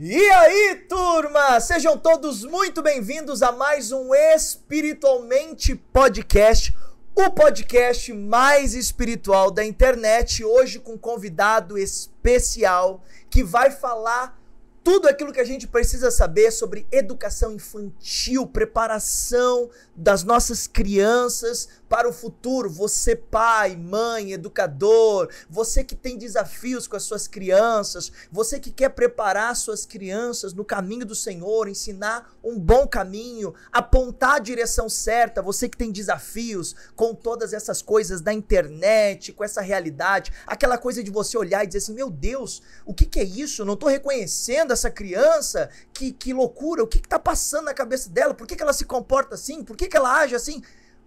E aí, turma! Sejam todos muito bem-vindos a mais um Espiritualmente Podcast, o podcast mais espiritual da internet, hoje com um convidado especial que vai falar tudo aquilo que a gente precisa saber sobre educação infantil, preparação das nossas crianças para o futuro. Você, pai, mãe, educador, você que tem desafios com as suas crianças, você que quer preparar suas crianças no caminho do Senhor, ensinar um bom caminho, apontar a direção certa, você que tem desafios com todas essas coisas da internet, com essa realidade, aquela coisa de você olhar e dizer assim: meu Deus, o que, que é isso? não estou reconhecendo essa criança que, que loucura, o que está passando na cabeça dela, por que, que ela se comporta assim, por que, que ela age assim.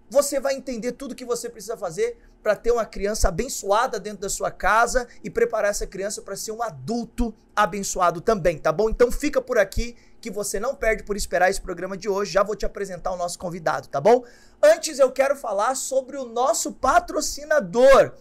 Você vai entender tudo que você precisa fazer para ter uma criança abençoada dentro da sua casa e preparar essa criança para ser um adulto abençoado também, tá bom? Então fica por aqui que você não perde por esperar esse programa de hoje. Já vou te apresentar o nosso convidado, tá bom? Antes eu quero falar sobre o nosso patrocinador,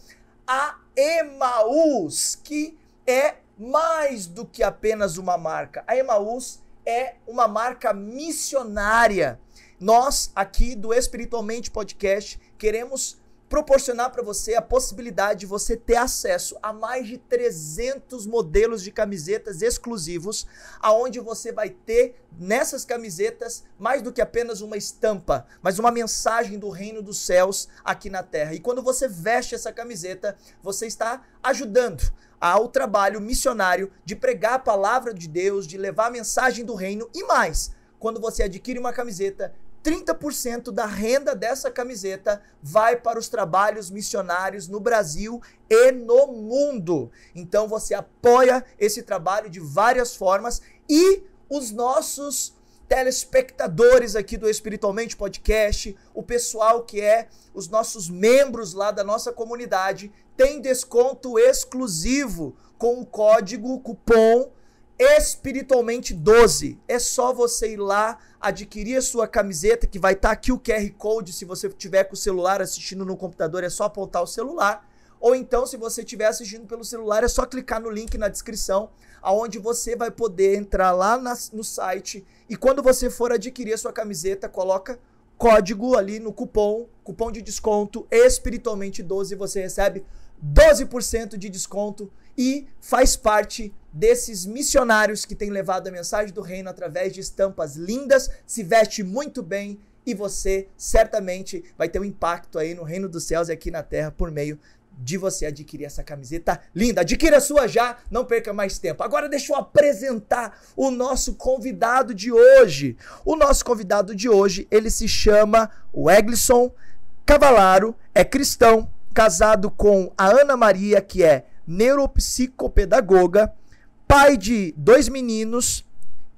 a Emaús, que é mais do que apenas uma marca. A Emaús é uma marca missionária. Nós, aqui do Espiritualmente Podcast, queremos proporcionar para você a possibilidade de você ter acesso a mais de 300 modelos de camisetas exclusivos, aonde você vai ter nessas camisetas mais do que apenas uma estampa, mas uma mensagem do reino dos céus aqui na terra. E quando você veste essa camiseta, você está ajudando ao trabalho missionário de pregar a palavra de Deus, de levar a mensagem do reino e mais. Quando você adquire uma camiseta, 30% da renda dessa camiseta vai para os trabalhos missionários no Brasil e no mundo. Então você apoia esse trabalho de várias formas e os nossos telespectadores aqui do Espiritualmente Podcast, o pessoal que é os nossos membros lá da nossa comunidade, tem desconto exclusivo com o código cupom espiritualmente 12. É só você ir lá adquirir a sua camiseta, que vai estar tá aqui o QR Code. Se você tiver com o celular assistindo no computador, é só apontar o celular. Ou então, se você estiver assistindo pelo celular, é só clicar no link na descrição, aonde você vai poder entrar lá na, no site. E quando você for adquirir a sua camiseta, coloca código ali no cupom, cupom de desconto, espiritualmente 12, você recebe 12% de desconto e faz parte desses missionários que têm levado a mensagem do reino através de estampas lindas, se veste muito bem e você certamente vai ter um impacto aí no reino dos céus e aqui na terra por meio de você adquirir essa camiseta linda. Adquira a sua já, não perca mais tempo. Agora deixa eu apresentar o nosso convidado de hoje. O nosso convidado de hoje, ele se chama Weglisson Cavalaro, é cristão, casado com a Ana Maria, que é neuropsicopedagoga, pai de dois meninos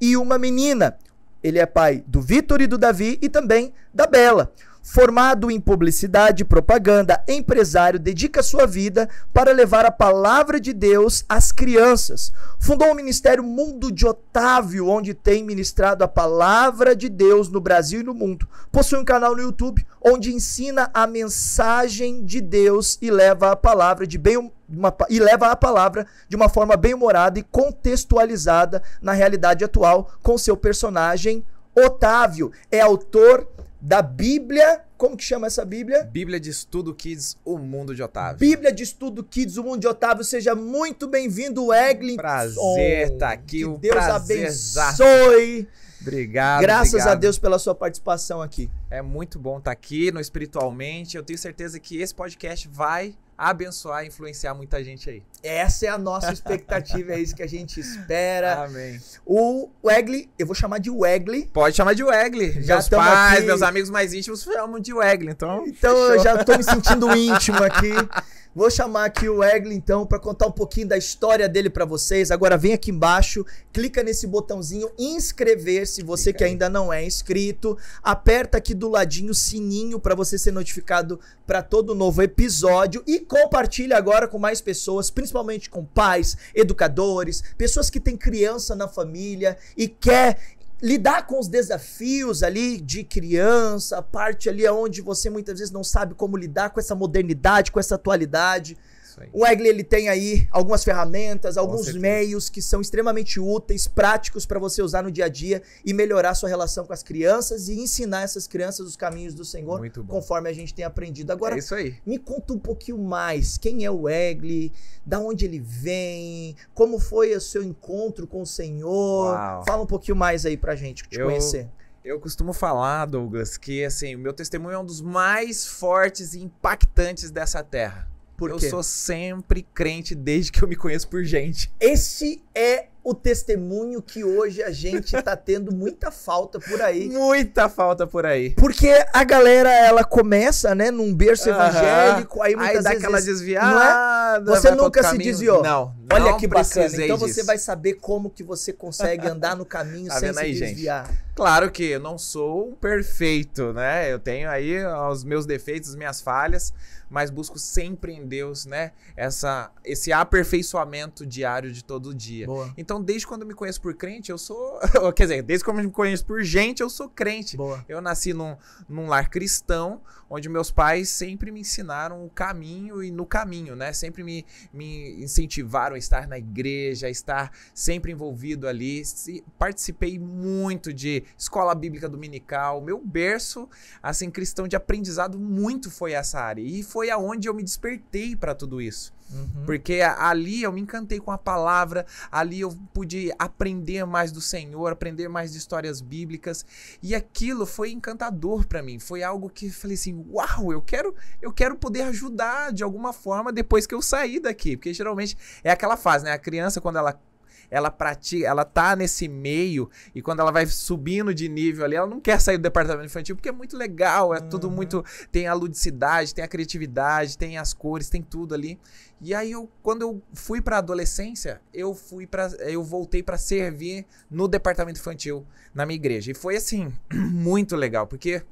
e uma menina. Ele é pai do Vitor e do Davi e também da Bela. Formado em publicidade e propaganda, empresário dedica sua vida para levar a palavra de Deus às crianças. Fundou o Ministério Mundo de Otávio, onde tem ministrado a palavra de Deus no Brasil e no mundo. Possui um canal no YouTube onde ensina a mensagem de Deus e leva a palavra de bem uma, e leva a palavra de uma forma bem humorada e contextualizada na realidade atual com seu personagem Otávio. É autor da Bíblia. Como que chama essa Bíblia? Bíblia de Estudo Kids, o Mundo de Otávio. Bíblia de Estudo Kids, o Mundo de Otávio. Seja muito bem-vindo, Eglin. Prazer estar oh, tá aqui. Que Deus abençoe. Obrigado. Graças obrigado. a Deus pela sua participação aqui. É muito bom estar tá aqui no Espiritualmente. Eu tenho certeza que esse podcast vai abençoar e influenciar muita gente aí. Essa é a nossa expectativa, é isso que a gente espera. Amém. O Wegli, eu vou chamar de Wegli. Pode chamar de Wegli. meus pais, aqui. meus amigos mais íntimos chamam de Wegli, então. Então fechou. eu já estou me sentindo íntimo aqui. Vou chamar aqui o Egli então para contar um pouquinho da história dele para vocês. Agora vem aqui embaixo, clica nesse botãozinho inscrever-se, você que aí. ainda não é inscrito. Aperta aqui do ladinho o sininho para você ser notificado para todo novo episódio e compartilha agora com mais pessoas, principalmente com pais, educadores, pessoas que têm criança na família e quer lidar com os desafios ali de criança, parte ali onde você muitas vezes não sabe como lidar com essa modernidade, com essa atualidade. Isso aí. O Egli ele tem aí algumas ferramentas, alguns meios que são extremamente úteis, práticos para você usar no dia a dia e melhorar sua relação com as crianças e ensinar essas crianças os caminhos do Senhor, conforme a gente tem aprendido. Agora, é isso aí. me conta um pouquinho mais. Quem é o Egli? Da onde ele vem? Como foi o seu encontro com o Senhor? Uau. Fala um pouquinho mais aí pra gente te Eu... conhecer. Eu costumo falar, Douglas, que assim, o meu testemunho é um dos mais fortes e impactantes dessa terra. Por eu quê? sou sempre crente desde que eu me conheço por gente. Esse é o testemunho que hoje a gente tá tendo muita falta por aí. Muita falta por aí. Porque a galera, ela começa, né, num berço uh -huh. evangélico, aí muitas aí dá vezes, aquela desviada. Não é? Você nunca se desviou. Não, não Olha que bacana. Então disso. você vai saber como que você consegue andar no caminho tá sem se aí, desviar. Gente? Claro que eu não sou um perfeito, né? Eu tenho aí os meus defeitos, minhas falhas, mas busco sempre em Deus, né? Essa, esse aperfeiçoamento diário de todo dia. Boa. Então, desde quando me conheço por crente, eu sou. quer dizer, desde quando me conheço por gente, eu sou crente. Boa. Eu nasci num, num lar cristão, onde meus pais sempre me ensinaram o caminho e no caminho, né? Sempre me, me incentivaram a estar na igreja, a estar sempre envolvido ali. Participei muito de escola bíblica dominical. Meu berço, assim, cristão de aprendizado muito foi essa área. E foi aonde eu me despertei para tudo isso. Uhum. Porque ali eu me encantei com a palavra, ali eu pude aprender mais do Senhor, aprender mais de histórias bíblicas, e aquilo foi encantador para mim. Foi algo que eu falei assim: "Uau, eu quero, eu quero poder ajudar de alguma forma depois que eu sair daqui", porque geralmente é aquela fase, né? A criança quando ela ela pratica, ela tá nesse meio e quando ela vai subindo de nível ali, ela não quer sair do departamento infantil porque é muito legal, é uhum. tudo muito tem a ludicidade, tem a criatividade, tem as cores, tem tudo ali. E aí eu quando eu fui para adolescência, eu fui para eu voltei para servir no departamento infantil na minha igreja. E foi assim, muito legal, porque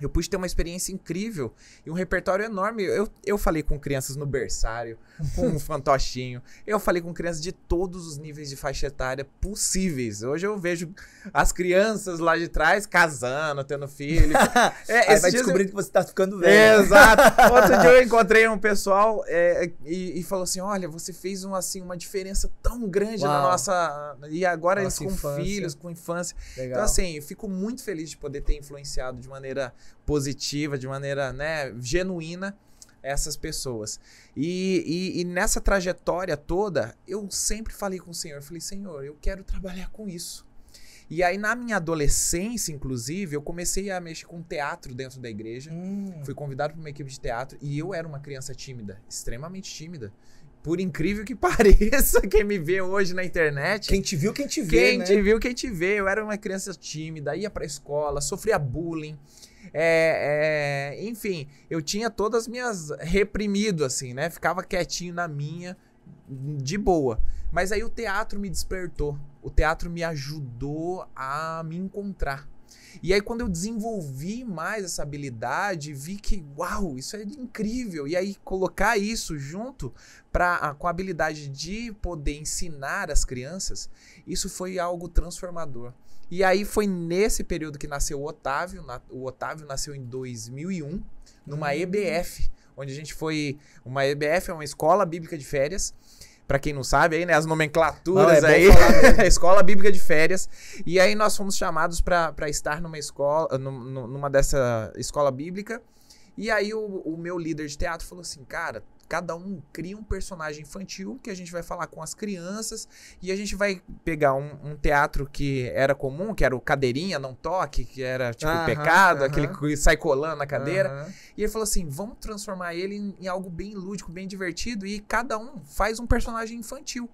eu pude ter uma experiência incrível e um repertório enorme. Eu, eu falei com crianças no berçário, com um fantochinho. Eu falei com crianças de todos os níveis de faixa etária possíveis. Hoje eu vejo as crianças lá de trás casando, tendo filho. É, Aí vai descobrindo eu... que você tá ficando velho. É, exato. Outro dia eu encontrei um pessoal é, e, e, falou assim: olha, você fez um, assim, uma diferença tão grande Uau. na nossa. E agora nossa eles com infância. filhos, com infância. Então, Legal. Então, assim, eu fico muito feliz de poder ter influenciado de maneira positiva, de maneira né, genuína essas pessoas. E, e, e, nessa trajetória toda, eu sempre falei com o Senhor, eu falei, Senhor, eu quero trabalhar com isso. E aí, na minha adolescência, inclusive, eu comecei a mexer com teatro dentro da igreja. Hum. Fui convidado para uma equipe de teatro e eu era uma criança tímida, extremamente tímida. Por incrível que pareça, quem me vê hoje na internet. Quem te viu, quem te vê. Quem né? te viu, quem te vê. Eu era uma criança tímida, ia a escola, sofria bullying. É, é, enfim, eu tinha todas as minhas reprimido, assim, né? Ficava quietinho na minha, de boa. Mas aí o teatro me despertou. O teatro me ajudou a me encontrar. E aí, quando eu desenvolvi mais essa habilidade, vi que, uau, isso é incrível. E aí, colocar isso junto pra, ah, com a habilidade de poder ensinar as crianças, isso foi algo transformador. E aí foi nesse período que nasceu o Otávio. Na, o Otávio nasceu em 2001, numa hum. EBF, onde a gente foi. Uma EBF é uma escola bíblica de férias. Para quem não sabe aí, né, as nomenclaturas não, é aí, escola bíblica de férias. E aí nós fomos chamados para estar numa escola, numa dessa escola bíblica. E aí o, o meu líder de teatro falou assim, cara, Cada um cria um personagem infantil que a gente vai falar com as crianças e a gente vai pegar um, um teatro que era comum, que era o cadeirinha, não toque, que era tipo aham, pecado, aquele que sai colando na cadeira. E ele falou assim: vamos transformar ele em, em algo bem lúdico, bem divertido e cada um faz um personagem infantil.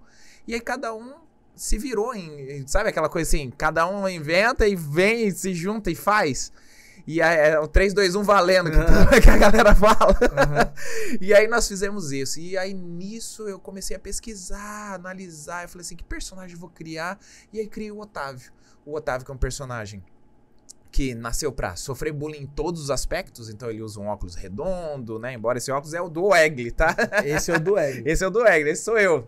E aí cada um se virou em, sabe aquela coisa assim, cada um inventa e vem, se junta e faz. E é, é o 3, 2, 1 valendo que, uhum. que a galera fala. Uhum. e aí nós fizemos isso. E aí nisso eu comecei a pesquisar, analisar. Eu falei assim, que personagem vou criar? E aí criei o Otávio. O Otávio que é um personagem que nasceu pra sofrer bullying em todos os aspectos, então ele usa um óculos redondo, né? Embora esse óculos é o do Egli, tá? Esse é o do Egli. esse é o do Egli, esse sou eu.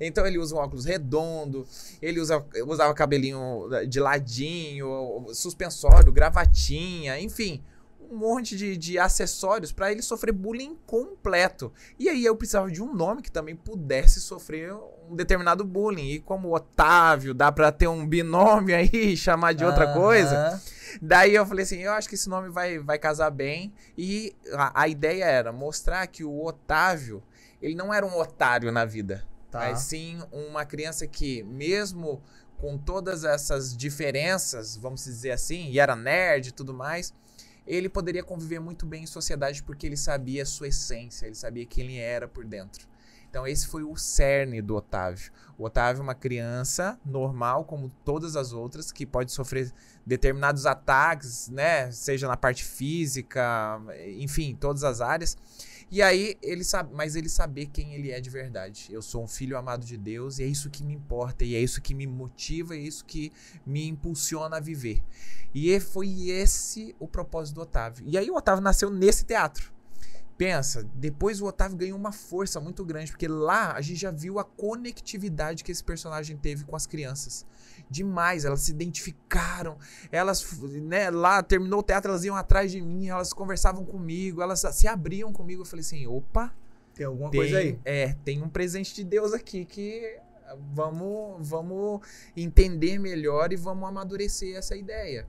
Então ele usa um óculos redondo, ele usa, usava cabelinho eh, de ladinho, suspensório, gravatinha, enfim um monte de, de acessórios para ele sofrer bullying completo. E aí eu precisava de um nome que também pudesse sofrer um determinado bullying. E como Otávio, dá para ter um binômio aí, chamar de outra uhum. coisa. Daí eu falei assim, eu acho que esse nome vai, vai casar bem. E a, a ideia era mostrar que o Otávio, ele não era um otário na vida. Tá. Mas sim uma criança que, mesmo com todas essas diferenças, vamos dizer assim, e era nerd e tudo mais, ele poderia conviver muito bem em sociedade porque ele sabia a sua essência, ele sabia quem ele era por dentro. Então esse foi o cerne do Otávio. O Otávio é uma criança normal como todas as outras que pode sofrer determinados ataques, né, seja na parte física, enfim, todas as áreas, e aí ele sabe, mas ele saber quem ele é de verdade. Eu sou um filho amado de Deus e é isso que me importa e é isso que me motiva e é isso que me impulsiona a viver. E é, foi esse o propósito do Otávio. E aí o Otávio nasceu nesse teatro pensa, depois o Otávio ganhou uma força muito grande, porque lá a gente já viu a conectividade que esse personagem teve com as crianças. Demais, elas se identificaram, elas, né, lá terminou o teatro, elas iam atrás de mim, elas conversavam comigo, elas se abriam comigo. Eu falei assim: opa. Tem alguma tem, coisa aí? É, tem um presente de Deus aqui que vamos, vamos entender melhor e vamos amadurecer essa ideia.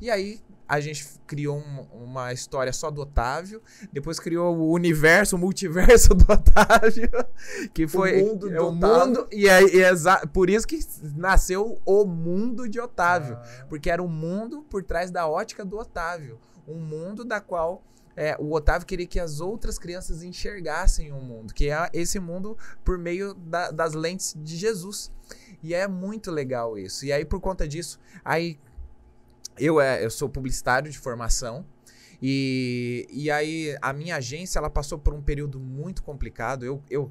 E aí a gente criou um, uma história só do Otávio, depois criou o universo, o multiverso do Otávio, que foi o mundo, é, o Otávio. mundo e é, é por isso que nasceu o mundo de Otávio, ah. porque era um mundo por trás da ótica do Otávio, um mundo da qual é, o Otávio queria que as outras crianças enxergassem o mundo, que é esse mundo por meio da, das lentes de Jesus. E é muito legal isso. E aí, por conta disso, aí eu, é, eu sou publicitário de formação. E, e aí a minha agência ela passou por um período muito complicado. Eu, eu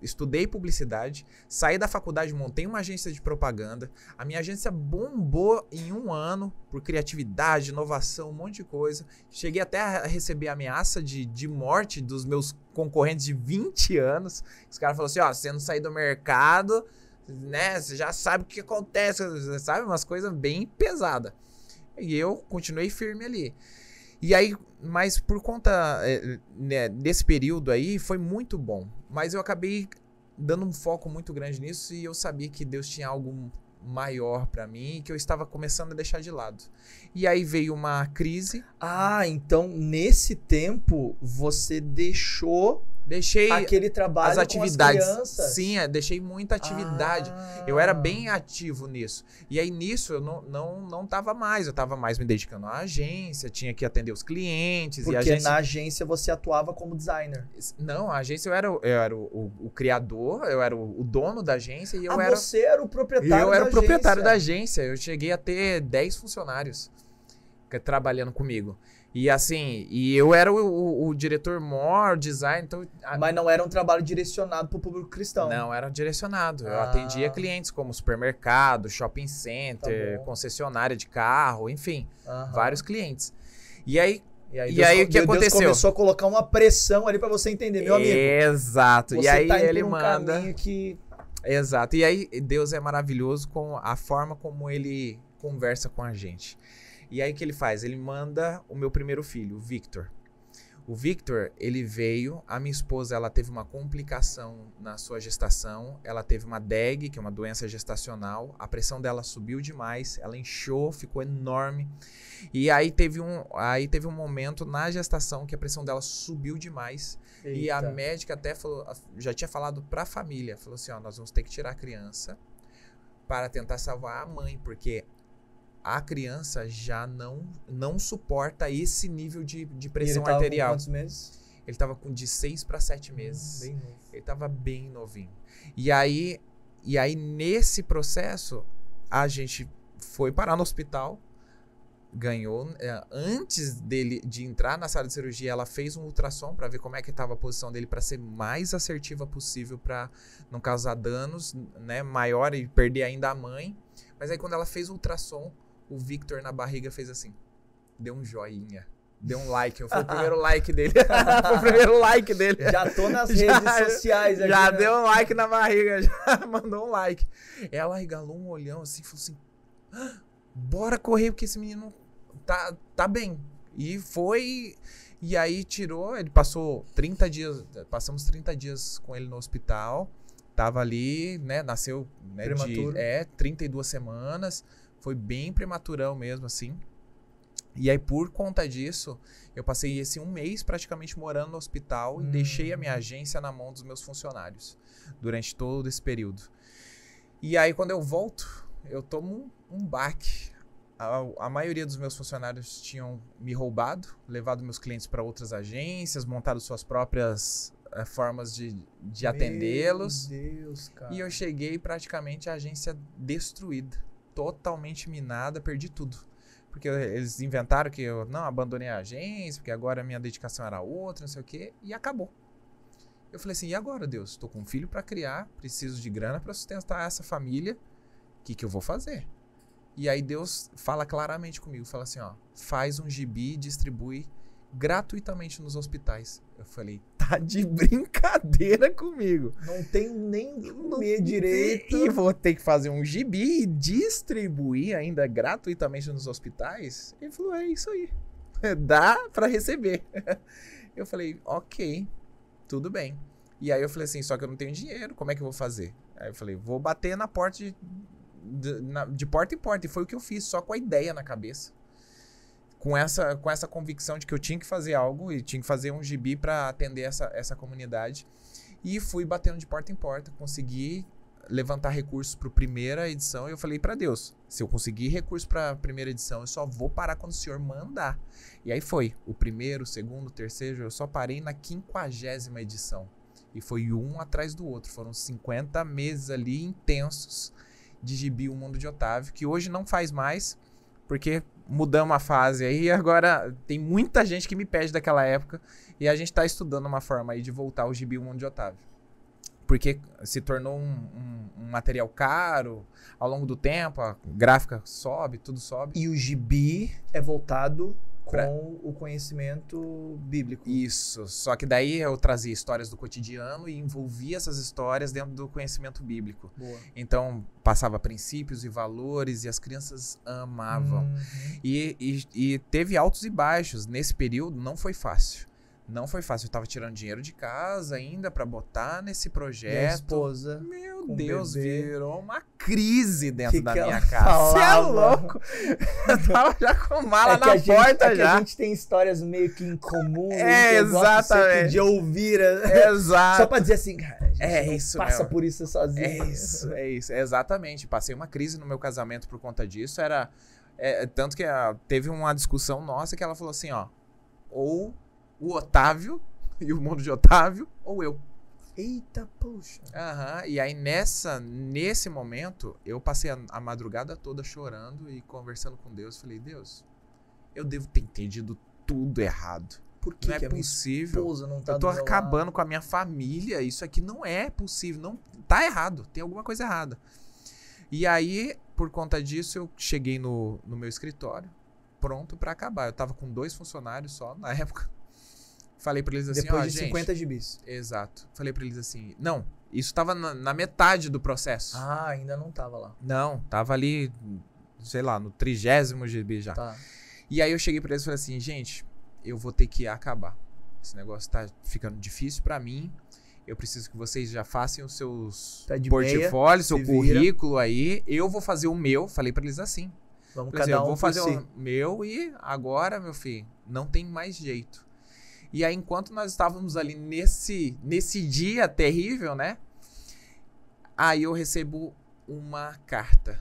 estudei publicidade, saí da faculdade, montei uma agência de propaganda. A minha agência bombou em um ano por criatividade, inovação, um monte de coisa. Cheguei até a receber ameaça de, de morte dos meus concorrentes de 20 anos. Os caras falaram assim: ó, você não sair do mercado, né? Você já sabe o que acontece, sabe? Umas coisas bem pesadas. E eu continuei firme ali. E aí, mas por conta eh, né, desse período aí, foi muito bom. Mas eu acabei dando um foco muito grande nisso e eu sabia que Deus tinha algo maior para mim que eu estava começando a deixar de lado. E aí veio uma crise. Ah, então nesse tempo você deixou Deixei aquele trabalho as atividades. Com as crianças. Sim, é, deixei muita atividade. Ah. Eu era bem ativo nisso. E aí nisso eu não não não tava mais, eu estava mais me dedicando à agência, tinha que atender os clientes Porque agência... na agência você atuava como designer. Não, a agência eu era eu era o, o, o criador, eu era o, o, dono da agência e eu ah, era você era o proprietário Eu era o proprietário da agência. Eu cheguei a ter 10 funcionários trabalhando comigo. E assim, e eu era o, o, o diretor mor, design, então... A... Mas não era um trabalho direcionado para o público cristão? Não, era direcionado. Ah. Eu atendia clientes como supermercado, shopping center, tá concessionária de carro, enfim, Aham. vários clientes. E aí, e aí, e aí o que Deus aconteceu? começou a colocar uma pressão ali para você entender, meu amigo. Exato. Você e aí tá ele um manda... Que... Exato. E aí Deus é maravilhoso com a forma como ele conversa com a gente. E aí o que ele faz? Ele manda o meu primeiro filho, o Victor. O Victor, ele veio, a minha esposa, ela teve uma complicação na sua gestação, ela teve uma DEG, que é uma doença gestacional, a pressão dela subiu demais, ela inchou, ficou enorme. E aí teve um, aí teve um momento na gestação que a pressão dela subiu demais Eita. e a médica até falou, já tinha falado para a família, falou assim, ó, nós vamos ter que tirar a criança para tentar salvar a mãe, porque a criança já não, não suporta esse nível de, de pressão ele arterial. quantos meses? Ele estava com de seis para sete meses. Bem novo. Ele estava bem novinho. E aí, e aí, nesse processo, a gente foi parar no hospital, ganhou. É, antes dele de entrar na sala de cirurgia, ela fez um ultrassom para ver como é que estava a posição dele para ser mais assertiva possível para não causar danos, né, maior e perder ainda a mãe. Mas aí quando ela fez o ultrassom, o Victor na barriga fez assim. Deu um joinha. Deu um like. Foi o primeiro like dele. foi o primeiro like dele. Já tô nas já, redes sociais aqui. Já né? deu um like na barriga. Já mandou um like. Ela regalou um olhão assim falou assim: ah, bora correr, porque esse menino tá, tá bem. E foi. E aí tirou, ele passou 30 dias, passamos 30 dias com ele no hospital. Tava ali, né? Nasceu né, Prematuro. de é, 32 semanas. Foi bem prematurão mesmo, assim. E aí, por conta disso, eu passei esse um mês praticamente morando no hospital hum. e deixei a minha hum. agência na mão dos meus funcionários durante todo esse período. E aí, quando eu volto, eu tomo um, um baque. A, a, maioria dos meus funcionários tinham me roubado, levado meus clientes para outras agências, montado suas próprias eh, formas de, de atendê-los. Meu Deus, cara. E eu cheguei praticamente a agência destruída totalmente minada, perdi tudo. Porque eles inventaram que eu não abandonei a agência, porque agora minha dedicação era outra, não sei o quê, e acabou. Eu falei assim: e agora, Deus? Estou com um filho para criar, preciso de grana para sustentar essa família, o que, que eu vou fazer? E aí Deus fala claramente comigo: fala assim, ó, faz um gibi e distribui gratuitamente nos hospitais. Eu falei, tá de brincadeira comigo. Não tenho nem comer direito. E vou ter que fazer um gibi e distribuir ainda gratuitamente nos hospitais? Ele falou, é isso aí. É, dá para receber. Eu falei, ok, tudo bem. E aí eu falei assim, só que eu não tenho dinheiro, como é que eu vou fazer? Aí eu falei, vou bater na porta de, de, na, de porta em porta. E foi o que eu fiz, só com a ideia na cabeça com essa, com essa convicção de que eu tinha que fazer algo e tinha que fazer um gibi para atender essa, essa comunidade. E fui batendo de porta em porta, consegui levantar recursos para a primeira edição e eu falei para Deus, se eu conseguir recursos para a primeira edição, eu só vou parar quando o senhor mandar. E aí foi, o primeiro, o segundo, o terceiro, eu só parei na quinquagésima edição. E foi um atrás do outro, foram 50 meses ali intensos de gibi O Mundo de Otávio, que hoje não faz mais, porque mudamos a fase aí e agora tem muita gente que me pede daquela época e a gente está estudando uma forma aí de voltar ao gibi Mundo de Otávio. Porque se tornou um, um, um, material caro, ao longo do tempo a gráfica sobe, tudo sobe. E o gibi é voltado com pra... o conhecimento bíblico. Isso. Só que daí eu trazia histórias do cotidiano e envolvia essas histórias dentro do conhecimento bíblico. Boa. Então, passava princípios e valores e as crianças amavam. Uhum. E, e, e teve altos e baixos. Nesse período, não foi fácil. Não foi fácil. Eu tava tirando dinheiro de casa ainda para botar nesse projeto. Minha esposa. Meu Deus, bebê. virou uma crise dentro que da que minha casa. Você é louco! Eu tava já com mala é na porta gente, é já. a gente tem histórias meio que em comum. É, né? exatamente. De ouvir. É, exato. Só pra dizer assim, cara, é isso passa meu. por isso sozinho. É isso, é isso. exatamente. Passei uma crise no meu casamento por conta disso. Era. É, tanto que ah, teve uma discussão nossa que ela falou assim: ó, ou o Otávio e o mundo de Otávio, ou eu. Eita, poxa. Aham, e aí nessa, nesse momento, eu passei a, a, madrugada toda chorando e conversando com Deus. Falei, Deus, eu devo ter entendido tudo errado. Por que não é que é possível? Não tá eu tô acabando com a minha família. Isso aqui não é possível. Não tá errado. Tem alguma coisa errada. E aí, por conta disso, eu cheguei no, no meu escritório, pronto para acabar. Eu tava com dois funcionários só na época. Falei para eles assim, Depois oh, de gente, 50 gibis. Exato. Falei para eles assim, não, isso tava na, na, metade do processo. Ah, ainda não tava lá. Não, tava ali, sei lá, no trigésimo gibi já. Tá. E aí eu cheguei para eles e falei assim, gente, eu vou ter que acabar. Esse negócio tá ficando difícil para mim. Eu preciso que vocês já façam os seus tá portfólios, seu currículo vira. aí. Eu vou fazer o meu. Falei para eles assim. Vamos falei cada assim, um eu vou fazer si. o meu e agora, meu filho, não tem mais jeito. E aí, enquanto nós estávamos ali nesse, nesse dia terrível, né? Aí eu recebo uma carta.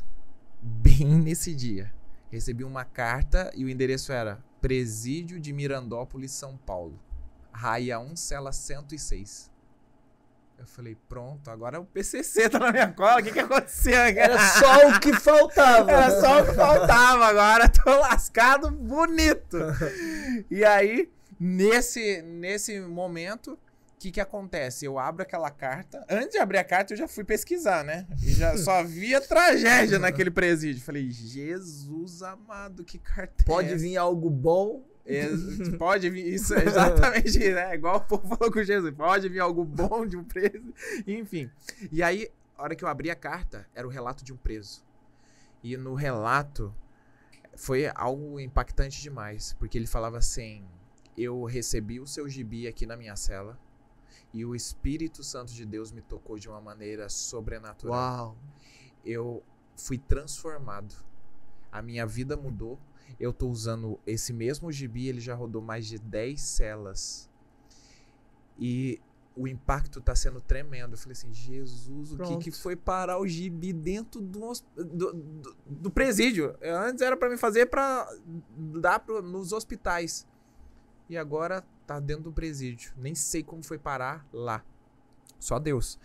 Bem nesse dia. Recebi uma carta e o endereço era Presídio de Mirandópolis, São Paulo. Raia 1, cela 106. Eu falei, pronto, agora o PCC tá na minha cola, o que que aconteceu? Era só o que faltava. Era né? só o que faltava, agora tô lascado bonito. E aí, Nesse, nesse momento, o que, que acontece? Eu abro aquela carta. Antes de abrir a carta, eu já fui pesquisar, né? E já só via tragédia naquele presídio. Falei, Jesus amado, que carta é Pode é vir algo bom Pode vir, isso é exatamente, né? Igual o povo falou com Jesus, pode vir algo bom de um preso, enfim. E aí, a hora que eu abri a carta, era o relato de um preso. E no relato, foi algo impactante demais, porque ele falava assim: eu recebi o seu gibi aqui na minha cela e o Espírito Santo de Deus me tocou de uma maneira sobrenatural. Uau. Eu fui transformado. A minha vida mudou. Eu tô usando esse mesmo gibi, ele já rodou mais de 10 celas. E o impacto tá sendo tremendo. Eu falei assim, Jesus, o que, que foi parar o gibi dentro do, do, do, do presídio? Antes era para me fazer para dar pro, nos hospitais e agora tá dentro do presídio. Nem sei como foi parar lá. Só Deus.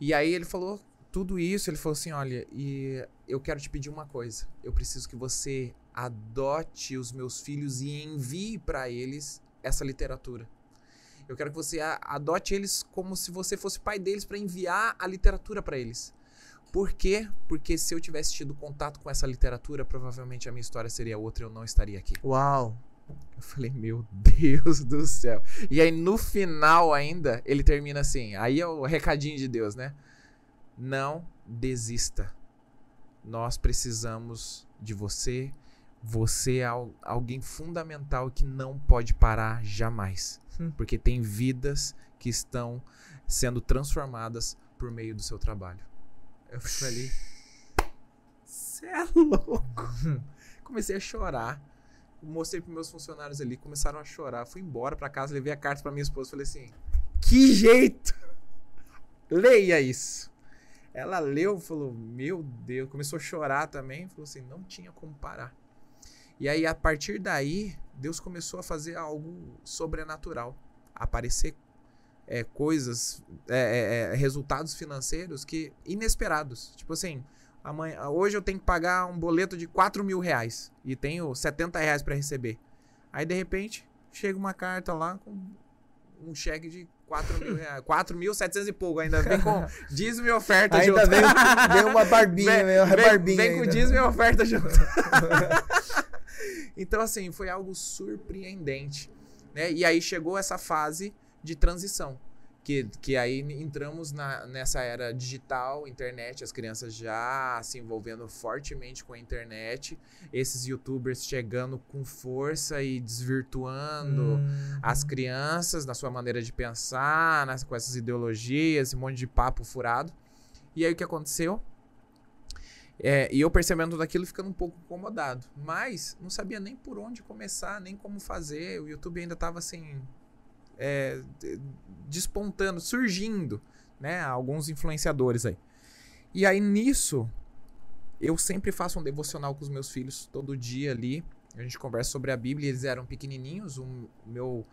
E aí ele falou tudo isso, ele falou assim: "Olha, e eu quero te pedir uma coisa. Eu preciso que você adote os meus filhos e envie para eles essa literatura. Eu quero que você adote eles como se você fosse pai deles para enviar a literatura para eles." Por quê? Porque se eu tivesse tido contato com essa literatura, provavelmente a minha história seria outra e eu não estaria aqui. Uau! Eu falei, meu Deus do céu. E aí no final ainda, ele termina assim. Aí é o recadinho de Deus, né? Não desista. Nós precisamos de você. Você é alguém fundamental que não pode parar jamais. Hum. Porque tem vidas que estão sendo transformadas por meio do seu trabalho. Eu falei, você é louco. Comecei a chorar mostrei para meus funcionários ali, começaram a chorar. Fui embora para casa, levei a carta para minha esposa, falei assim: "Que jeito! Leia isso". Ela leu, falou: "Meu Deus", começou a chorar também, falou assim: "Não tinha como parar". E aí a partir daí, Deus começou a fazer algo sobrenatural, aparecer é, coisas, é, é, é resultados financeiros que inesperados. Tipo assim, Amanhã, hoje eu tenho que pagar um boleto de 4 mil reais e tenho 70 reais para receber. Aí de repente chega uma carta lá com um cheque de 4 mil reais. setecentos e pouco, ainda vem com dízimo e oferta ainda junto. Ainda vem, vem uma barbinha, vem, vem, barbinha vem com dízimo e oferta junto. então, assim, foi algo surpreendente. Né? E aí chegou essa fase de transição. Que, que aí entramos na, nessa era digital, internet, as crianças já se envolvendo fortemente com a internet, esses youtubers chegando com força e desvirtuando hum. as crianças na sua maneira de pensar, nas, com essas ideologias, esse monte de papo furado. E aí o que aconteceu? É, e eu percebendo tudo aquilo, ficando um pouco incomodado. Mas não sabia nem por onde começar, nem como fazer. O YouTube ainda estava assim, é, despontando, surgindo, né? Alguns influenciadores aí. E aí nisso, eu sempre faço um devocional com os meus filhos todo dia ali. A gente conversa sobre a Bíblia. Eles eram pequenininhos. O meu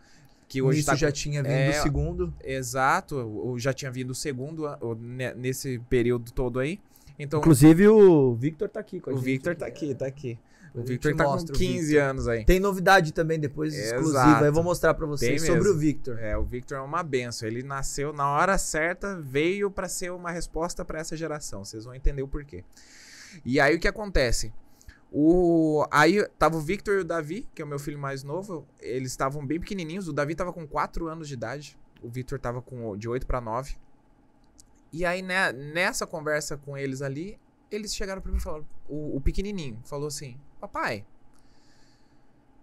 que hoje Nisso tá, já tinha vindo é, o segundo. Exato, já tinha vindo o segundo né, nesse período todo aí. Então, inclusive o Victor tá aqui com a o gente. O Victor tá aqui, tá aqui. O Victor tá com 15 anos aí. Tem novidade também depois exclusiva. Eu vou mostrar para vocês sobre o Victor. É, o Victor é uma benção. Ele nasceu na hora certa, veio para ser uma resposta para essa geração. Vocês vão entender o porquê. E aí o que acontece? O aí tava o Victor e o Davi, que é o meu filho mais novo, eles estavam bem pequenininhos. O Davi tava com 4 anos de idade, o Victor tava com de 8 para 9. E aí né, nessa conversa com eles ali, eles chegaram para mim e falaram, o, o pequenininho falou assim: papai,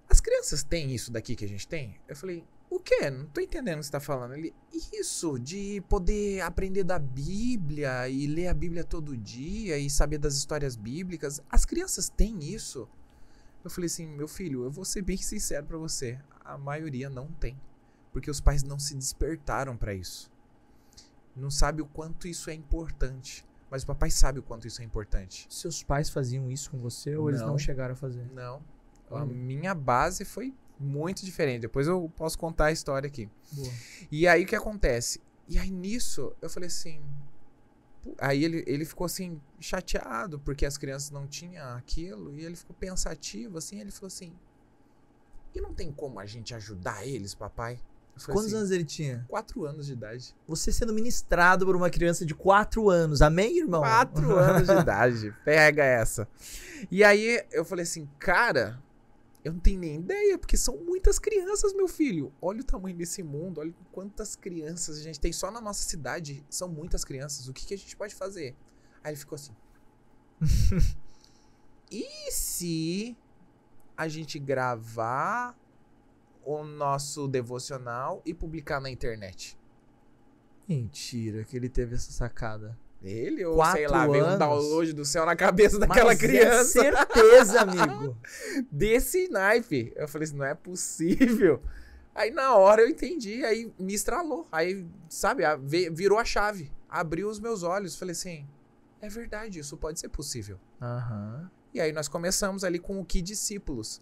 as crianças têm isso daqui que a gente tem? Eu falei, o quê? Não tô entendendo o que você tá falando. Ele, isso, de poder aprender da Bíblia e ler a Bíblia todo dia e saber das histórias bíblicas. As crianças têm isso? Eu falei assim, meu filho, eu vou ser bem sincero para você. A maioria não tem. Porque os pais não se despertaram para isso. Não sabe o quanto isso é importante. Mas o papai sabe o quanto isso é importante. Seus pais faziam isso com você ou não, eles não chegaram a fazer? Não. A minha base foi muito diferente. Depois eu posso contar a história aqui. Boa. E aí o que acontece? E aí nisso eu falei assim. Aí ele, ele ficou assim, chateado, porque as crianças não tinham aquilo, e ele ficou pensativo, assim, ele falou assim: e não tem como a gente ajudar eles, papai? Foi Quantos assim, anos ele tinha? Quatro anos de idade. Você sendo ministrado por uma criança de quatro anos. Amém, irmão? Quatro anos de idade. Pega essa. E aí eu falei assim, cara, eu não tenho nem ideia, porque são muitas crianças, meu filho. Olha o tamanho desse mundo, olha quantas crianças a gente tem só na nossa cidade. São muitas crianças. O que, que a gente pode fazer? Aí ele ficou assim. e se a gente gravar o nosso devocional e publicar na internet. Mentira que ele teve essa sacada. Ele ou Quatro sei lá, veio um download do céu na cabeça daquela Mas é criança. É certeza, amigo. Desse naipe. Eu falei assim, não é possível. Aí na hora eu entendi, aí me estralou. Aí, sabe, virou a chave. Abriu os meus olhos. Falei assim, é verdade, isso pode ser possível. Uhum. E aí nós começamos ali com o Que Discípulos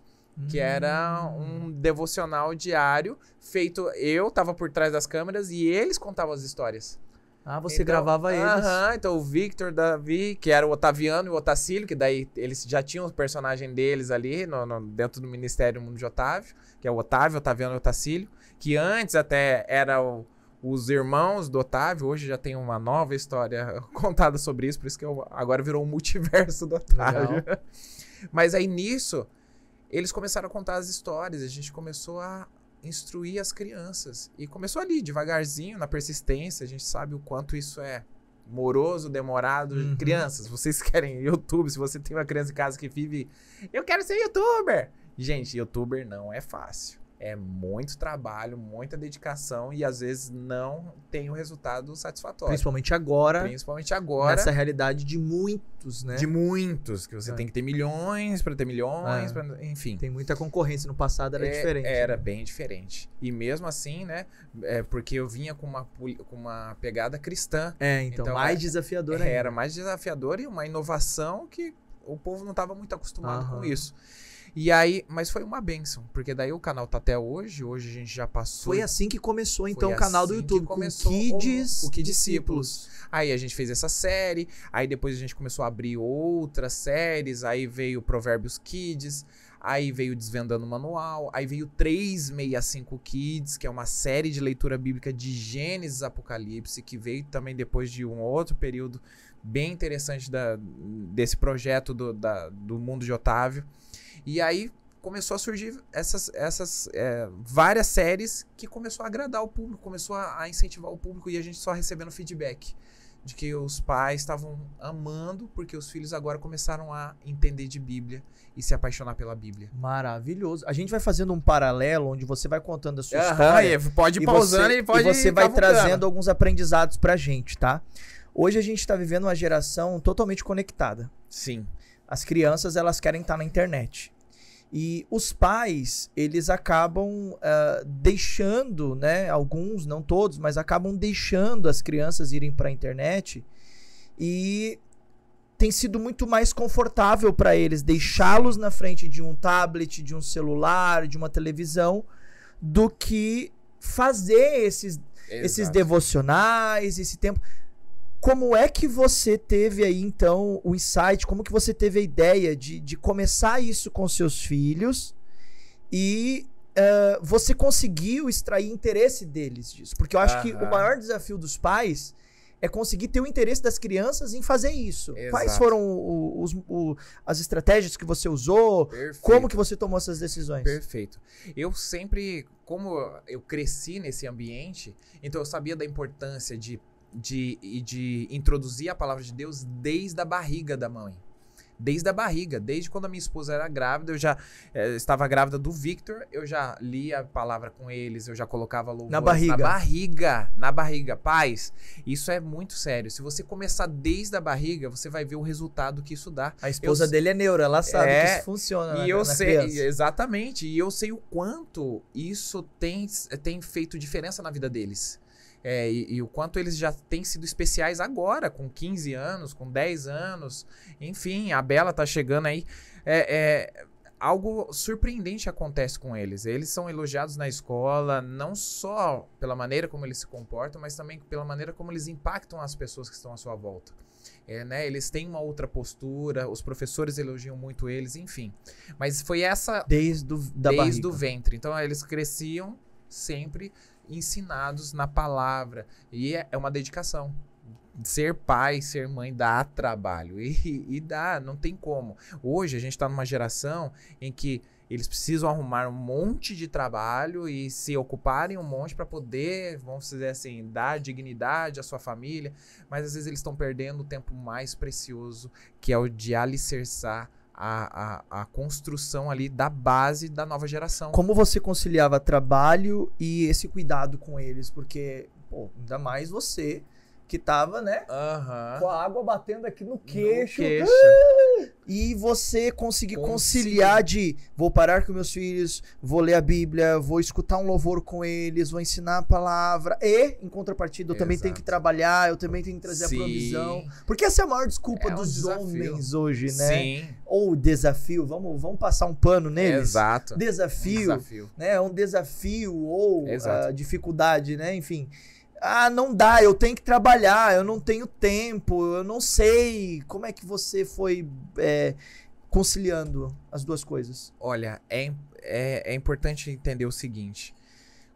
que era um hum. devocional diário feito. Eu tava por trás das câmeras e eles contavam as histórias. Ah, você então, gravava eles. Aham, uh -huh, então o Victor, Davi, que era o Otaviano e o Otacílio, que daí eles já tinham o personagem deles ali no, no, dentro do Ministério Mundo de Otávio, que é o Otávio, Otaviano e Otacílio, que antes até era o, os irmãos do Otávio, hoje já tem uma nova história contada sobre isso, por isso que eu, agora virou o multiverso do Otávio. Mas aí nisso, eles começaram a contar as histórias, a gente começou a instruir as crianças. E começou ali, devagarzinho, na persistência, a gente sabe o quanto isso é moroso, demorado. Uhum. Crianças, vocês querem YouTube? Se você tem uma criança em casa que vive, eu quero ser youtuber! Gente, youtuber não é fácil é muito trabalho, muita dedicação e às vezes não tem um resultado satisfatório. Principalmente agora. Principalmente agora. Nessa realidade de muitos, né? De muitos, que você é. tem que ter milhões para ter milhões, é. pra, enfim. Tem muita concorrência. No passado era é, diferente. Né? Era né? bem diferente. E mesmo assim, né? É porque eu vinha com uma, com uma pegada cristã. É, então, então mais é, desafiadora. Era, era mais desafiadora e uma inovação que o povo não estava muito acostumado Aham. com isso. E aí, mas foi uma benção, porque daí o canal tá até hoje, hoje a gente já passou. Foi assim que começou então o canal assim do YouTube, com Kids, o, o Kids discípulos. Aí a gente fez essa série, aí depois a gente começou a abrir outras séries, aí veio Provérbios Kids, aí veio Desvendando o Manual, aí veio 365 Kids, que é uma série de leitura bíblica de Gênesis Apocalipse, que veio também depois de um outro período bem interessante da, desse projeto do, da, do mundo de Otávio. E aí começou a surgir essas, essas é, várias séries que começou a agradar o público, começou a, a, incentivar o público e a gente só recebendo feedback de que os pais estavam amando porque os filhos agora começaram a entender de Bíblia e se apaixonar pela Bíblia. Maravilhoso. A gente vai fazendo um paralelo onde você vai contando a sua Aham, história. E pode ir pausando e, você, e pode e você vai trazendo alguns aprendizados pra gente, tá? Hoje a gente está vivendo uma geração totalmente conectada. Sim. As crianças, elas querem estar tá na internet. E os pais, eles acabam uh, deixando, né? Alguns, não todos, mas acabam deixando as crianças irem para a internet. E tem sido muito mais confortável para eles deixá-los na frente de um tablet, de um celular, de uma televisão, do que fazer esses, esses devocionais, esse tempo. Como é que você teve aí, então, o insight? Como que você teve a ideia de, de começar isso com seus filhos e uh, você conseguiu extrair interesse deles disso? Porque eu acho Aham. que o maior desafio dos pais é conseguir ter o interesse das crianças em fazer isso. Exato. Quais foram os, as estratégias que você usou? Perfeito. Como que você tomou essas decisões? Perfeito. Eu sempre, como eu cresci nesse ambiente, então eu sabia da importância de de, e de introduzir a palavra de Deus desde a barriga da mãe. Desde a barriga, desde quando a minha esposa era grávida, eu já eh, estava grávida do Victor, eu já li a palavra com eles, eu já colocava louvor. Na barriga. Na barriga, na barriga. Paz, isso é muito sério. Se você começar desde a barriga, você vai ver o resultado que isso dá. A esposa eu, dele é neura, ela sabe é, que isso funciona. E na, eu na sei, criança. exatamente, e eu sei o quanto isso tem, tem feito diferença na vida deles. É, e, e, o quanto eles já têm sido especiais agora, com 15 anos, com 10 anos. Enfim, a Bela tá chegando aí. É, é, algo surpreendente acontece com eles. Eles são elogiados na escola, não só pela maneira como eles se comportam, mas também pela maneira como eles impactam as pessoas que estão à sua volta. É, né? Eles têm uma outra postura, os professores elogiam muito eles, enfim. Mas foi essa. Desde, do, desde o ventre. Então eles cresciam sempre ensinados na palavra. E é, é uma dedicação. Ser pai, ser mãe dá trabalho. E, e dá, não tem como. Hoje a gente está numa geração em que eles precisam arrumar um monte de trabalho e se ocuparem um monte para poder, vamos dizer assim, dar dignidade à sua família, mas às vezes eles estão perdendo o tempo mais precioso, que é o de alicerçar a, a, a, construção ali da base da nova geração. Como você conciliava trabalho e esse cuidado com eles? Porque, pô, ainda mais você que tava, né? Uhum. Com a água batendo aqui no queixo. No queixo. Ah! E você conseguir conciliar de vou parar com meus filhos, vou ler a Bíblia, vou escutar um louvor com eles, vou ensinar a palavra. E, em contrapartida, eu Exato. também tenho que trabalhar, eu também tenho que trazer Sim. a provisão. Porque essa é a maior desculpa é dos um homens hoje, né? Sim. Ou desafio, vamos, vamos passar um pano neles. Exato. Desafio. Um desafio. Né? É um desafio ou uh, dificuldade, né? Enfim. Ah, não dá, eu tenho que trabalhar, eu não tenho tempo, eu não sei. Como é que você foi é, conciliando as duas coisas? Olha, é, é, é importante entender o seguinte: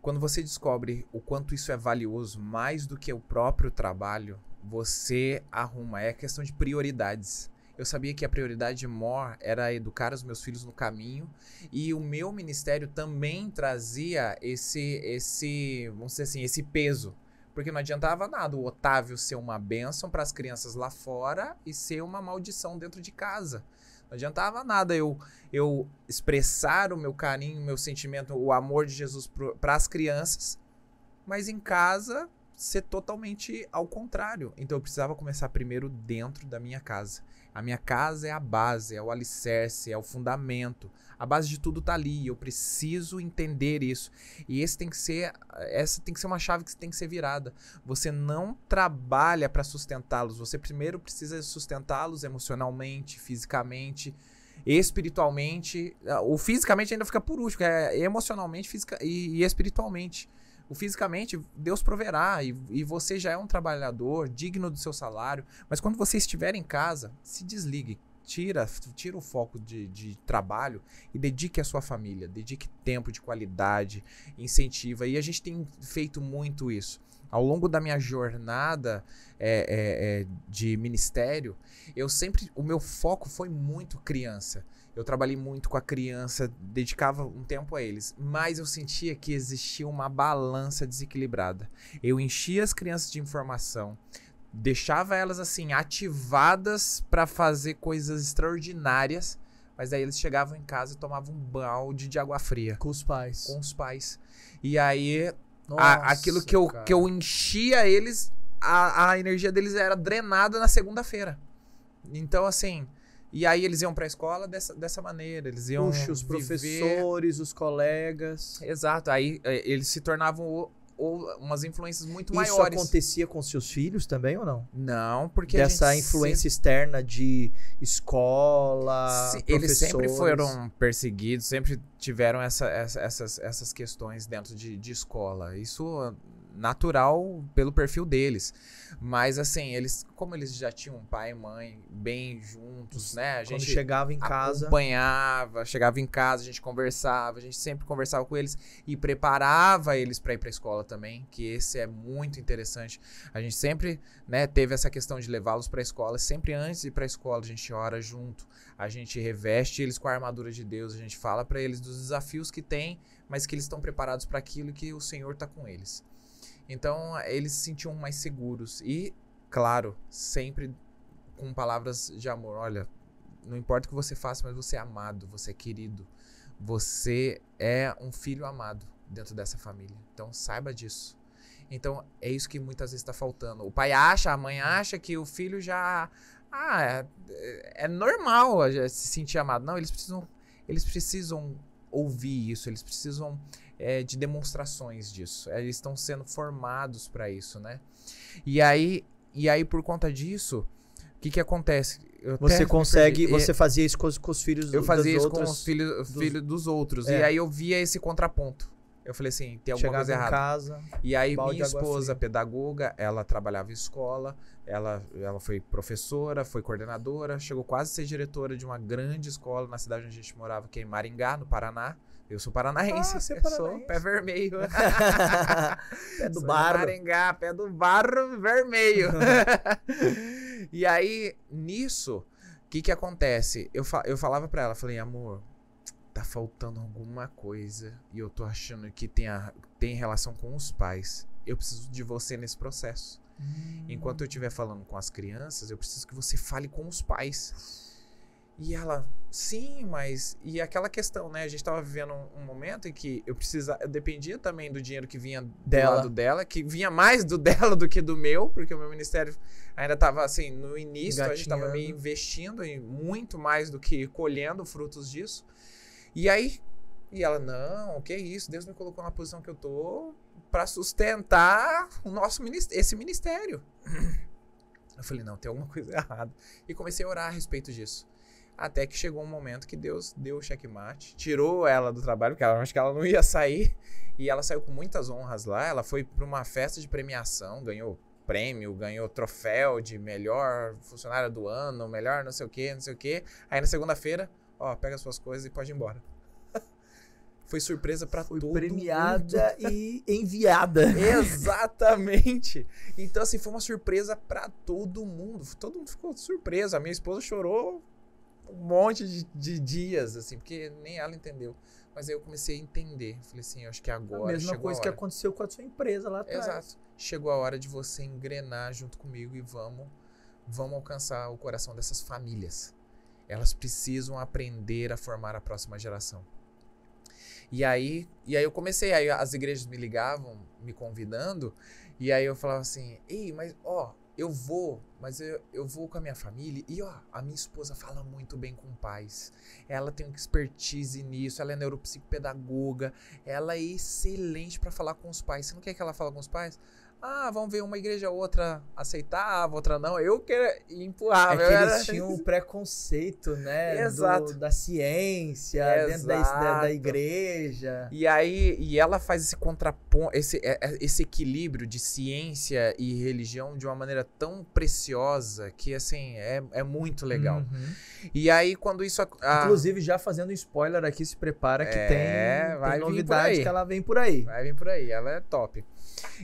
quando você descobre o quanto isso é valioso mais do que o próprio trabalho, você arruma. É questão de prioridades. Eu sabia que a prioridade maior era educar os meus filhos no caminho e o meu ministério também trazia esse esse, vamos dizer assim, esse peso porque não adiantava nada o Otávio ser uma bênção para as crianças lá fora e ser uma maldição dentro de casa. Não adiantava nada eu, eu expressar o meu carinho, o meu sentimento, o amor de Jesus para as crianças, mas em casa ser totalmente ao contrário. Então eu precisava começar primeiro dentro da minha casa. A minha casa é a base, é o alicerce, é o fundamento. A base de tudo tá ali. Eu preciso entender isso. E esse tem que ser, essa tem que ser uma chave que tem que ser virada. Você não trabalha para sustentá-los. Você primeiro precisa sustentá-los emocionalmente, fisicamente, espiritualmente. Ah, o fisicamente ainda fica por último, é emocionalmente, física e, e espiritualmente. O fisicamente, Deus proverá e, e você já é um trabalhador digno do seu salário. Mas quando você estiver em casa, se desligue, tira, tira o foco de, de, trabalho e dedique à sua família, dedique tempo de qualidade, incentiva. E a gente tem feito muito isso. Ao longo da minha jornada é, é, é, de ministério, eu sempre. O meu foco foi muito criança. Eu trabalhei muito com a criança, dedicava um tempo a eles, mas eu sentia que existia uma balança desequilibrada. Eu enchia as crianças de informação, deixava elas assim ativadas para fazer coisas extraordinárias, mas aí eles chegavam em casa e tomavam um balde de água fria com os pais. Com os pais. E aí Nossa, a, aquilo que eu, cara. que eu enchia eles, a, a energia deles era drenada na segunda-feira. Então assim, e aí eles iam para a escola dessa, dessa maneira, eles iam Puxa, os viver... professores, os colegas. Exato, aí é, eles se tornavam ou umas influências muito Isso maiores. Isso acontecia com seus filhos também ou não? Não, porque dessa influência externa de escola, Se, eles sempre foram perseguidos, sempre tiveram essa, essa, essas, essas questões dentro de, de escola. Isso natural pelo perfil deles. Mas assim, eles, como eles já tinham pai e mãe bem juntos, né? A gente Quando chegava em casa, acompanhava, chegava em casa, a gente conversava, a gente sempre conversava com eles e preparava eles para ir para escola também, que esse é muito interessante. A gente sempre, né, teve essa questão de levá-los para escola, sempre antes de ir para escola, a gente ora junto, a gente reveste eles com a armadura de Deus, a gente fala para eles dos desafios que tem, mas que eles estão preparados para aquilo que o Senhor está com eles. Então eles se sentiam mais seguros. E, claro, sempre com palavras de amor. Olha, não importa o que você faça, mas você é amado, você é querido. Você é um filho amado dentro dessa família. Então saiba disso. Então é isso que muitas vezes está faltando. O pai acha, a mãe acha que o filho já. Ah, é, é, é normal se sentir amado. Não, eles precisam. Eles precisam ouvir isso, eles precisam é, de demonstrações disso. É, eles estão sendo formados para isso, né? E aí, e aí, por conta disso, o que, que acontece? Eu você consegue, você fazia isso com os, com os filhos Eu fazia isso com os filhos dos, filho dos outros. É. E aí eu via esse contraponto. Eu falei assim, tem alguma Chegava coisa errada. Casa, e aí minha esposa, pedagoga, ela trabalhava em escola, ela, ela foi professora, foi coordenadora, chegou quase a ser diretora de uma grande escola na cidade onde a gente morava, que é em Maringá, no Paraná. Eu sou paranaense. Ah, você é paranaense. Sou pé vermelho. pé do barro. Maringá, pé do barro vermelho. e aí, nisso, o que que acontece? Eu, fa eu falava pra ela, falei, amor, tá faltando alguma coisa e eu tô achando que tem, a, tem relação com os pais. Eu preciso de você nesse processo. Hum. Enquanto eu estiver falando com as crianças, eu preciso que você fale com os pais. E ela, sim, mas. E aquela questão, né? A gente tava vivendo um, um momento em que eu precisava. Eu dependia também do dinheiro que vinha dela. do lado dela, que vinha mais do dela do que do meu, porque o meu ministério ainda tava assim, no início, Gatinhando. a gente tava meio investindo em muito mais do que colhendo frutos disso. E aí. E ela, não, que isso, Deus me colocou na posição que eu tô para sustentar o nosso ministério, esse ministério. Eu falei, não, tem alguma coisa errada. E comecei a orar a respeito disso. Até que chegou um momento que Deus deu o checkmate, tirou ela do trabalho, porque ela acho que ela não ia sair, e ela saiu com muitas honras lá. Ela foi para uma festa de premiação, ganhou prêmio, ganhou troféu de melhor funcionária do ano, melhor não sei o que, não sei o que. Aí na segunda-feira, ó, pega suas coisas e pode ir embora. Foi surpresa para todo premiada mundo. e enviada. Exatamente. Então assim, foi uma surpresa para todo mundo. Todo mundo ficou surpreso. A minha esposa chorou um monte de, de, dias, assim, porque nem ela entendeu. Mas aí eu comecei a entender. Falei assim, eu acho que agora. A mesma chegou coisa a hora. que aconteceu com a sua empresa lá atrás. Exato. Chegou a hora de você engrenar junto comigo e vamos, vamos alcançar o coração dessas famílias. Elas precisam aprender a formar a próxima geração. E aí, e aí eu comecei, aí as igrejas me ligavam, me convidando, e aí eu falava assim: "Ei, mas ó, eu vou, mas eu, eu vou com a minha família. E ó, a minha esposa fala muito bem com pais. Ela tem expertise nisso, ela é neuropsicopedagoga, ela é excelente para falar com os pais. Você não quer que ela fale com os pais? Ah, vamos ver uma igreja outra aceitava, outra não. Eu que era, empurrava. É que eles era... tinham um preconceito, né? Exato. Do, da ciência, Exato. dentro da, da, igreja. E aí, e ela faz esse contraponto, esse, é, é, esse equilíbrio de ciência e religião de uma maneira tão preciosa que, assim, é, é muito legal. Uhum. E aí, quando isso... A... Inclusive, já fazendo spoiler aqui, se prepara que é, tem, vai tem novidade que ela vem por aí. Vai vir por aí, ela é top.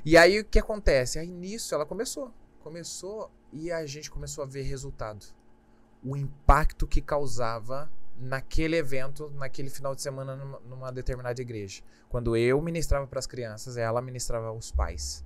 E aí o que acontece? Aí nisso ela começou. Começou e a gente começou a ver resultado. O impacto que causava naquele evento, naquele final de semana numa, numa determinada igreja. Quando eu ministrava para as crianças, ela ministrava aos pais.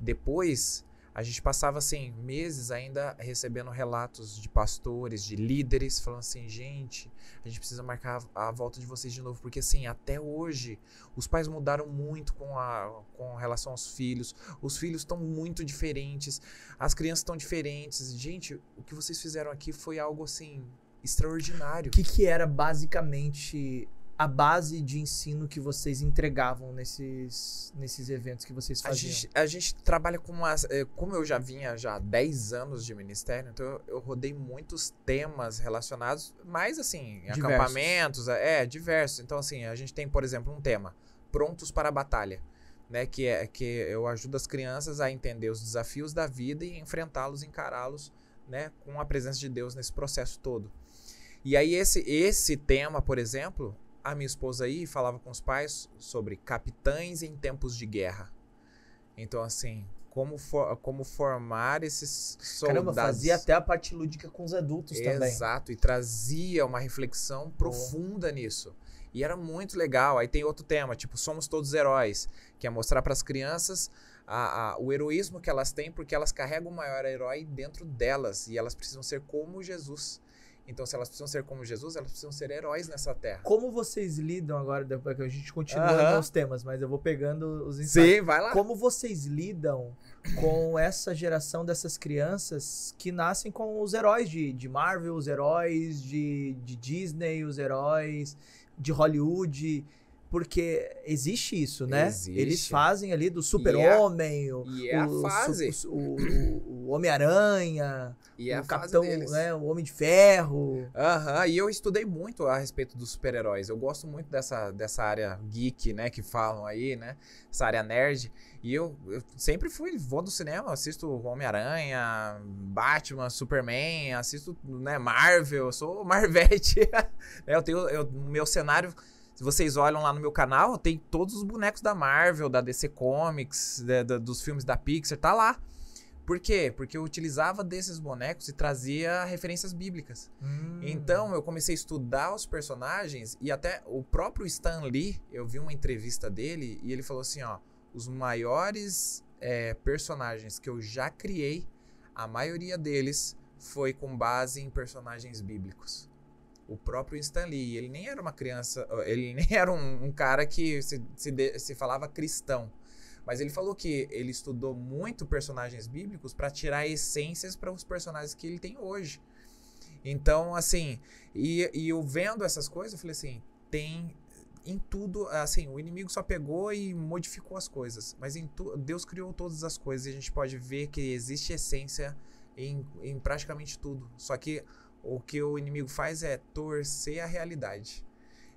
Depois, a gente passava assim meses ainda recebendo relatos de pastores, de líderes falando assim, gente, a gente precisa marcar a volta de vocês de novo, porque assim, até hoje os pais mudaram muito com a com relação aos filhos. Os filhos estão muito diferentes, as crianças estão diferentes. Gente, o que vocês fizeram aqui foi algo assim extraordinário. O que que era basicamente a base de ensino que vocês entregavam nesses, nesses eventos que vocês faziam? A gente, a gente trabalha com uma. É, como eu já vinha já há 10 anos de ministério, então eu, eu rodei muitos temas relacionados, mais assim, diversos. acampamentos, é, é, diversos. Então, assim, a gente tem, por exemplo, um tema: prontos para a batalha. Né, que é que eu ajudo as crianças a entender os desafios da vida e enfrentá-los, encará-los, né, com a presença de Deus nesse processo todo. E aí esse esse tema, por exemplo, a minha esposa aí falava com os pais sobre capitães em tempos de guerra. Então, assim, como, for, como formar esses soldados. Caramba, fazia até a parte lúdica com os adultos Exato, também. Exato, e trazia uma reflexão profunda oh. nisso. E era muito legal. Aí tem outro tema, tipo, somos todos heróis, que é mostrar para as crianças a, a, o heroísmo que elas têm, porque elas carregam o maior herói dentro delas e elas precisam ser como Jesus. Então, se elas precisam ser como Jesus, elas precisam ser heróis nessa terra. Como vocês lidam agora, depois que a gente continua com os temas, mas eu vou pegando os insights. Sim, vai lá. Como vocês lidam com essa geração dessas crianças que nascem com os heróis de, de Marvel, os heróis de, de Disney, os heróis de Hollywood? Porque existe isso, né? Existe. Eles fazem ali do é super-homem, o, é o, o, Homem-Aranha, é o Capitão, né, o Homem de Ferro. Aham, e eu estudei muito a respeito dos super-heróis. Eu gosto muito dessa, dessa área geek, né, que falam aí, né? Essa área nerd. E eu, eu sempre fui, vou no cinema, assisto Homem-Aranha, Batman, Superman, assisto, né, Marvel, eu sou Marvete. eu tenho, eu, meu cenário se vocês olham lá no meu canal, tem todos os bonecos da Marvel, da DC Comics, da, da, dos filmes da Pixar, tá lá. Por quê? Porque eu utilizava desses bonecos e trazia referências bíblicas. Hum. Então eu comecei a estudar os personagens e até o próprio Stan Lee, eu vi uma entrevista dele e ele falou assim: ó, os maiores é, personagens que eu já criei, a maioria deles foi com base em personagens bíblicos o próprio Stan Lee, ele nem era uma criança, ele nem era um, um cara que se, se, de, se, falava cristão. Mas ele falou que ele estudou muito personagens bíblicos para tirar essências para os personagens que ele tem hoje. Então, assim, e, e eu vendo essas coisas, eu falei assim, tem em tudo, assim, o inimigo só pegou e modificou as coisas, mas em tu, Deus criou todas as coisas e a gente pode ver que existe essência em, em praticamente tudo. Só que o que o inimigo faz é torcer a realidade.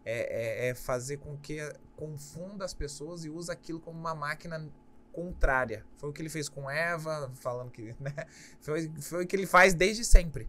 É, é, é fazer com que confunda as pessoas e use aquilo como uma máquina contrária. Foi o que ele fez com Eva, falando que. Né? Foi, foi o que ele faz desde sempre.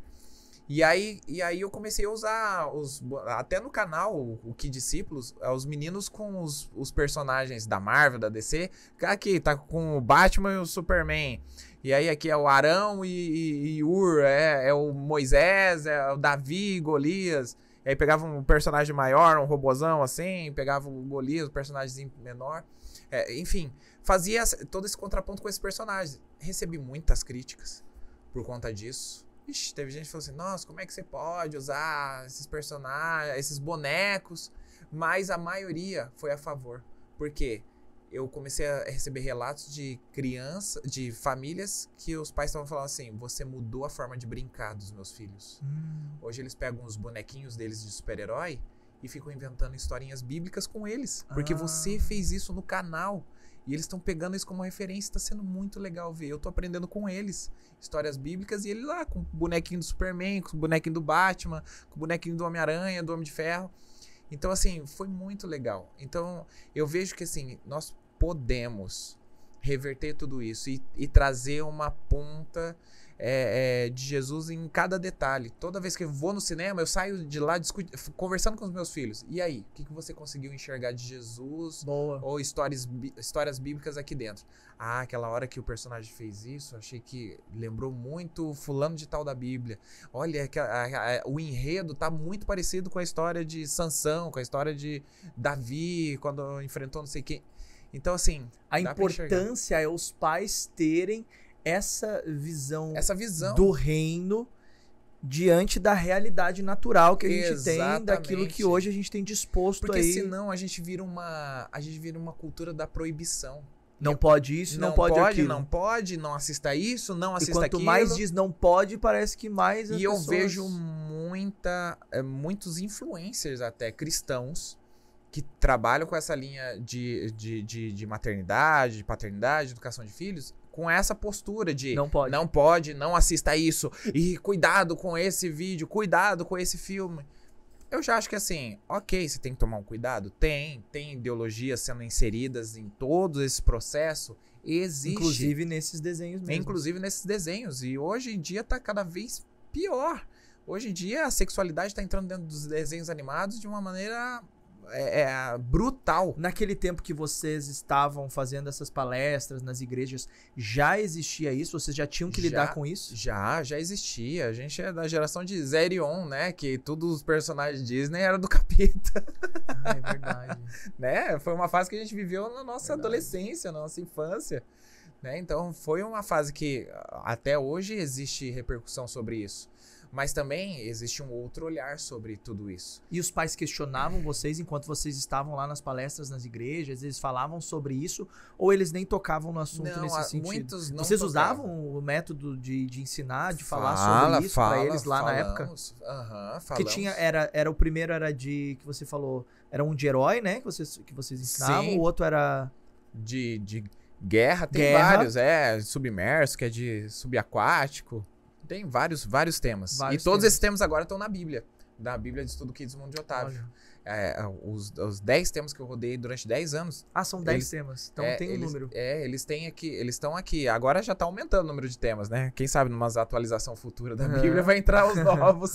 E aí, e aí eu comecei a usar os. Até no canal, o, o que discípulos, é, os meninos com os, os personagens da Marvel, da DC. Aqui, tá com o Batman e o Superman. E aí aqui é o Arão e, e, e Ur, é, é, o Moisés, é o Davi, Golias. E aí pegava um personagem maior, um robozão assim, pegava o Golias, um personagem menor. É, enfim, fazia todo esse contraponto com esses personagens. Recebi muitas críticas por conta disso. Ixi, teve gente que falou assim: nossa, como é que você pode usar esses personagens, esses bonecos? Mas a maioria foi a favor. Por quê? eu comecei a receber relatos de crianças, de famílias que os pais estavam falando assim: você mudou a forma de brincar dos meus filhos. Hum. Hoje eles pegam os bonequinhos deles de super-herói e ficam inventando historinhas bíblicas com eles, porque ah. você fez isso no canal. E eles estão pegando isso como referência, está sendo muito legal ver. Eu estou aprendendo com eles histórias bíblicas e ele lá com o bonequinho do Superman, com o bonequinho do Batman, com o bonequinho do Homem-Aranha, do Homem de Ferro. Então, assim, foi muito legal. Então, eu vejo que, assim, nós podemos reverter tudo isso e, e trazer uma ponta é, é, de Jesus em cada detalhe. Toda vez que eu vou no cinema, eu saio de lá conversando com os meus filhos. E aí, o que, que você conseguiu enxergar de Jesus? Boa. Ou histórias, histórias bíblicas aqui dentro? Ah, aquela hora que o personagem fez isso, achei que lembrou muito fulano de tal da Bíblia. Olha, é a, a, a, o enredo tá muito parecido com a história de Sansão, com a história de Davi, quando enfrentou não sei quem. Então, assim. A importância é os pais terem essa visão, essa visão do reino diante da realidade natural que a gente Exatamente. tem daquilo que hoje a gente tem disposto Porque aí. senão a gente vira uma a gente vira uma cultura da proibição. Não pode isso, não, não pode, pode aquilo. Não pode, não assista isso, não assista e quanto aquilo. quanto mais diz não pode, parece que mais E eu vejo muita é, muitos influencers até cristãos que trabalham com essa linha de, de, de, de maternidade, de paternidade, educação de filhos, com essa postura de não pode, não, pode, não assista isso, e cuidado com esse vídeo, cuidado com esse filme. Eu já acho que assim, ok, você tem que tomar um cuidado. Tem, tem ideologias sendo inseridas em todo esse processo. Existe. Inclusive nesses desenhos mesmo. Inclusive nesses desenhos. E hoje em dia tá cada vez pior. Hoje em dia a sexualidade está entrando dentro dos desenhos animados de uma maneira é, é, brutal. Naquele tempo que vocês estavam fazendo essas palestras nas igrejas, já existia isso? Vocês já tinham que já, lidar com isso? Já, já existia. A gente é da geração de Zerion, né? Que todos os personagens Disney eram do capeta. Ah, é verdade. né? Foi uma fase que a gente viveu na nossa verdade. adolescência, na nossa infância. Né? Então foi uma fase que até hoje existe repercussão sobre isso. Mas também existe um outro olhar sobre tudo isso. E os pais questionavam vocês enquanto vocês estavam lá nas palestras nas igrejas? Eles falavam sobre isso ou eles nem tocavam no assunto não, nesse sentido? Muitos não vocês usavam o método de, de ensinar, de falar sobre isso para eles lá falamos, na época? Uhum, Que tinha era era o primeiro era de que você falou, era um de herói, né, que vocês que vocês ensinavam, Sim. o outro era de, de guerra, tem guerra. vários, é submerso, que é de subaquático. Tem vários, vários temas. Vários e todos temas. esses temas agora estão na Bíblia. Da Bíblia de Estudo Kids Mundo de Otávio. É, é, os, os temas que eu rodei durante dez anos. Ah, são dez temas. Então é, tem um eles, número. É, eles têm aqui, eles estão aqui. Agora já está aumentando o número de temas, né? Quem sabe numa atualização futura da Bíblia vai entrar os novos.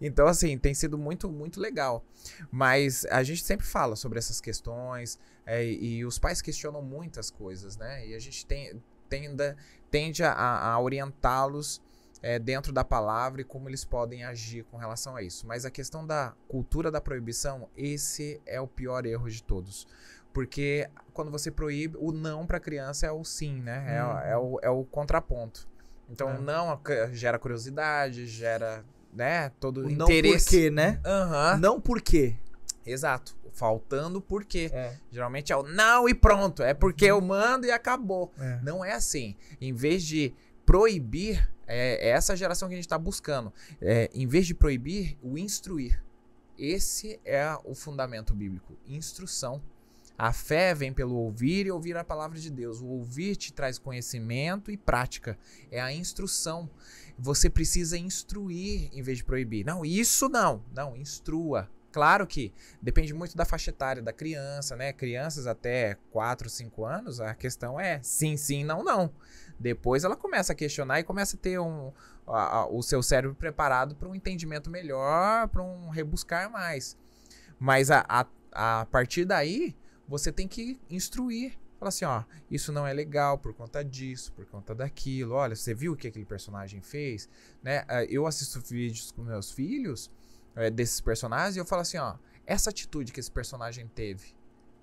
então, assim, tem sido muito, muito legal. Mas a gente sempre fala sobre essas questões é, e os pais questionam muitas coisas, né? E a gente tem, tenda, tende a, a orientá-los é, dentro da palavra e como eles podem agir com relação a isso. Mas a questão da cultura da proibição, esse é o pior erro de todos. Porque quando você proíbe, o não para a criança é o sim, né? É, uhum. é, o, é o contraponto. Então, é. não gera curiosidade, gera, né, todo o interesse. Né? Não por quê, né? Uhum. Não por quê. Exato. Faltando por quê. É. Geralmente é o não e pronto. É porque uhum. eu mando e acabou. É. Não é assim. Em vez de proibir, é, é essa geração que a gente está buscando. É, em vez de proibir, o instruir. Esse é o fundamento bíblico: instrução. A fé vem pelo ouvir e ouvir a palavra de Deus. O ouvir te traz conhecimento e prática. É a instrução. Você precisa instruir em vez de proibir. Não, isso não. Não, instrua. Claro que depende muito da faixa etária da criança, né? Crianças até 4, 5 anos, a questão é sim, sim, não, não. Depois ela começa a questionar e começa a ter um, a, a, o seu cérebro preparado para um entendimento melhor, para um rebuscar mais. Mas a, a, a partir daí, você tem que instruir Fala assim, ó, isso não é legal por conta disso, por conta daquilo. Olha, você viu o que aquele personagem fez, né? Ah, eu assisto vídeos com meus filhos é, desses personagens e eu falo assim, ó, essa atitude que esse personagem teve,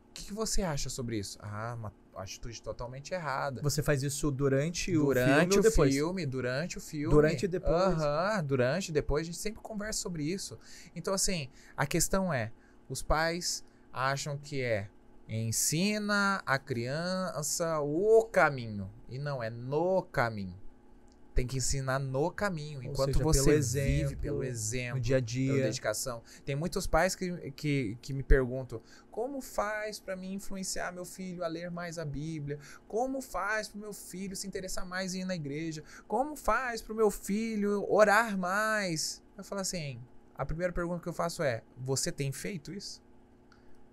o que, que, você acha sobre isso? Ah, uma atitude totalmente errada. Você faz isso durante, durante o filme? Durante o depois? filme, durante o filme. Durante e depois. Aham, durante e depois. A gente sempre conversa sobre isso. Então, assim, a questão é: os pais acham que é ensina a criança o caminho. E não, é no caminho. Tem que ensinar no caminho, Ou enquanto seja, você pelo exemplo, vive pelo exemplo, no dia a dia, pela dedicação. Tem muitos pais que, que, que me perguntam: como faz para mim influenciar meu filho a ler mais a Bíblia? Como faz para meu filho se interessar mais em ir na igreja? Como faz para meu filho orar mais? Eu falo assim: a primeira pergunta que eu faço é: você tem feito isso?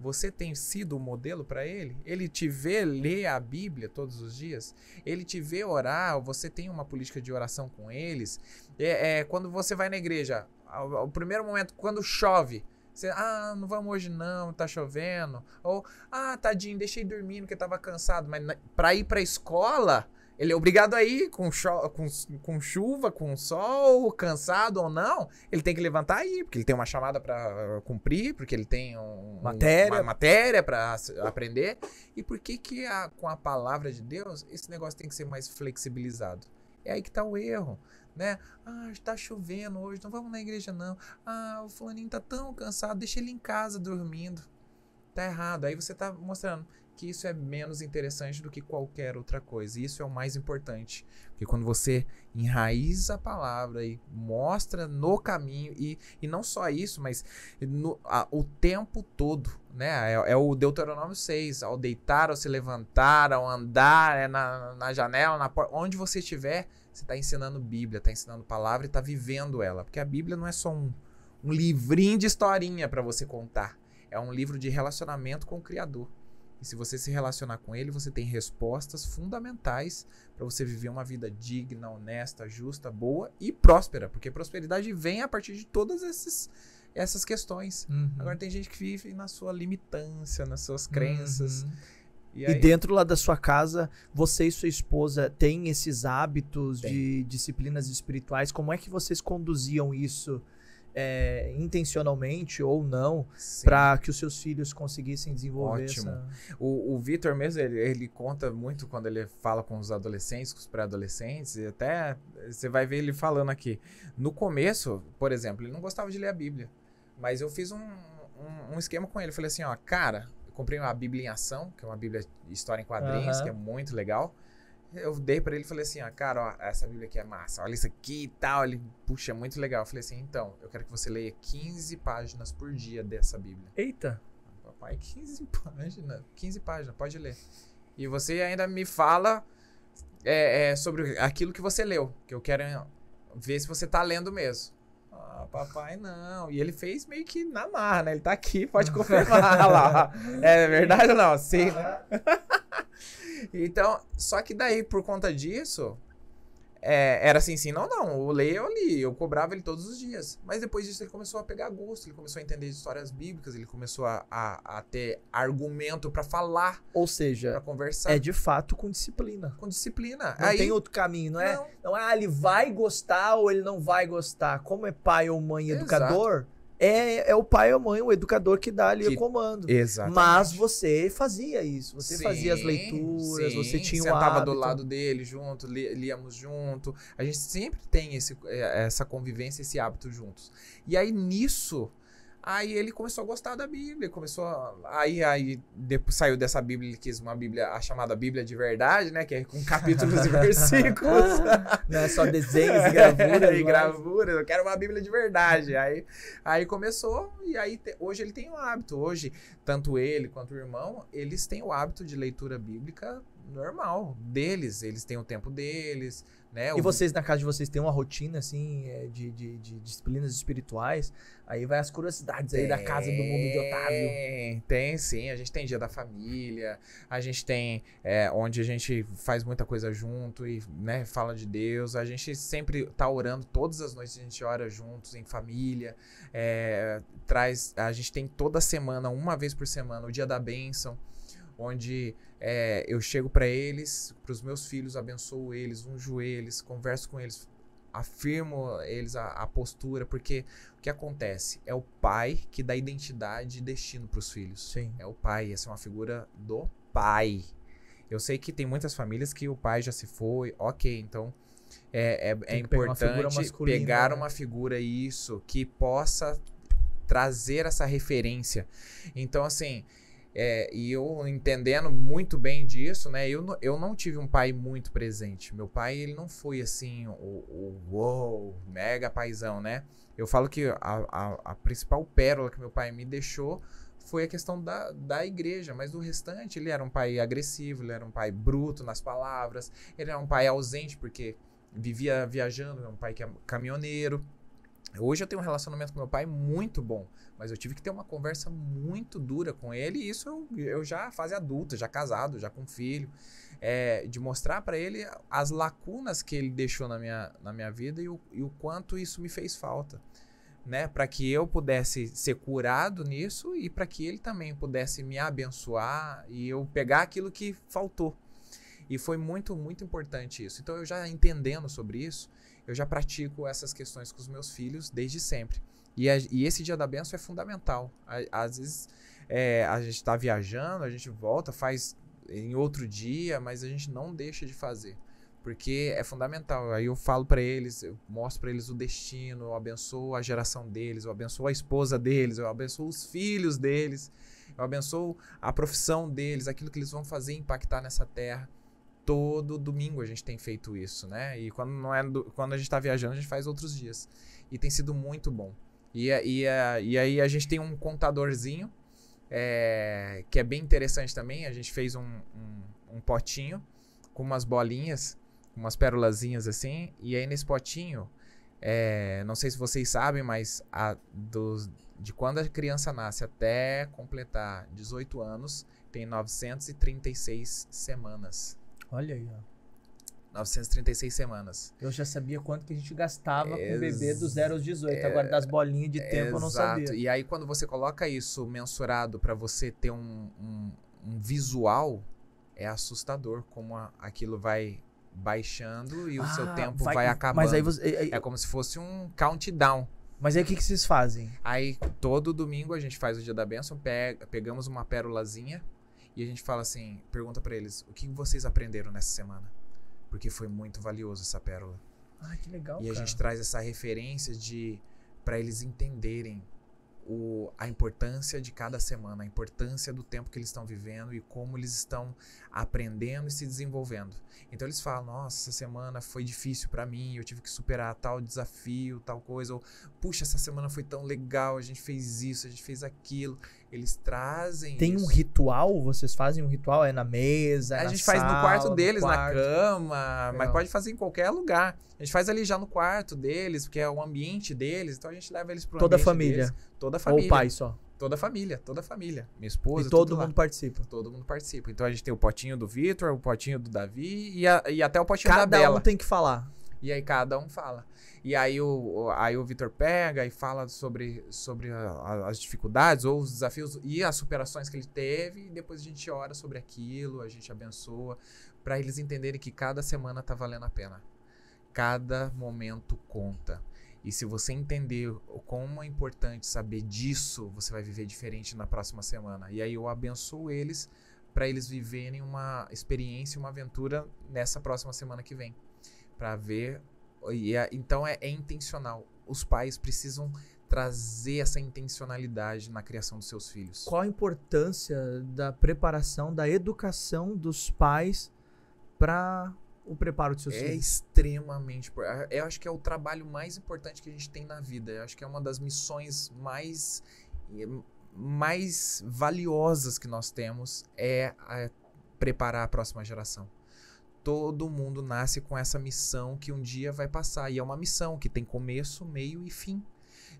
Você tem sido o modelo para ele? Ele te vê ler a Bíblia todos os dias? Ele te vê orar? Você tem uma política de oração com eles? É, é quando você vai na igreja, o primeiro momento, quando chove, você, ah, não vamos hoje não, tá chovendo. Ou, ah, tadinho, deixei dormindo porque tava cansado. Mas para ir pra escola, ele é obrigado aí com, com, com, chuva, com sol, cansado ou não, ele tem que levantar aí, porque ele tem uma chamada para ah, cumprir, porque ele tem um, matéria, uma matéria para aprender. E por que que a, com a palavra de Deus esse negócio tem que ser mais flexibilizado? É aí que está o erro, né? Ah, está chovendo hoje, não vamos na igreja não. Ah, o fulaninho está tão cansado, deixa ele em casa dormindo. Tá errado. Aí você está mostrando que isso é menos interessante do que qualquer outra coisa. E isso é o mais importante. Porque quando você enraiza a palavra e mostra no caminho, e, e não só isso, mas no, a, o tempo todo, né? É, é, o Deuteronômio 6, ao deitar, ao se levantar, ao andar, é na, na janela, na porta, onde você estiver, você está ensinando Bíblia, está ensinando palavra e está vivendo ela. Porque a Bíblia não é só um, um livrinho de historinha para você contar. É um livro de relacionamento com o Criador. E se você se relacionar com ele, você tem respostas fundamentais para você viver uma vida digna, honesta, justa, boa e próspera. Porque prosperidade vem a partir de todas esses, essas questões. Uhum. Agora tem gente que vive na sua limitância, nas suas crenças. Uhum. E, aí... e, dentro lá da sua casa, você e sua esposa têm esses hábitos tem. de disciplinas espirituais? Como é que vocês conduziam isso? é, intencionalmente ou não, para que os seus filhos conseguissem desenvolver Ótimo. Essa... O, o Vitor mesmo, ele, ele, conta muito quando ele fala com os adolescentes, com os pré-adolescentes, e até você vai ver ele falando aqui. No começo, por exemplo, ele não gostava de ler a Bíblia, mas eu fiz um, um, um esquema com ele. Falei assim, ó, cara, eu comprei uma Bíblia em ação, que é uma Bíblia história em quadrinhos, uhum. que é muito legal eu dei para ele e falei assim, ó, cara, ó, essa Bíblia aqui é massa, olha isso aqui e tal. Ele, puxa, é muito legal. Eu falei assim, então, eu quero que você leia 15 páginas por dia dessa Bíblia. Eita! Papai, 15 páginas, 15 páginas, pode ler. E você ainda me fala é, é, sobre aquilo que você leu, que eu quero é, ver se você tá lendo mesmo. Ah, papai, não. E ele fez meio que na marra, né? Ele tá aqui, pode confirmar lá. É verdade ou não? Sim. Então, só que daí, por conta disso, é, era assim, sim, não, não. O leia eu li, eu cobrava ele todos os dias. Mas depois disso ele começou a pegar gosto, ele começou a entender histórias bíblicas, ele começou a, a, a ter argumento para falar. Ou seja, pra conversar. é de fato com disciplina. Com disciplina. Não Aí, tem outro caminho, não é? Não. não é, ah, ele vai gostar ou ele não vai gostar. Como é pai ou mãe Exato. educador é, é o pai ou a mãe, o educador que dá ali que, o comando. Exato. Mas você fazia isso, você sim, fazia as leituras, sim. você tinha Sentava um Sentava do lado dele junto, li, líamos junto. A gente sempre tem esse, é, essa convivência, esse hábito juntos. E aí nisso Aí ele começou a gostar da Bíblia, começou a... aí aí depois saiu dessa Bíblia ele quis uma Bíblia a chamada Bíblia de verdade, né, que é com capítulos e versículos. Não é só desenhos e gravuras. e gravuras. Eu quero uma Bíblia de verdade. Aí aí começou e aí te... hoje ele tem o hábito. Hoje tanto ele quanto o irmão eles têm o hábito de leitura bíblica normal deles. Eles têm o tempo deles né? E vocês, na casa de vocês, têm uma rotina, assim, é, de, de, de disciplinas espirituais. Aí vai as curiosidades tem, aí da casa do mundo de Otávio. Tem, sim. A gente tem dia da família, a gente tem é, onde a gente faz muita coisa junto e né, fala de Deus. A gente sempre tá orando, todas as noites a gente ora juntos, em família. É, traz, a gente tem toda semana, uma vez por semana, o dia da bênção onde é, eu chego para eles, para os meus filhos, abençoo eles, unjo eles, converso com eles, afirmo eles a, a postura, porque o que acontece? É o pai que dá identidade e destino para os filhos. Sim. É o pai, essa é uma figura do pai. Eu sei que tem muitas famílias que o pai já se foi, ok, então é, é, é importante pegar, uma, pegar né? uma figura isso que possa trazer essa referência. Então, assim, é, e eu entendendo muito bem disso, né? Eu, eu não tive um pai muito presente. Meu pai, ele não foi assim, o, o uou, mega paizão, né? Eu falo que a, a, a, principal pérola que meu pai me deixou foi a questão da, da igreja, mas o restante, ele era um pai agressivo, ele era um pai bruto nas palavras, ele era um pai ausente porque vivia viajando, era é um pai que é caminhoneiro. Hoje eu tenho um relacionamento com meu pai muito bom, mas eu tive que ter uma conversa muito dura com ele, e isso eu, eu já fase adulta, já casado, já com filho, é, de mostrar para ele as lacunas que ele deixou na minha, na minha vida e o, e o quanto isso me fez falta. Né, para que eu pudesse ser curado nisso e para que ele também pudesse me abençoar e eu pegar aquilo que faltou. E foi muito, muito importante isso. Então, eu já entendendo sobre isso, eu já pratico essas questões com os meus filhos desde sempre. E, a, e esse dia da benção é fundamental. às vezes é, a gente está viajando, a gente volta, faz em outro dia, mas a gente não deixa de fazer. Porque é fundamental. Aí eu falo para eles, eu mostro para eles o destino, eu abençoo a geração deles, eu abençoo a esposa deles, eu abençoo os filhos deles, eu abençoo a profissão deles, aquilo que eles vão fazer impactar nessa terra. Todo domingo a gente tem feito isso, né? E quando, não é do, quando a gente está viajando, a gente faz outros dias. E tem sido muito bom. E, e, e aí a gente tem um contadorzinho, é, que é bem interessante também. A gente fez um, um, um potinho com umas bolinhas, umas pérolazinhas assim. E aí nesse potinho, é, não sei se vocês sabem, mas a, dos, de quando a criança nasce até completar 18 anos, tem 936 semanas. Olha aí, ó. 936 semanas. Eu já sabia quanto que a gente gastava Ex com o bebê do 0 aos 18. É... Agora, das bolinhas de tempo, Exato. eu não sabia. E aí, quando você coloca isso mensurado para você ter um, um, um, visual, é assustador como a, aquilo vai baixando e ah, o seu ah, tempo vai, vai acabando. Você, aí, é como se fosse um countdown. Mas aí o que, que vocês fazem? Aí todo domingo a gente faz o dia da bênção, pega, pegamos uma pérolazinha e a gente fala assim, pergunta para eles, o que vocês aprenderam nessa semana? porque foi muito valioso essa pérola. Ah, que legal. E a gente traz essa referência de para eles entenderem o, a importância de cada semana, a importância do tempo que eles estão vivendo e como eles estão aprendendo e se desenvolvendo. Então eles falam: Nossa, essa semana foi difícil para mim, eu tive que superar tal desafio, tal coisa. Ou, Puxa, essa semana foi tão legal, a gente fez isso, a gente fez aquilo. Eles trazem. Tem isso. um ritual? Vocês fazem um ritual? É na mesa? É a gente faz no quarto deles, no quarto. na cama, Legal. mas pode fazer em qualquer lugar. A gente faz ali já no quarto deles, porque é o ambiente deles, então a gente leva eles pro Toda a família. Deles. Toda a família. Ou o pai só. Toda a família, toda a família. Minha esposa. E todo mundo lá. participa. Todo mundo participa. Então a gente tem o potinho do Vitor, o potinho do Davi e, a, e até o potinho Cada da Bela. Cada um tem que falar. E aí cada um fala. E aí o, aí o Vitor pega e fala sobre, sobre a, as dificuldades ou os desafios e as superações que ele teve. E depois a gente ora sobre aquilo, a gente abençoa, para eles entenderem que cada semana tá valendo a pena. Cada momento conta. E se você entender como é importante saber disso, você vai viver diferente na próxima semana. E aí eu abençoo eles para eles viverem uma experiência, uma aventura nessa próxima semana que vem para ver. E a, é, então é, é intencional. Os pais precisam trazer essa intencionalidade na criação dos seus filhos. Qual a importância da preparação, da educação dos pais para o preparo dos seus é filhos? É extremamente importante. Eu acho que é o trabalho mais importante que a gente tem na vida. Eu acho que é uma das missões mais mais valiosas que nós temos é preparar a próxima geração todo mundo nasce com essa missão que um dia vai passar. E é uma missão que tem começo, meio e fim.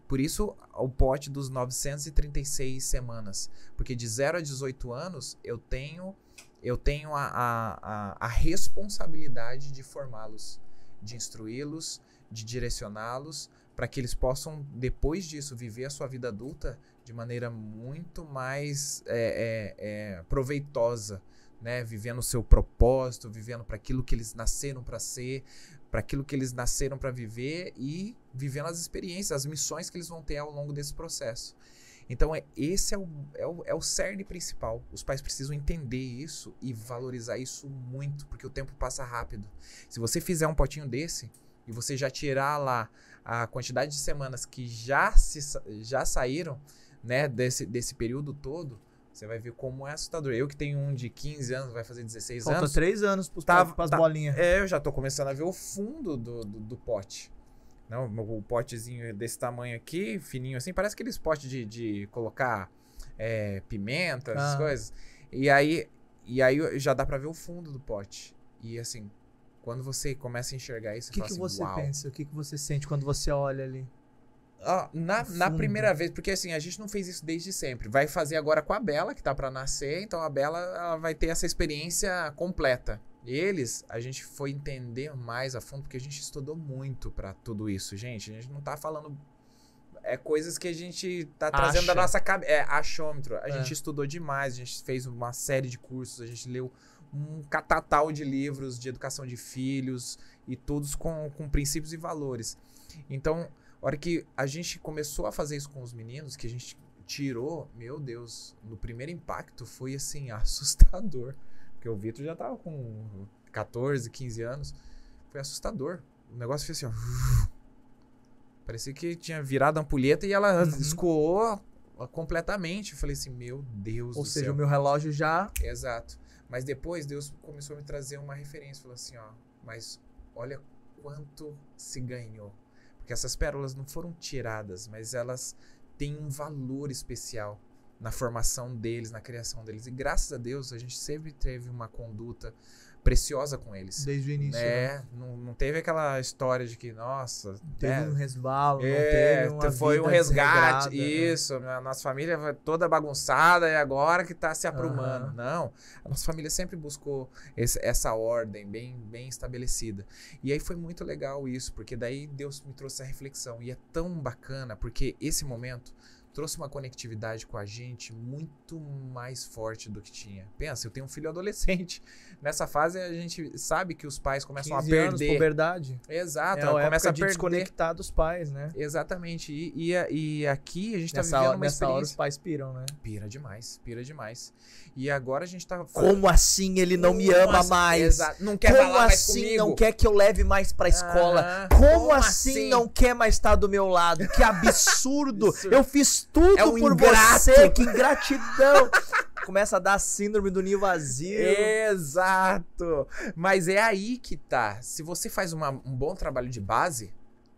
Por isso, o pote dos 936 semanas. Porque de 0 a 18 anos, eu tenho eu tenho a, a, a, a responsabilidade de formá-los, de instruí-los, de direcioná-los, para que eles possam, depois disso, viver a sua vida adulta de maneira muito mais é, é, é, proveitosa né? Vivendo o seu propósito, vivendo para aquilo que eles nasceram para ser, para aquilo que eles nasceram para viver e vivendo as experiências, as missões que eles vão ter ao longo desse processo. Então, é, esse é o, é, o, é o cerne principal. Os pais precisam entender isso e valorizar isso muito, porque o tempo passa rápido. Se você fizer um potinho desse e você já tirar lá a quantidade de semanas que já, se, já saíram né, desse, desse período todo, você vai ver como é assustador. Eu que tenho um de 15 anos, vai fazer 16 Falta anos. Falta 3 anos pros tava, tá pras tá, bolinhas. É, eu já tô começando a ver o fundo do, do, do pote. Não, o potezinho desse tamanho aqui, fininho assim, parece aqueles potes de, de colocar é, pimenta, essas ah. coisas. E aí, e aí já dá para ver o fundo do pote. E assim, quando você começa a enxergar isso, o que, que assim, você Uau. pensa? O que, que você sente quando você olha ali? na, na primeira vez, porque assim, a gente não fez isso desde sempre. Vai fazer agora com a Bela, que tá para nascer, então a Bela vai ter essa experiência completa. Eles, a gente foi entender mais a fundo, porque a gente estudou muito para tudo isso, gente. A gente não tá falando. É coisas que a gente tá trazendo Acha. da nossa cabeça. É, achômetro. A é. gente estudou demais, a gente fez uma série de cursos, a gente leu um catatal de livros de educação de filhos e todos com, com princípios e valores. Então, a hora que a gente começou a fazer isso com os meninos, que a gente tirou, meu Deus, no primeiro impacto foi assim, assustador. Porque o Vitor já tava com 14, 15 anos. Foi assustador. O negócio fez assim, ó. Parecia que tinha virado a ampulheta e ela uhum. escoou completamente. Eu falei assim, meu Deus Ou do seja, céu. o meu relógio já. Exato. Mas depois Deus começou a me trazer uma referência. Falou assim, ó, mas olha quanto se ganhou que essas pérolas não foram tiradas, mas elas têm um valor especial na formação deles, na criação deles. E graças a Deus a gente sempre teve uma conduta, preciosa com eles. Desde o início. É, né? não, não teve aquela história de que, nossa. Teve é, um resvalo, é, Foi um resgate, né? isso. Né? Nossa família foi toda bagunçada e agora que está se aprumando. Uhum. Não. A nossa família sempre buscou esse, essa ordem bem, bem estabelecida. E aí foi muito legal isso, porque daí Deus me trouxe a reflexão. E é tão bacana, porque esse momento trouxe uma conectividade com a gente muito mais forte do que tinha. Pensa, eu tenho um filho adolescente. Nessa fase a gente sabe que os pais começam a perder. Anos, puberdade. Exato, é, começa a de perder. desconectar dos pais, né? Exatamente. E, e, e aqui a gente tá nessa tá vivendo hora, uma nessa experiência. Hora os pais piram, né? Pira demais, pira demais. E agora a gente tá Como assim ele não Como me ama assim? mais? Exato. Não quer Como assim comigo? não quer que eu leve mais pra escola? Ah, como, como assim, assim não quer mais estar do meu lado? Que absurdo. eu fiz tudo é um por ingrato. você, que ingratidão. Começa a dar síndrome do ninho vazio. Exato. Mas é aí que tá. Se você faz uma, um bom trabalho de base,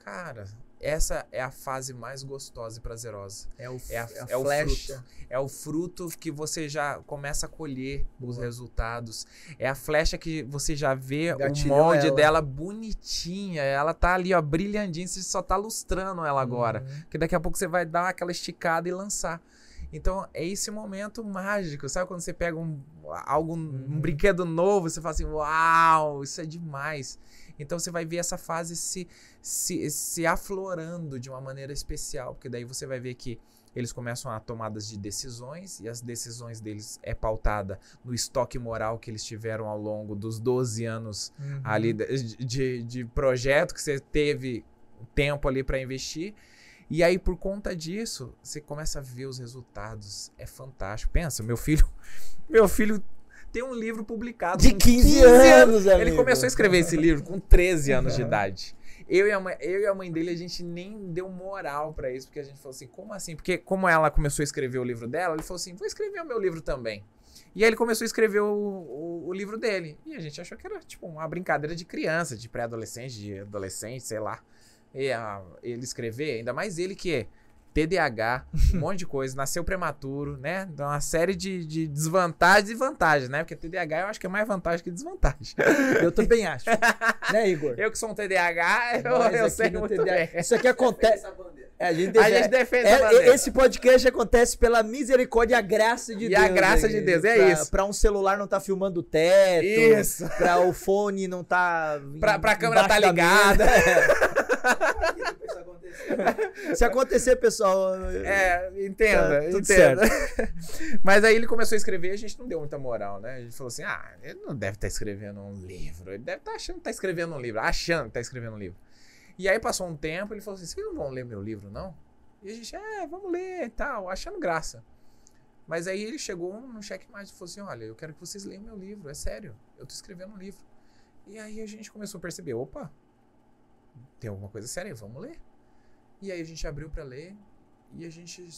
cara, essa é a fase mais gostosa e prazerosa. É o, é a, é a é flecha. O fruto, é o fruto que você já começa a colher os resultados. É a flecha que você já vê Gatilhou o molde ela. dela bonitinha. Ela tá ali, ó, brilhandinha. Você só tá lustrando ela agora. Uhum. Que daqui a pouco você vai dar aquela esticada e lançar. Então é esse momento mágico, sabe quando você pega um, algo, um uhum. brinquedo novo, você fala assim, uau, isso é demais. Então você vai ver essa fase se, se, se aflorando de uma maneira especial, porque daí você vai ver que eles começam a tomadas de decisões e as decisões deles é pautada no estoque moral que eles tiveram ao longo dos 12 anos uhum. ali de, de, de, projeto que você teve tempo ali para investir. E aí, por conta disso, você começa a ver os resultados. É fantástico. Pensa, meu filho, meu filho ter um livro publicado. De 15, 15 anos, anos. Ele começou a escrever esse livro com 13 anos de idade. Eu e, a mãe, eu e a mãe dele, a gente nem deu moral para isso, porque a gente falou assim, como assim? Porque como ela começou a escrever o livro dela, ele falou assim, vou escrever o meu livro também. E aí ele começou a escrever o, o, o livro dele. E a gente achou que era tipo uma brincadeira de criança, de pré-adolescente, de adolescente, sei lá. E, a, ele escrever, ainda mais ele que TDAH, um monte de coisa, nasceu prematuro, né? Então, uma série de, de desvantagens e vantagens, né? Porque TDAH eu acho que é mais vantagem que desvantagem. Eu também acho. né, Igor? Eu que sou um TDAH, eu, é eu sei muito TDAH. bem. Isso aqui acontece. É, a gente, deve... a gente defende é, Esse podcast acontece pela misericórdia e a graça de e Deus. E a graça de Deus, é pra, isso. Pra um celular não tá filmando o teto. Isso. Pra o fone não tá... Pra, pra a câmera tá ligada. É. Se acontecer, pessoal. É, entenda, tá, entenda. Mas aí ele começou a escrever a gente não deu muita moral, né? A gente falou assim: ah, ele não deve estar tá escrevendo um livro. Ele deve estar tá achando que está escrevendo um livro. Achando que está escrevendo um livro. E aí passou um tempo, ele falou assim: vocês não vão ler meu livro, não? E a gente, é, vamos ler e tal, achando graça. Mas aí ele chegou num cheque mais e falou assim: olha, eu quero que vocês leiam meu livro, é sério, eu estou escrevendo um livro. E aí a gente começou a perceber: opa, tem alguma coisa séria, vamos ler. E aí a gente abriu para ler e a gente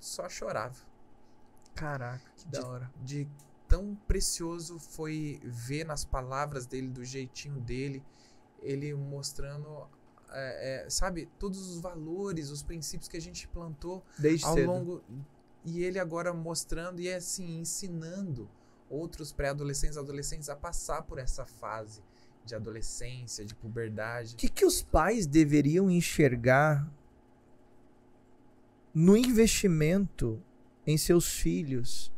só chorava. Caraca, que da hora. De tão precioso foi ver nas palavras dele, do jeitinho dele, ele mostrando, é, é, sabe, todos os valores, os princípios que a gente plantou Desde ao cedo. longo. E ele agora mostrando e assim, ensinando outros pré-adolescentes, adolescentes a passar por essa fase de adolescência, de puberdade. O que, que os pais deveriam enxergar no investimento em seus filhos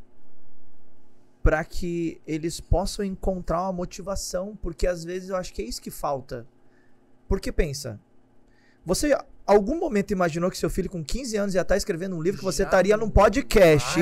para que eles possam encontrar uma motivação? Porque às vezes eu acho que é isso que falta. Porque pensa, você algum momento imaginou que seu filho com 15 anos ia estar tá escrevendo um livro que você Já estaria num podcast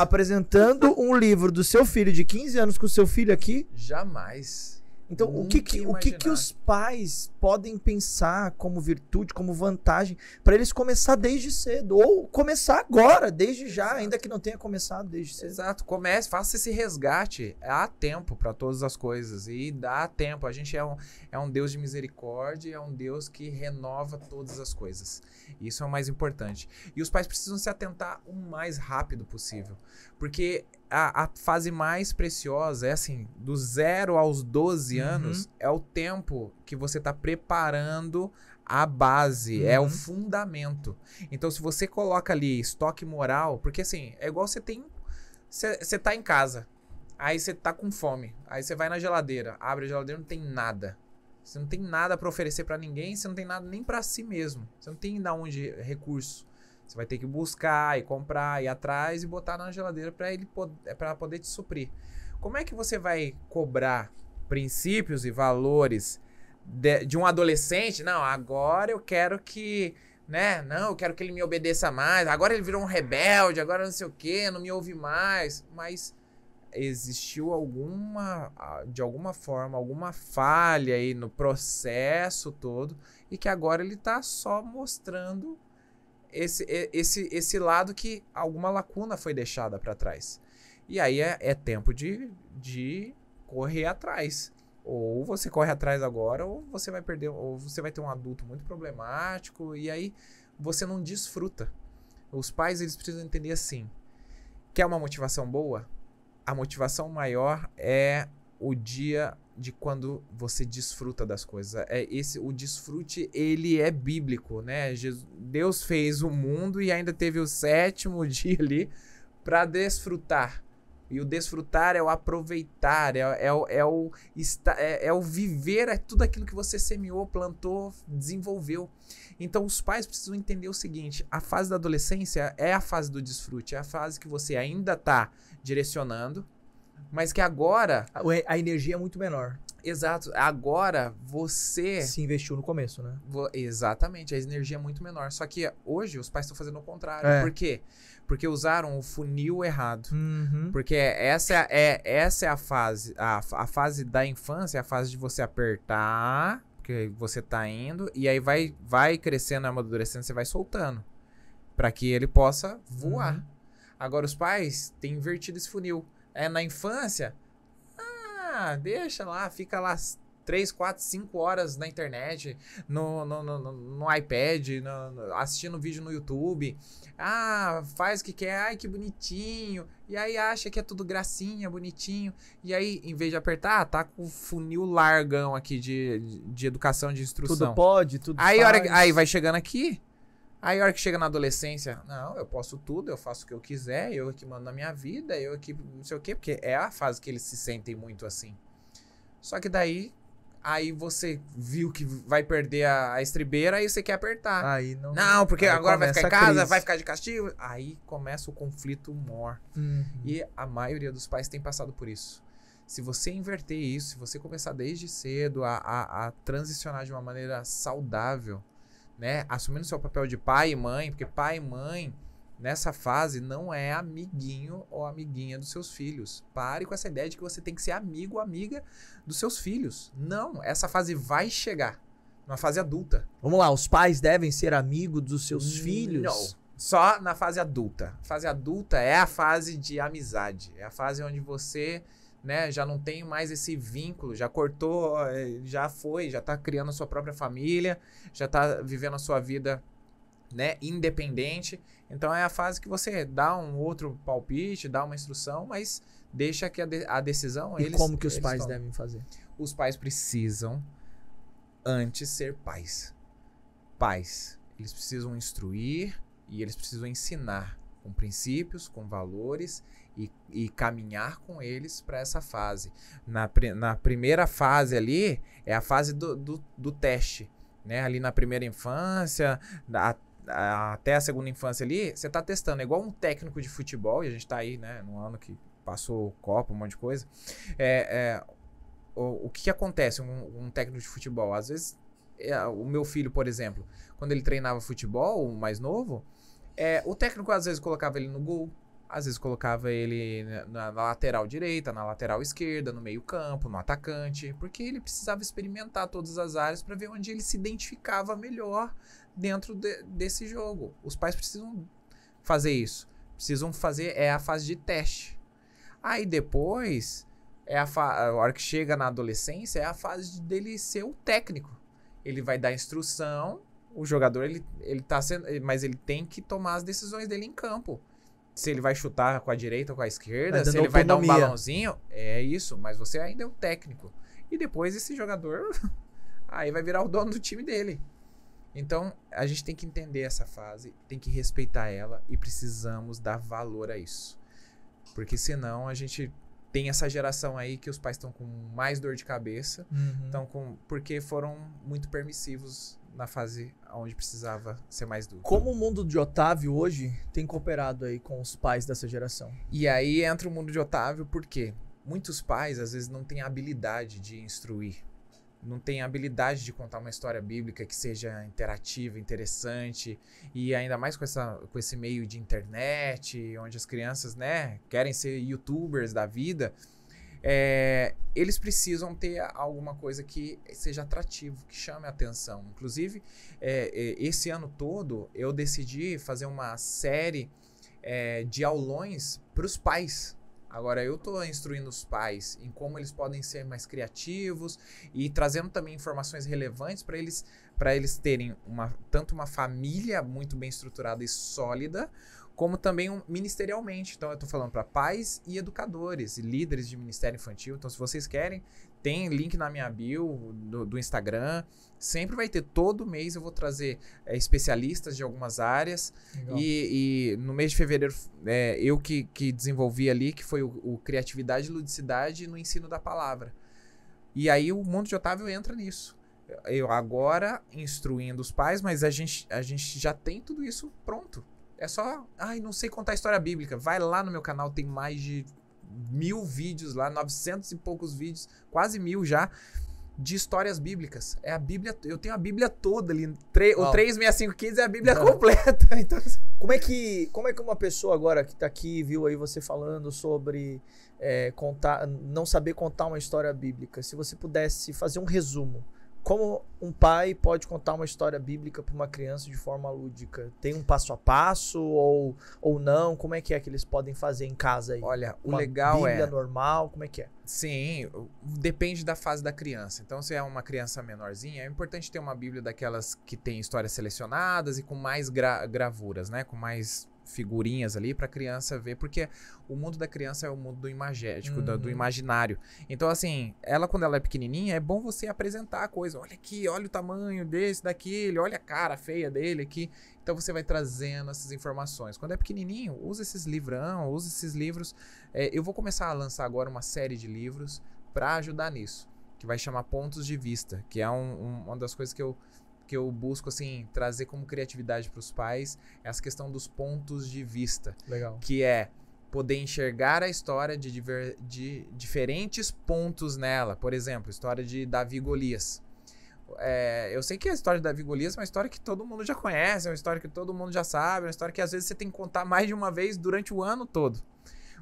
apresentando um livro do seu filho de 15 anos com o seu filho aqui? Jamais. Então, o que, que o que, que os pais podem pensar como virtude, como vantagem, para eles começar desde cedo? Ou começar agora, desde já, Exato. ainda que não tenha começado desde cedo. Exato, comece, faça esse resgate. Há tempo para todas as coisas e dá tempo. A gente é um, é um Deus de misericórdia, é um Deus que renova todas as coisas. Isso é o mais importante. E os pais precisam se atentar o mais rápido possível, porque a, a, fase mais preciosa é assim, do zero aos 12 uhum. anos é o tempo que você está preparando a base, uhum. é o uhum. fundamento. Então, se você coloca ali estoque moral, porque assim, é igual você tem. Você tá em casa, aí você tá com fome, aí você vai na geladeira, abre a geladeira, não tem nada. Você não tem nada para oferecer para ninguém, você não tem nada nem para si mesmo. Você não tem da onde recurso. Você vai ter que buscar e comprar, e atrás e botar na geladeira para ele para é poder te suprir. Como é que você vai cobrar princípios e valores de, de, um adolescente? Não, agora eu quero que, né? Não, eu quero que ele me obedeça mais. Agora ele virou um rebelde, agora não sei o que, não me ouve mais. Mas existiu alguma, de alguma forma, alguma falha aí no processo todo e que agora ele está só mostrando esse, esse, esse lado que alguma lacuna foi deixada para trás. E aí é, é tempo de, de correr atrás. Ou você corre atrás agora, ou você vai perder, ou você vai ter um adulto muito problemático, e aí você não desfruta. Os pais eles precisam entender assim. Quer uma motivação boa? A motivação maior é o dia de quando você desfruta das coisas. É esse o desfrute, ele é bíblico, né? Jesus, Deus fez o mundo e ainda teve o sétimo dia ali para desfrutar. E o desfrutar é o aproveitar, é, é, é o, é, é, o viver, é tudo aquilo que você semeou, plantou, desenvolveu. Então os pais precisam entender o seguinte: a fase da adolescência é a fase do desfrute, é a fase que você ainda está direcionando, mas que agora. A, a, energia é muito menor. Exato. Agora você. Se investiu no começo, né? Vo, exatamente. A energia é muito menor. Só que hoje os pais estão fazendo o contrário. É. Por quê? Porque usaram o funil errado. Uhum. Porque essa é, é, essa é a fase. A, a fase da infância é a fase de você apertar. Porque você tá indo. E aí vai, vai crescendo, amadurecendo, você vai soltando. para que ele possa voar. Uhum. Agora os pais têm invertido esse funil é, na infância, ah, deixa lá, fica lá 3, 4, 5 horas na internet, no, no, no, no iPad, no, no, assistindo vídeo no YouTube. Ah, faz o que quer, ai que bonitinho. E aí acha que é tudo gracinha, bonitinho. E aí, em vez de apertar, tá com o funil largão aqui de, de, de educação, de instrução. Tudo pode, tudo aí, faz. Hora, aí vai chegando aqui, Aí a hora que chega na adolescência, não, eu posso tudo, eu faço o que eu quiser, eu que mando na minha vida, eu que não sei o quê, porque é a fase que eles se sentem muito assim. Só que daí, aí você viu que vai perder a, a estribeira e você quer apertar. Aí não. Não, porque agora vai ficar em casa, vai ficar de castigo. Aí começa o conflito mor. Uhum. E a maioria dos pais tem passado por isso. Se você inverter isso, se você começar desde cedo a, a, a transicionar de uma maneira saudável, né? Assumindo seu papel de pai e mãe, porque pai e mãe nessa fase não é amiguinho ou amiguinha dos seus filhos. Pare com essa ideia de que você tem que ser amigo ou amiga dos seus filhos. Não, essa fase vai chegar. Na fase adulta. Vamos lá, os pais devem ser amigos dos seus filhos? Não só na fase adulta. A fase adulta é a fase de amizade, é a fase onde você né, já não tem mais esse vínculo, já cortou, eh, já foi, já está criando a sua própria família, já está vivendo a sua vida, né, independente. Então é a fase que você dá um outro palpite, dá uma instrução, mas deixa que a, de a decisão e eles, como que os pais tomam. devem fazer? Os pais precisam antes ser pais. Pais, eles precisam instruir e eles precisam ensinar com princípios, com valores e, e caminhar com eles para essa fase. Na, na primeira fase ali é a fase do, do, do teste. Né? Ali na primeira infância, a, a, até a segunda infância ali, você está testando. É igual um técnico de futebol, e a gente está aí, né, no ano que passou Copa, um monte de coisa. É, é o, o, que, que acontece um, um técnico de futebol? Às vezes é, o meu filho, por exemplo, quando ele treinava futebol, o mais novo, é, o técnico às vezes colocava ele no gol, às vezes colocava ele na, na lateral direita, na lateral esquerda, no meio-campo, no atacante, porque ele precisava experimentar todas as áreas para ver onde ele se identificava melhor dentro de, desse jogo. Os pais precisam fazer isso. Precisam fazer é a fase de teste. Aí depois é a, a hora que chega na adolescência é a fase dele ser o técnico. Ele vai dar instrução, o jogador ele ele tá sendo, mas ele tem que tomar as decisões dele em campo se ele vai chutar com a direita ou com a esquerda, se ele autonomia. vai dar um balãozinho. É isso, mas você ainda é um técnico. E depois esse jogador aí vai virar o dono do time dele. Então, a gente tem que entender essa fase, tem que respeitar ela e precisamos dar valor a isso. Porque senão a gente tem essa geração aí que os pais estão com mais dor de cabeça, uhum. com porque foram muito permissivos na fase onde precisava ser mais duro. Como o mundo de Otávio hoje tem cooperado aí com os pais dessa geração? E aí entra o mundo de Otávio porque muitos pais às vezes não têm a habilidade de instruir, não têm a habilidade de contar uma história bíblica que seja interativa, interessante e ainda mais com, essa, com esse meio de internet, onde as crianças, né, querem ser youtubers da vida. É, eles precisam ter alguma coisa que seja atrativo, que chame a atenção. Inclusive, é, é esse ano todo eu decidi fazer uma série é, de aulões para os pais. Agora eu estou instruindo os pais em como eles podem ser mais criativos e trazendo também informações relevantes para eles para eles terem uma, tanto uma família muito bem estruturada e sólida, como também um, ministerialmente. Então, eu estou falando para pais e educadores, e líderes de ministério infantil. Então, se vocês querem, tem link na minha bio do, do Instagram. Sempre vai ter. Todo mês eu vou trazer é, especialistas de algumas áreas. E, e, no mês de fevereiro, é, eu que, que desenvolvi ali, que foi o, o Criatividade e Ludicidade no Ensino da Palavra. E aí o Mundo de Otávio entra nisso eu agora instruindo os pais, mas a gente, a gente já tem tudo isso pronto. É só, ai, não sei contar história bíblica. Vai lá no meu canal, tem mais de mil vídeos lá, 900 e poucos vídeos, quase mil já, de histórias bíblicas. É a Bíblia, eu tenho a Bíblia toda ali. Tre, O 36515 é a Bíblia não. completa. Então... Como, é que, como é que uma pessoa agora que tá aqui, viu aí você falando sobre é, contar, não saber contar uma história bíblica, se você pudesse fazer um resumo como um pai pode contar uma história bíblica para uma criança de forma lúdica? Tem um passo a passo ou, ou não? Como é que é que eles podem fazer em casa aí? Olha, uma o legal Bíblia é. Bíblia normal, como é que é? Sim, depende da fase da criança. Então, se é uma criança menorzinha, é importante ter uma Bíblia daquelas que tem histórias selecionadas e com mais gra gravuras, né? Com mais figurinhas ali para a criança ver, porque o mundo da criança é o mundo do imagético, uhum. do, do, imaginário. Então, assim, ela quando ela é pequenininha, é bom você apresentar a coisa. Olha aqui, olha o tamanho desse, daquele, olha a cara feia dele aqui. Então, você vai trazendo essas informações. Quando é pequenininho, usa esses livrão, usa esses livros. É, eu vou começar a lançar agora uma série de livros para ajudar nisso, que vai chamar Pontos de Vista, que é um, um, uma das coisas que eu que eu busco assim trazer como criatividade para os pais é essa questão dos pontos de vista. Legal. Que é poder enxergar a história de, diver, de diferentes pontos nela. Por exemplo, história de Davi Golias. É, eu sei que a história de Davi Golias é uma história que todo mundo já conhece, é uma história que todo mundo já sabe, é uma história que às vezes você tem que contar mais de uma vez durante o ano todo.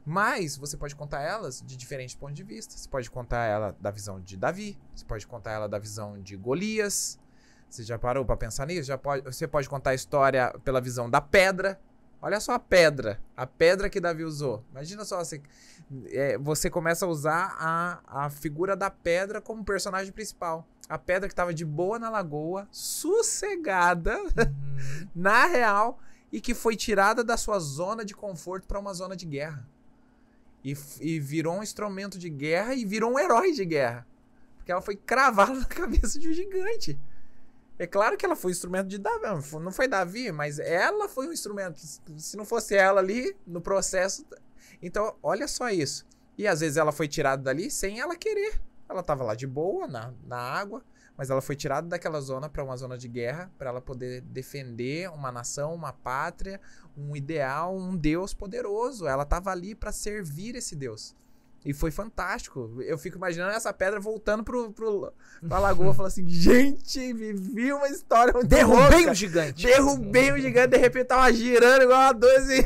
Mas você pode contar elas de diferentes pontos de vista. Você pode contar ela da visão de Davi, você pode contar ela da visão de Golias, você já parou para pensar nisso? Já pode, você pode contar a história pela visão da pedra. Olha só a pedra, a pedra que Davi usou. Imagina só, você, é, você começa a usar a, a figura da pedra como personagem principal. A pedra que estava de boa na lagoa, sossegada, uhum. na real, e que foi tirada da sua zona de conforto para uma zona de guerra. E, e virou um instrumento de guerra e virou um herói de guerra. Porque ela foi cravada na cabeça de um gigante. É claro que ela foi instrumento de Davi, não foi Davi, mas ela foi um instrumento. Se não fosse ela ali no processo. Então, olha só isso. E às vezes ela foi tirada dali sem ela querer. Ela estava lá de boa, na, na água, mas ela foi tirada daquela zona para uma zona de guerra, para ela poder defender uma nação, uma pátria, um ideal, um Deus poderoso. Ela estava ali para servir esse Deus. E foi fantástico. Eu fico imaginando essa pedra voltando pro, pro, pra lagoa. Falando assim, gente, vivi uma história muito Derrubei louca. um gigante. Derrubei um gigante. De repente tava girando igual a 12.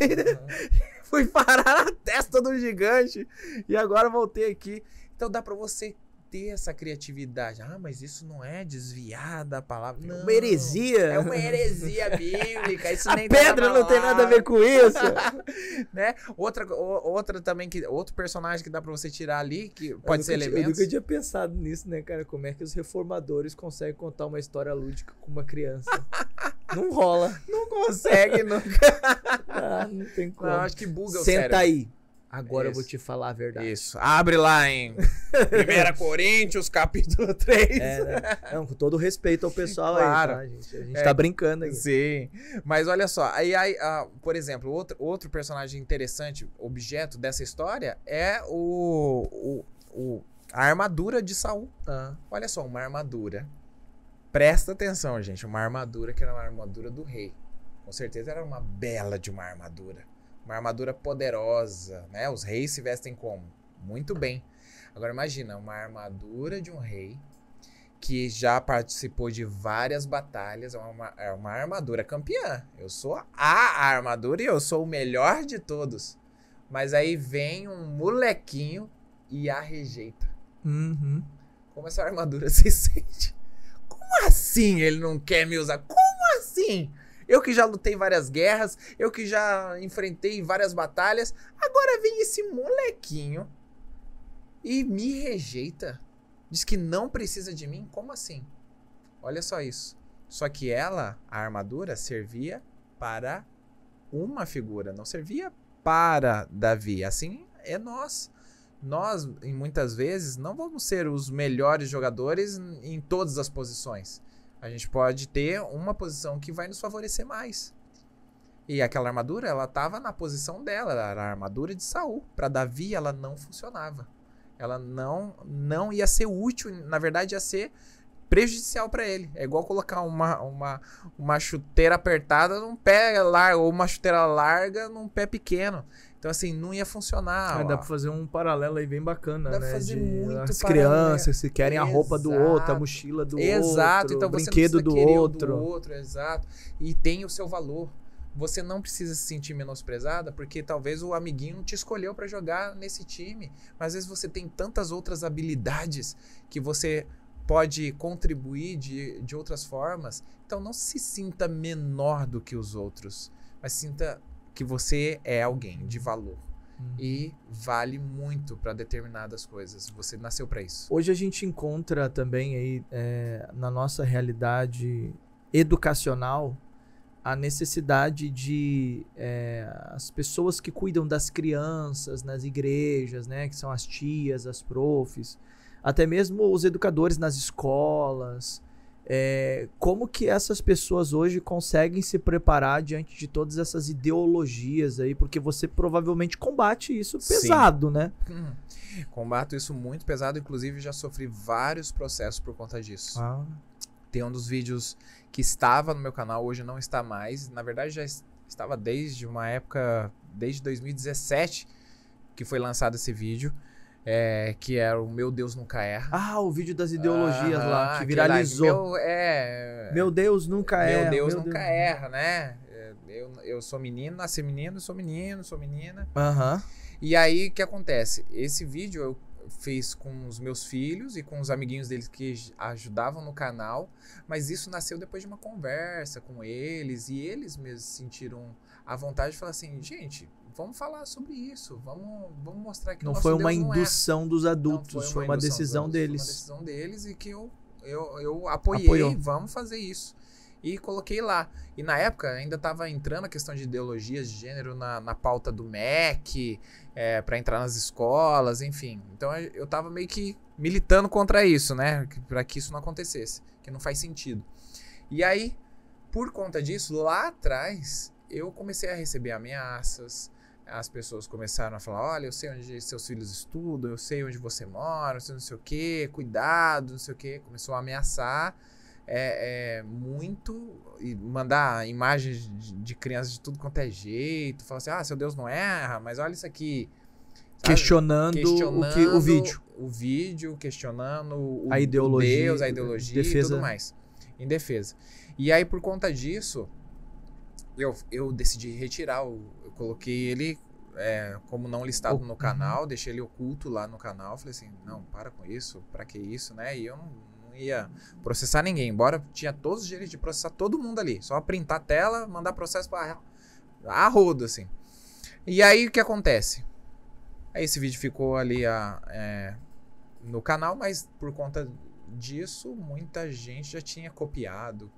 Fui parar na testa do gigante. E agora voltei aqui. Então dá para você ter essa criatividade. Ah, mas isso não é desviar da palavra. Não, é uma heresia. É uma heresia bíblica. Isso a nem pedra não tem nada a ver com isso. né? Outra, outra também, que, outro personagem que dá pra você tirar ali, que pode ser elemento. Eu nunca tinha pensado nisso, né, cara? Como é que os reformadores conseguem contar uma história lúdica com uma criança? não rola. Não consegue nunca. ah, não tem como. Não, acho que buga o Senta aí. Agora Isso. eu vou te falar a verdade. Isso. Abre lá em 1 Coríntios, capítulo 3. É, né? Não, com todo respeito ao pessoal claro. aí, tá, gente? A gente é, tá brincando aí. Sim. Mas olha só, aí, aí uh, por exemplo, outro, outro personagem interessante, objeto dessa história, é o, o, o a armadura de Saul. Ah. Olha só, uma armadura. Presta atenção, gente. Uma armadura que era uma armadura do rei. Com certeza era uma bela de uma armadura uma armadura poderosa, né? Os reis se vestem como? Muito bem. Agora imagina, uma armadura de um rei que já participou de várias batalhas, é uma, é uma armadura campeã. Eu sou a armadura e eu sou o melhor de todos. Mas aí vem um molequinho e a rejeita. Uhum. Como essa armadura se sente? Como assim ele não quer me usar? Como assim? eu que já lutei várias guerras, eu que já enfrentei várias batalhas. Agora vem esse molequinho e me rejeita. Diz que não precisa de mim? Como assim? Olha só isso. Só que ela, a armadura, servia para uma figura, não servia para Davi. Assim é nós. Nós, muitas vezes, não vamos ser os melhores jogadores em todas as posições. A gente pode ter uma posição que vai nos favorecer mais. E aquela armadura, ela estava na posição dela, era a armadura de Saul. Para Davi, ela não funcionava. Ela não não ia ser útil, na verdade ia ser prejudicial para ele. É igual colocar uma, uma, uma chuteira apertada num pé largo ou uma chuteira larga num pé pequeno. Então, assim, não ia funcionar. dá pra fazer um paralelo aí bem bacana, dá né? Dá pra fazer de, muito As paralelo. crianças, se querem exato. a roupa do outro, a mochila do exato. outro, Então, o brinquedo do outro. do outro. Exato. E tem o seu valor. Você não precisa se sentir menosprezada, porque talvez o amiguinho te escolheu para jogar nesse time. Mas às vezes você tem tantas outras habilidades que você pode contribuir de, de outras formas. Então, não se sinta menor do que os outros, mas sinta que você é alguém de valor. Uhum. E vale muito para determinadas coisas. Você nasceu para isso. Hoje a gente encontra também aí é, na nossa realidade educacional a necessidade de é, as pessoas que cuidam das crianças nas igrejas, né, que são as tias, as profs, até mesmo os educadores nas escolas, é, como que essas pessoas hoje conseguem se preparar diante de todas essas ideologias aí? Porque você provavelmente combate isso pesado, Sim. né? Hum, combato isso muito pesado, inclusive já sofri vários processos por conta disso. Ah. Tem um dos vídeos que estava no meu canal, hoje não está mais. Na verdade, já estava desde uma época, desde 2017 que foi lançado esse vídeo. É, que era é o Meu Deus Nunca Erra. Ah, o vídeo das ideologias lá, que é viralizou. Meu, é, meu, Deus Nunca meu Erra. Deus meu Deus Nunca Deus. Erra, né? É, eu, eu sou menino, nasci menino, sou menino, sou menina. Aham. E aí, o que acontece? Esse vídeo eu fiz com os meus filhos e com os amiguinhos deles que ajudavam no canal, mas isso nasceu depois de uma conversa com eles e eles mesmos sentiram a vontade de falar assim, gente, vamos falar sobre isso, vamos, vamos mostrar que não foi uma Deus é. indução é. dos adultos, foi, foi, uma, decisão deles. Foi uma decisão deles e que eu, eu, eu apoiei, Apoiou. vamos fazer isso. E coloquei lá. E na época ainda estava entrando a questão de ideologias de gênero na, na pauta do MEC, é, para entrar nas escolas, enfim. Então eu estava meio que militando contra isso, né? Para que isso não acontecesse, que não faz sentido. E aí, por conta disso, lá atrás, eu comecei a receber ameaças, as pessoas começaram a falar: olha, eu sei onde seus filhos estudam, eu sei onde você mora, eu sei não sei o que, cuidado, não sei o que. Começou a ameaçar é, é, muito e mandar imagens de, de, crianças de tudo quanto é jeito, falar assim: ah, seu Deus não erra, mas olha isso aqui. Questionando, questionando, o, que, o vídeo. O vídeo, questionando o, a ideologia, Deus, a ideologia defesa. e tudo mais. Em defesa. E aí, por conta disso, eu, eu decidi retirar o, coloquei ele é, como não listado no canal, uhum. deixei ele oculto lá no canal. Falei assim, não, para com isso, para que isso, né? E eu não, não, ia processar ninguém, embora tinha todos os direitos de processar todo mundo ali. Só printar a tela, mandar processo para a rodo, assim. E aí o que acontece? Aí esse vídeo ficou ali a, é, no canal, mas por conta disso, muita gente já tinha copiado,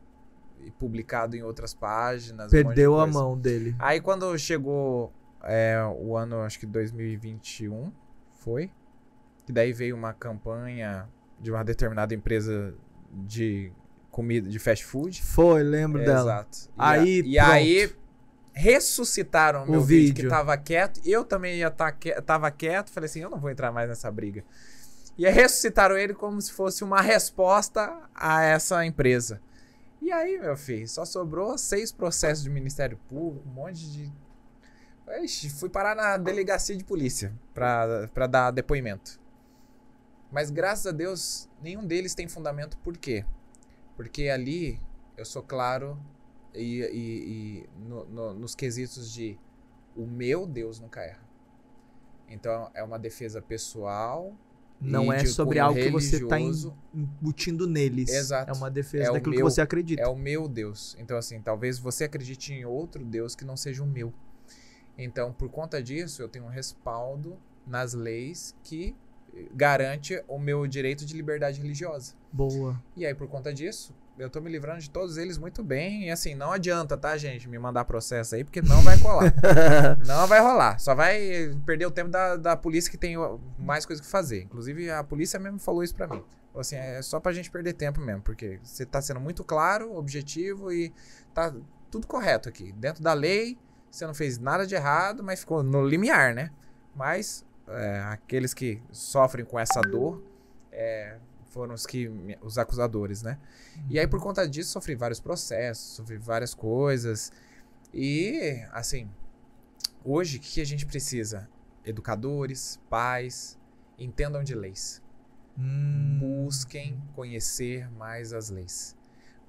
publicado em outras páginas. Perdeu um a mão dele. Aí quando chegou é, o ano, acho que 2021, foi? Que daí veio uma campanha de uma determinada empresa de comida, de fast food. Foi, lembro é, dela. Exato. E aí, a, e aí ressuscitaram o meu vídeo. vídeo. que tava quieto. Eu também ia tá que, tava quieto, falei assim, eu não vou entrar mais nessa briga. E ressuscitaram ele como se fosse uma resposta a essa empresa. E aí, meu filho, só sobrou seis processos de Ministério Público, um monte de. Ixi, fui parar na delegacia de polícia pra, dar depoimento. Mas graças a Deus, nenhum deles tem fundamento por quê? Porque ali eu sou claro e, e, e no, no, nos quesitos de o meu Deus nunca erra. Então é uma defesa pessoal não é sobre algo que você está embutindo neles. Exato. É uma defesa é daquilo meu, que você acredita. É o meu Deus. Então, assim, talvez você acredite em outro Deus que não seja o meu. Então, por conta disso, eu tenho um respaldo nas leis que eh, garante o meu direito de liberdade religiosa. Boa. E aí, por conta disso, eu tô me livrando de todos eles muito bem. E assim, não adianta, tá, gente, me mandar processo aí, porque não vai colar. não vai rolar. Só vai perder o tempo da, da polícia que tem mais coisa que fazer. Inclusive, a polícia mesmo falou isso para mim. assim, é só pra gente perder tempo mesmo, porque você tá sendo muito claro, objetivo e tá tudo correto aqui. Dentro da lei, você não fez nada de errado, mas ficou no limiar, né? Mas é, aqueles que sofrem com essa dor, é, foram os que os acusadores, né? Uhum. E aí uhum. por conta disso sofri vários processos, sofri várias coisas. E assim, hoje o que a gente precisa? Educadores, pais, entendam de leis. Hum. Busquem conhecer mais as leis.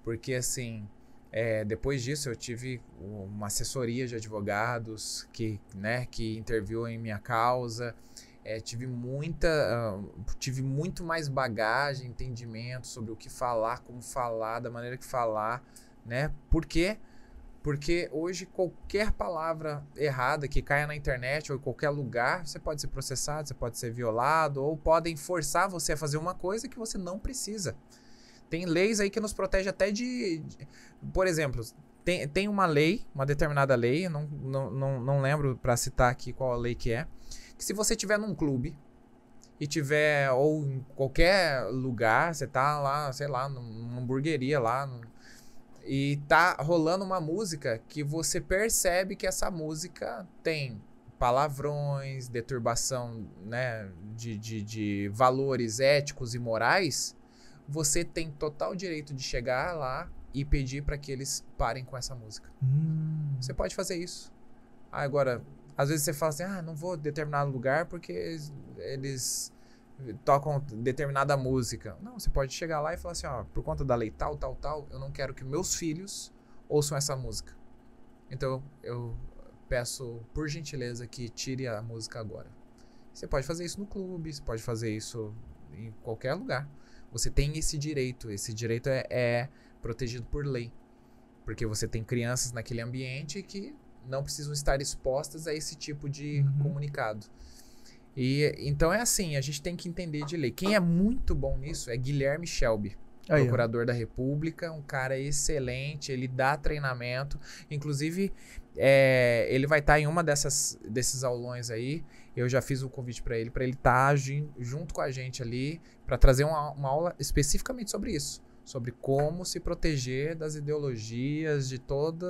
Porque assim, é, depois disso eu tive uma assessoria de advogados que, né, que interviu em minha causa. É, tive muita, uh, tive muito mais bagagem, entendimento sobre o que falar, como falar, da maneira que falar, né? Por quê? Porque hoje qualquer palavra errada que caia na internet ou em qualquer lugar, você pode ser processado, você pode ser violado, ou podem forçar você a fazer uma coisa que você não precisa. Tem leis aí que nos protege até de. de por exemplo, tem, tem uma lei, uma determinada lei, não, não, não, não lembro para citar aqui qual a lei que é, que se você tiver num clube e tiver ou em qualquer lugar, você tá lá, sei lá, numa hamburgueria lá, e tá rolando uma música que você percebe que essa música tem palavrões, deturbação né, de, de, de valores éticos e morais, você tem total direito de chegar lá e pedir para que eles parem com essa música. Hum. Você pode fazer isso. Ah, Agora, às vezes você fala assim, ah, não vou determinado lugar porque eles, eles tocam determinada música. Não, você pode chegar lá e falar assim, ó, por conta da lei tal, tal, tal, eu não quero que meus filhos ouçam essa música. Então eu peço, por gentileza, que tire a música agora. Você pode fazer isso no clube, você pode fazer isso em qualquer lugar. Você tem esse direito, esse direito é, é protegido por lei. Porque você tem crianças naquele ambiente que não precisam estar expostas a esse tipo de uhum. comunicado. E então é assim, a gente tem que entender de lei. Quem é muito bom nisso é Guilherme Shelby. Aí, procurador é. da República, um cara excelente, ele dá treinamento, inclusive é, ele vai estar tá em uma dessas desses aulões aí. Eu já fiz o um convite para ele, para ele estar tá junto com a gente ali, para trazer uma, uma, aula especificamente sobre isso, sobre como se proteger das ideologias, de todas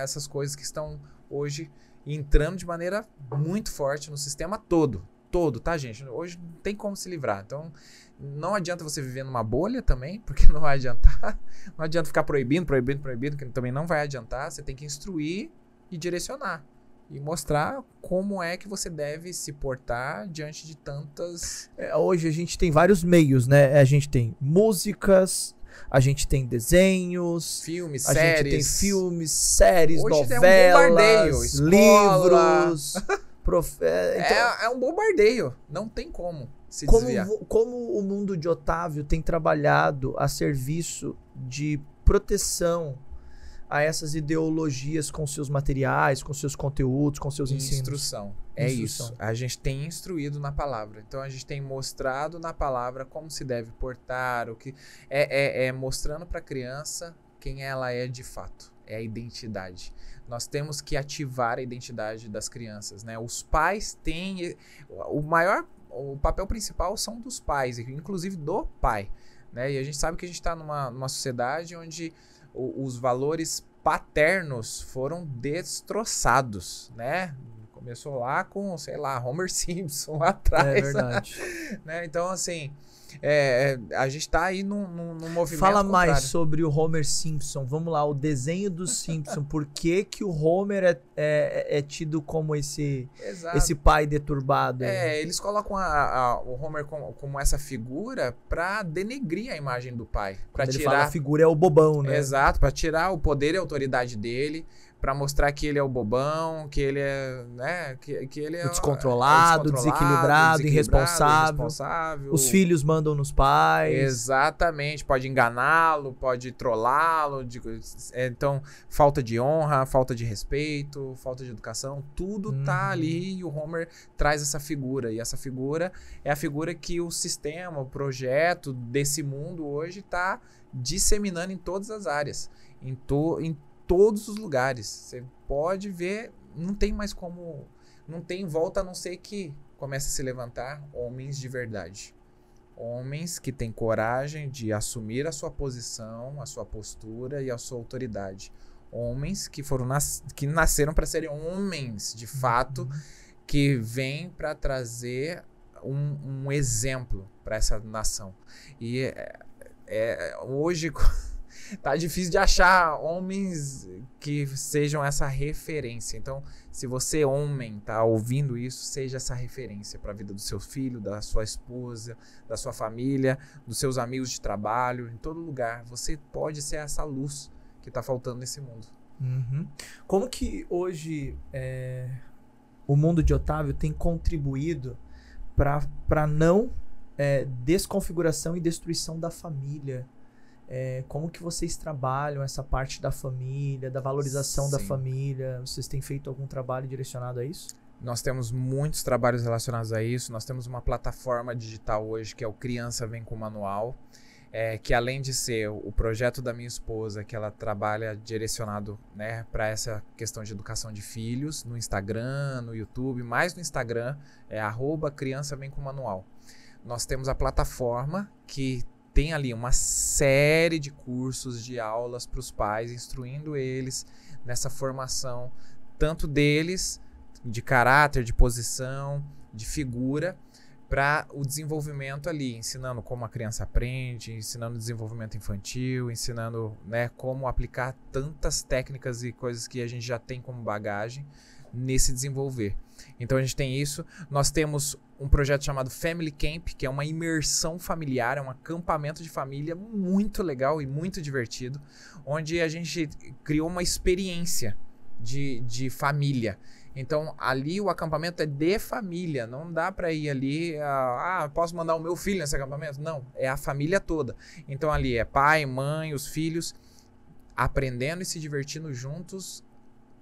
essas coisas que estão hoje entrando de maneira muito forte no sistema todo. Todo, tá, gente? Hoje não tem como se livrar. Então, não adianta você viver numa bolha também, porque não vai adiantar. Não adianta ficar proibindo, proibindo, proibindo, que também não vai adiantar. Você tem que instruir e direcionar e mostrar como é que você deve se portar diante de tantas. É, hoje a gente tem vários meios, né? A gente tem músicas, a gente tem desenhos, filmes, a séries. gente tem filmes, séries, Hoje novelas, é um livros. profe... então, é, é um bombardeio, não tem como se como, Como o mundo de Otávio tem trabalhado a serviço de proteção a essas ideologias com seus materiais, com seus conteúdos, com seus ensinos. Instrução. É Instrução. isso. A gente tem instruído na palavra. Então a gente tem mostrado na palavra como se deve portar, o que é, é, é mostrando para a criança quem ela é de fato. É a identidade. Nós temos que ativar a identidade das crianças, né? Os pais têm o maior, o papel principal são dos pais, inclusive do pai, né? E a gente sabe que a gente está numa, numa sociedade onde os valores paternos foram destroçados, né? Começou lá com, sei lá, Homer Simpson lá atrás. É verdade. né? Então, assim, é, é, a gente está aí num, num, num movimento. Fala contrário. mais sobre o Homer Simpson. Vamos lá, o desenho do Simpson. Por que, que o Homer é, é, é tido como esse, Exato. esse pai deturbado? É, eles colocam a, a, o Homer como, como essa figura para denegrir a imagem do pai. para tirar... a figura é o bobão, né? Exato, para tirar o poder e a autoridade dele para mostrar que ele é o bobão, que ele é, né, que, que ele é o descontrolado, é desequilibrado, desequilibrado irresponsável. Os filhos mandam nos pais. Exatamente, pode enganá-lo, pode trollá-lo, é, então falta de honra, falta de respeito, falta de educação, tudo tá uhum. ali e o Homer traz essa figura e essa figura é a figura que o sistema, o projeto desse mundo hoje tá disseminando em todas as áreas. Em, to, em todos os lugares. Você pode ver, não tem mais como. Não tem volta a não ser que comece a se levantar homens de verdade. Homens que têm coragem de assumir a sua posição, a sua postura e a sua autoridade. Homens que foram nas que nasceram para serem homens de uhum. fato, que vêm para trazer um, um exemplo para essa nação. E é, é, hoje tá difícil de achar homens que sejam essa referência. Então, se você homem tá ouvindo isso, seja essa referência para a vida do seu filho, da sua esposa, da sua família, dos seus amigos de trabalho, em todo lugar. Você pode ser essa luz que tá faltando nesse mundo. Uhum. Como que hoje é, o mundo de Otávio tem contribuído para não é, desconfiguração e destruição da família? É, como que vocês trabalham essa parte da família, da valorização Sim. da família? Vocês têm feito algum trabalho direcionado a isso? Nós temos muitos trabalhos relacionados a isso. Nós temos uma plataforma digital hoje que é o Criança Vem com Manual, é, que além de ser o projeto da minha esposa, que ela trabalha direcionado né, para essa questão de educação de filhos no Instagram, no YouTube, mais no Instagram, é arroba Criança Vem com Manual. Nós temos a plataforma que tem ali uma série de cursos, de aulas para os pais, instruindo eles nessa formação, tanto deles, de caráter, de posição, de figura, para o desenvolvimento ali, ensinando como a criança aprende, ensinando desenvolvimento infantil, ensinando né, como aplicar tantas técnicas e coisas que a gente já tem como bagagem nesse desenvolver. Então a gente tem isso. Nós temos um projeto chamado Family Camp, que é uma imersão familiar, é um acampamento de família muito legal e muito divertido, onde a gente criou uma experiência de, de família. Então, ali o acampamento é de família, não dá para ir ali, ah, ah, posso mandar o meu filho nesse acampamento? Não, é a família toda. Então, ali é pai, mãe, os filhos aprendendo e se divertindo juntos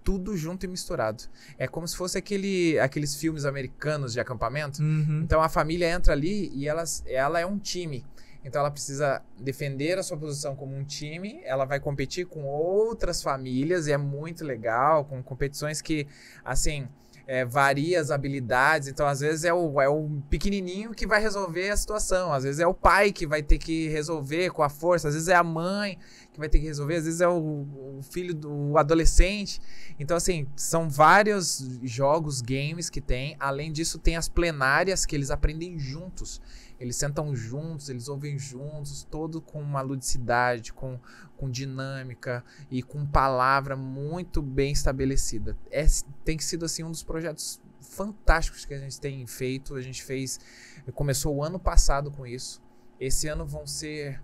tudo junto e misturado. É como se fosse aquele, aqueles filmes americanos de acampamento. Uhum. Então a família entra ali e elas, ela é um time. Então ela precisa defender a sua posição como um time, ela vai competir com outras famílias e é muito legal, com competições que, assim, é, varia as habilidades. Então, às vezes, é o, é o pequenininho que vai resolver a situação. Às vezes, é o pai que vai ter que resolver com a força. Às vezes, é a mãe que vai ter que resolver. Às vezes, é o, o filho do adolescente. Então, assim, são vários jogos, games que tem. Além disso, tem as plenárias que eles aprendem juntos. Eles sentam juntos, eles ouvem juntos, todo com uma ludicidade, com com dinâmica e com palavra muito bem estabelecida. É, tem sido assim um dos projetos fantásticos que a gente tem feito. A gente fez, começou o ano passado com isso. Esse ano vão ser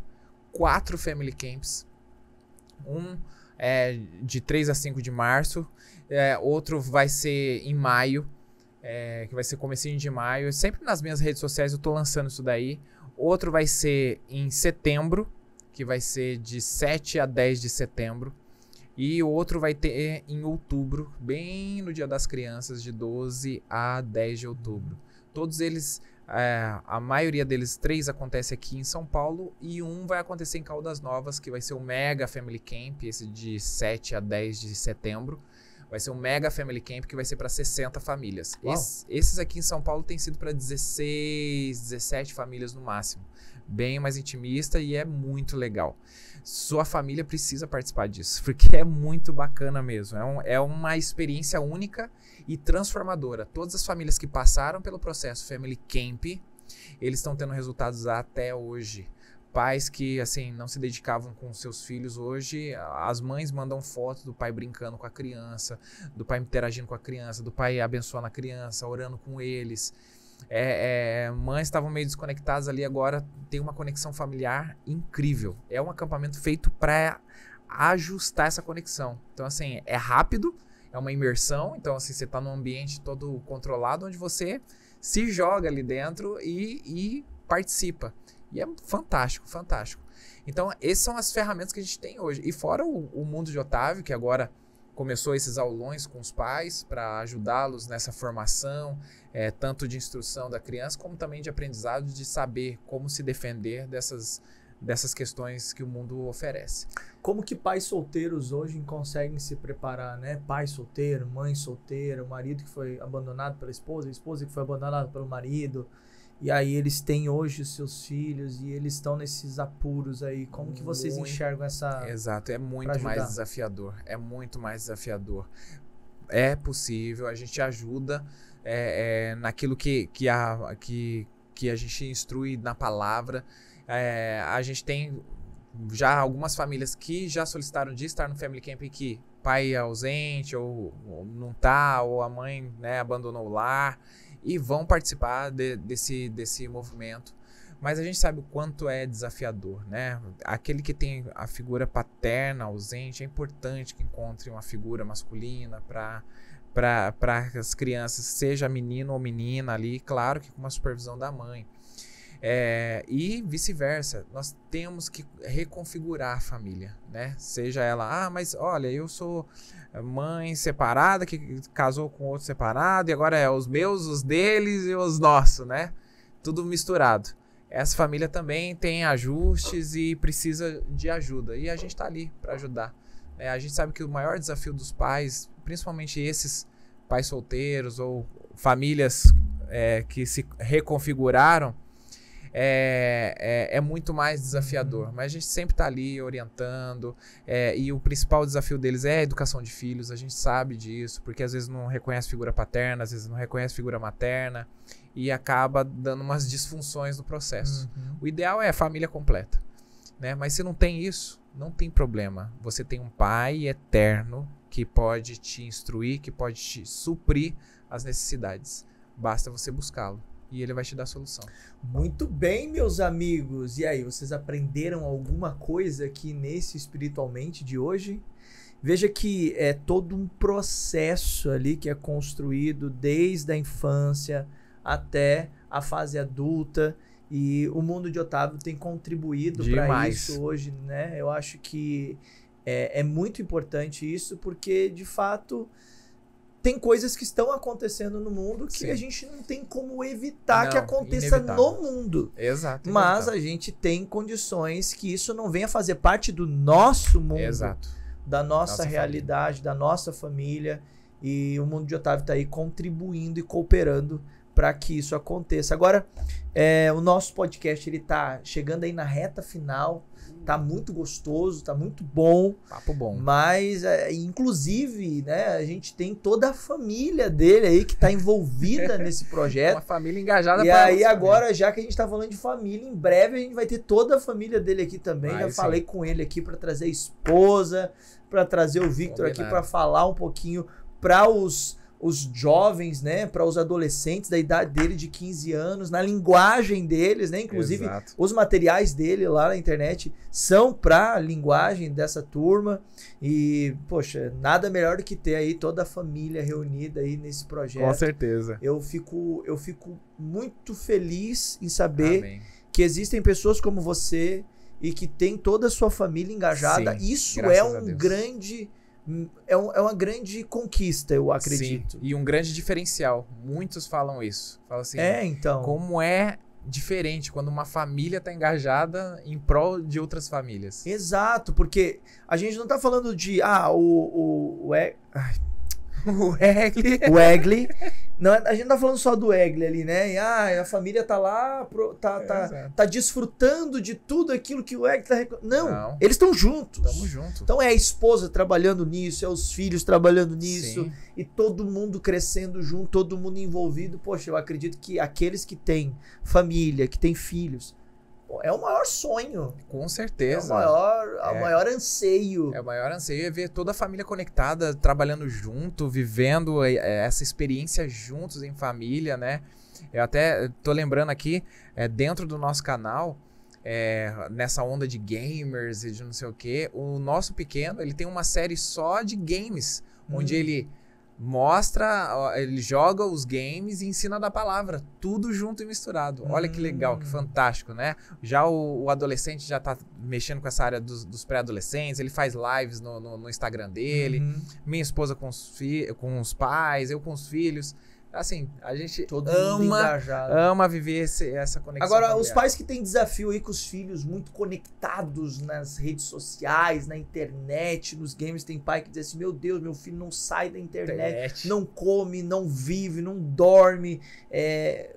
quatro family camps, um é, de 3 a 5 de março, é, outro vai ser em maio, é, que vai ser comecinho de maio. Sempre nas minhas redes sociais eu estou lançando isso daí. Outro vai ser em setembro, que vai ser de 7 a 10 de setembro. E o outro vai ter em outubro, bem no Dia das Crianças, de 12 a 10 de outubro. Todos eles, é, a maioria deles, três acontece aqui em São Paulo e um vai acontecer em Caldas Novas, que vai ser o Mega Family Camp, esse de 7 a 10 de setembro. Vai ser um mega family camp que vai ser para 60 famílias. esses aqui em São Paulo tem sido para 16, 17 famílias no máximo. Bem mais intimista e é muito legal. Sua família precisa participar disso, porque é muito bacana mesmo. É, um, é uma experiência única e transformadora. Todas as famílias que passaram pelo processo Family Camp, eles estão tendo resultados até hoje pais que assim não se dedicavam com seus filhos hoje as mães mandam fotos do pai brincando com a criança do pai interagindo com a criança do pai abençoando a criança orando com eles é, é, mães estavam meio desconectadas ali agora tem uma conexão familiar incrível é um acampamento feito para ajustar essa conexão então assim é rápido é uma imersão então assim você está num ambiente todo controlado onde você se joga ali dentro e, e participa e é fantástico, fantástico. Então, essas são as ferramentas que a gente tem hoje. E fora o, o mundo de Otávio, que agora começou esses aulões com os pais para ajudá-los nessa formação, é, tanto de instrução da criança, como também de aprendizado de saber como se defender dessas, dessas questões que o mundo oferece. Como que pais solteiros hoje conseguem se preparar, né? Pai solteiro, mãe solteira, marido que foi abandonado pela esposa, esposa que foi abandonada pelo marido. E aí eles têm hoje os seus filhos e eles estão nesses apuros aí. Como que vocês enxergam essa. Exato, é muito mais desafiador. É muito mais desafiador. É possível, a gente ajuda é, é, naquilo que, que, a, que, que a gente instrui na palavra. É, a gente tem já algumas famílias que já solicitaram de estar no Family Camp e que pai é ausente ou, ou não tá, ou a mãe né, abandonou o lar e vão participar de, desse, desse movimento. Mas a gente sabe o quanto é desafiador, né? Aquele que tem a figura paterna ausente, é importante que encontre uma figura masculina para para as crianças, seja menino ou menina ali, claro que com uma supervisão da mãe. É, e vice-versa, nós temos que reconfigurar a família, né? Seja ela, ah, mas olha, eu sou mãe separada que casou com outro separado e agora é os meus, os deles e os nossos, né? Tudo misturado. Essa família também tem ajustes e precisa de ajuda e a gente está ali para ajudar. É, a gente sabe que o maior desafio dos pais, principalmente esses pais solteiros ou famílias é, que se reconfiguraram, é, é, é muito mais desafiador. Mas a gente sempre está ali orientando, é, e o principal desafio deles é a educação de filhos, a gente sabe disso, porque às vezes não reconhece figura paterna, às vezes não reconhece figura materna, e acaba dando umas disfunções no processo. Uhum. O ideal é a família completa. Né? Mas se não tem isso, não tem problema. Você tem um pai eterno que pode te instruir, que pode te suprir as necessidades. Basta você buscá-lo e ele vai te dar a solução. Muito bem, meus amigos. E aí, vocês aprenderam alguma coisa aqui nesse espiritualmente de hoje? Veja que é todo um processo ali que é construído desde a infância até a fase adulta e o mundo de Otávio tem contribuído para isso hoje, né? Eu acho que é, é muito importante isso porque de fato tem coisas que estão acontecendo no mundo que Sim. a gente não tem como evitar não, que aconteça inevitável. no mundo. Exato. Inevitável. Mas a gente tem condições que isso não venha fazer parte do nosso mundo, Exato. da nossa, nossa realidade, família. da nossa família. E o mundo de Otávio está aí contribuindo e cooperando para que isso aconteça. Agora, é, o nosso podcast ele está chegando aí na reta final. Tá muito gostoso, tá muito bom. Papo bom. Mas, é, inclusive, né, a gente tem toda a família dele aí que tá envolvida nesse projeto. Uma família engajada. E aí agora, família. já que a gente tá falando de família, em breve a gente vai ter toda a família dele aqui também. Já sim. falei com ele aqui para trazer a esposa, para trazer o Victor Combinado. aqui para falar um pouquinho para os os jovens, né, para os adolescentes da idade dele de 15 anos, na linguagem deles, né? Inclusive, Exato. os materiais dele lá na internet são para a linguagem dessa turma. E, poxa, nada melhor do que ter aí toda a família reunida aí nesse projeto. Com certeza. Eu fico eu fico muito feliz em saber Amém. que existem pessoas como você e que tem toda a sua família engajada. Sim, Isso é um grande é, um, é uma grande conquista, eu acredito. Sim, e um grande diferencial. Muitos falam isso. Falam assim, é, então. Como é diferente quando uma família está engajada em prol de outras famílias. Exato, porque a gente não está falando de ah, o, o, o é, ai, O Egli. O Egli. Não, a gente não tá falando só do Egli ali, né? E, ah, a família tá lá, tá, é, tá, tá desfrutando de tudo aquilo que o Egli tá Não, não, eles estão juntos. Estamos juntos. Então é a esposa trabalhando nisso, é os filhos trabalhando nisso, Sim. e todo mundo crescendo junto, todo mundo envolvido. Poxa, eu acredito que aqueles que têm família, que têm filhos, é o maior sonho. Com certeza. É o maior, é, o é. maior anseio. É o maior anseio é ver toda a família conectada, trabalhando junto, vivendo eh, eh, essa experiência juntos em família, né? Eu até eh, tô lembrando aqui, é, dentro do nosso canal, é, nessa onda de gamers e de não sei o que, o nosso pequeno, ele tem uma série só de games, hum. onde uhum. ele mostra, ele joga os games e ensina da palavra, tudo junto e misturado. Olha que legal, que hum. fantástico, né? Já o, o adolescente já tá mexendo com essa área dos, dos pré-adolescentes, ele faz lives no, no, no Instagram dele, uhum. minha esposa com os, com os pais, eu com os filhos assim, a gente Todo ama, ama viver esse, essa conexão. Agora, familiar. os pais que têm desafio aí com os filhos muito conectados nas redes sociais, na internet, nos games, tem pai que diz assim: meu Deus, meu filho não sai da internet, internet. não come, não vive, não dorme. É,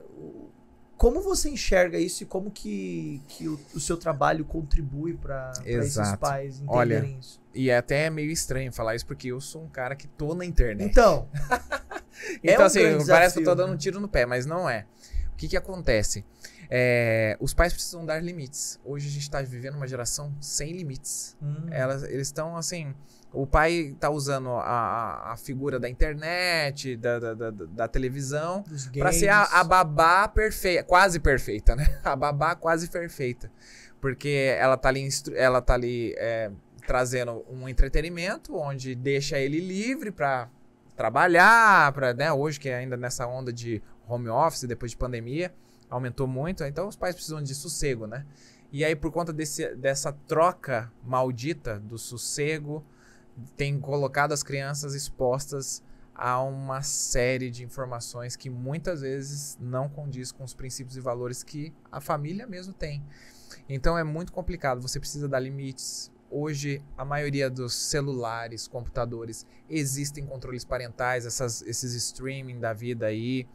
como você enxerga isso e como que, que o, o seu trabalho contribui para esses pais entenderem Olha, isso? E é até meio estranho falar isso, porque eu sou um cara que tô na internet. Então. É então, é um assim, parece desafio, que eu tô dando um né? tiro no pé, mas não é. O que, que acontece? É, os pais precisam dar limites. Hoje a gente está vivendo uma geração sem limites. Hum. Elas, eles estão assim. O pai tá usando a, a figura da internet, da, da, da, da televisão, para ser a, a babá perfeita, quase perfeita, né? A babá quase perfeita. Porque ela tá ali, ela tá ali é, trazendo um entretenimento onde deixa ele livre para trabalhar, para né, hoje que é ainda nessa onda de home office depois de pandemia, aumentou muito, então os pais precisam de sossego, né? E aí por conta desse, dessa troca maldita do sossego, tem colocado as crianças expostas a uma série de informações que muitas vezes não condiz com os princípios e valores que a família mesmo tem. Então é muito complicado, você precisa dar limites. Hoje, a maioria dos celulares, computadores, existem controles parentais, essas, esses streaming da vida aí,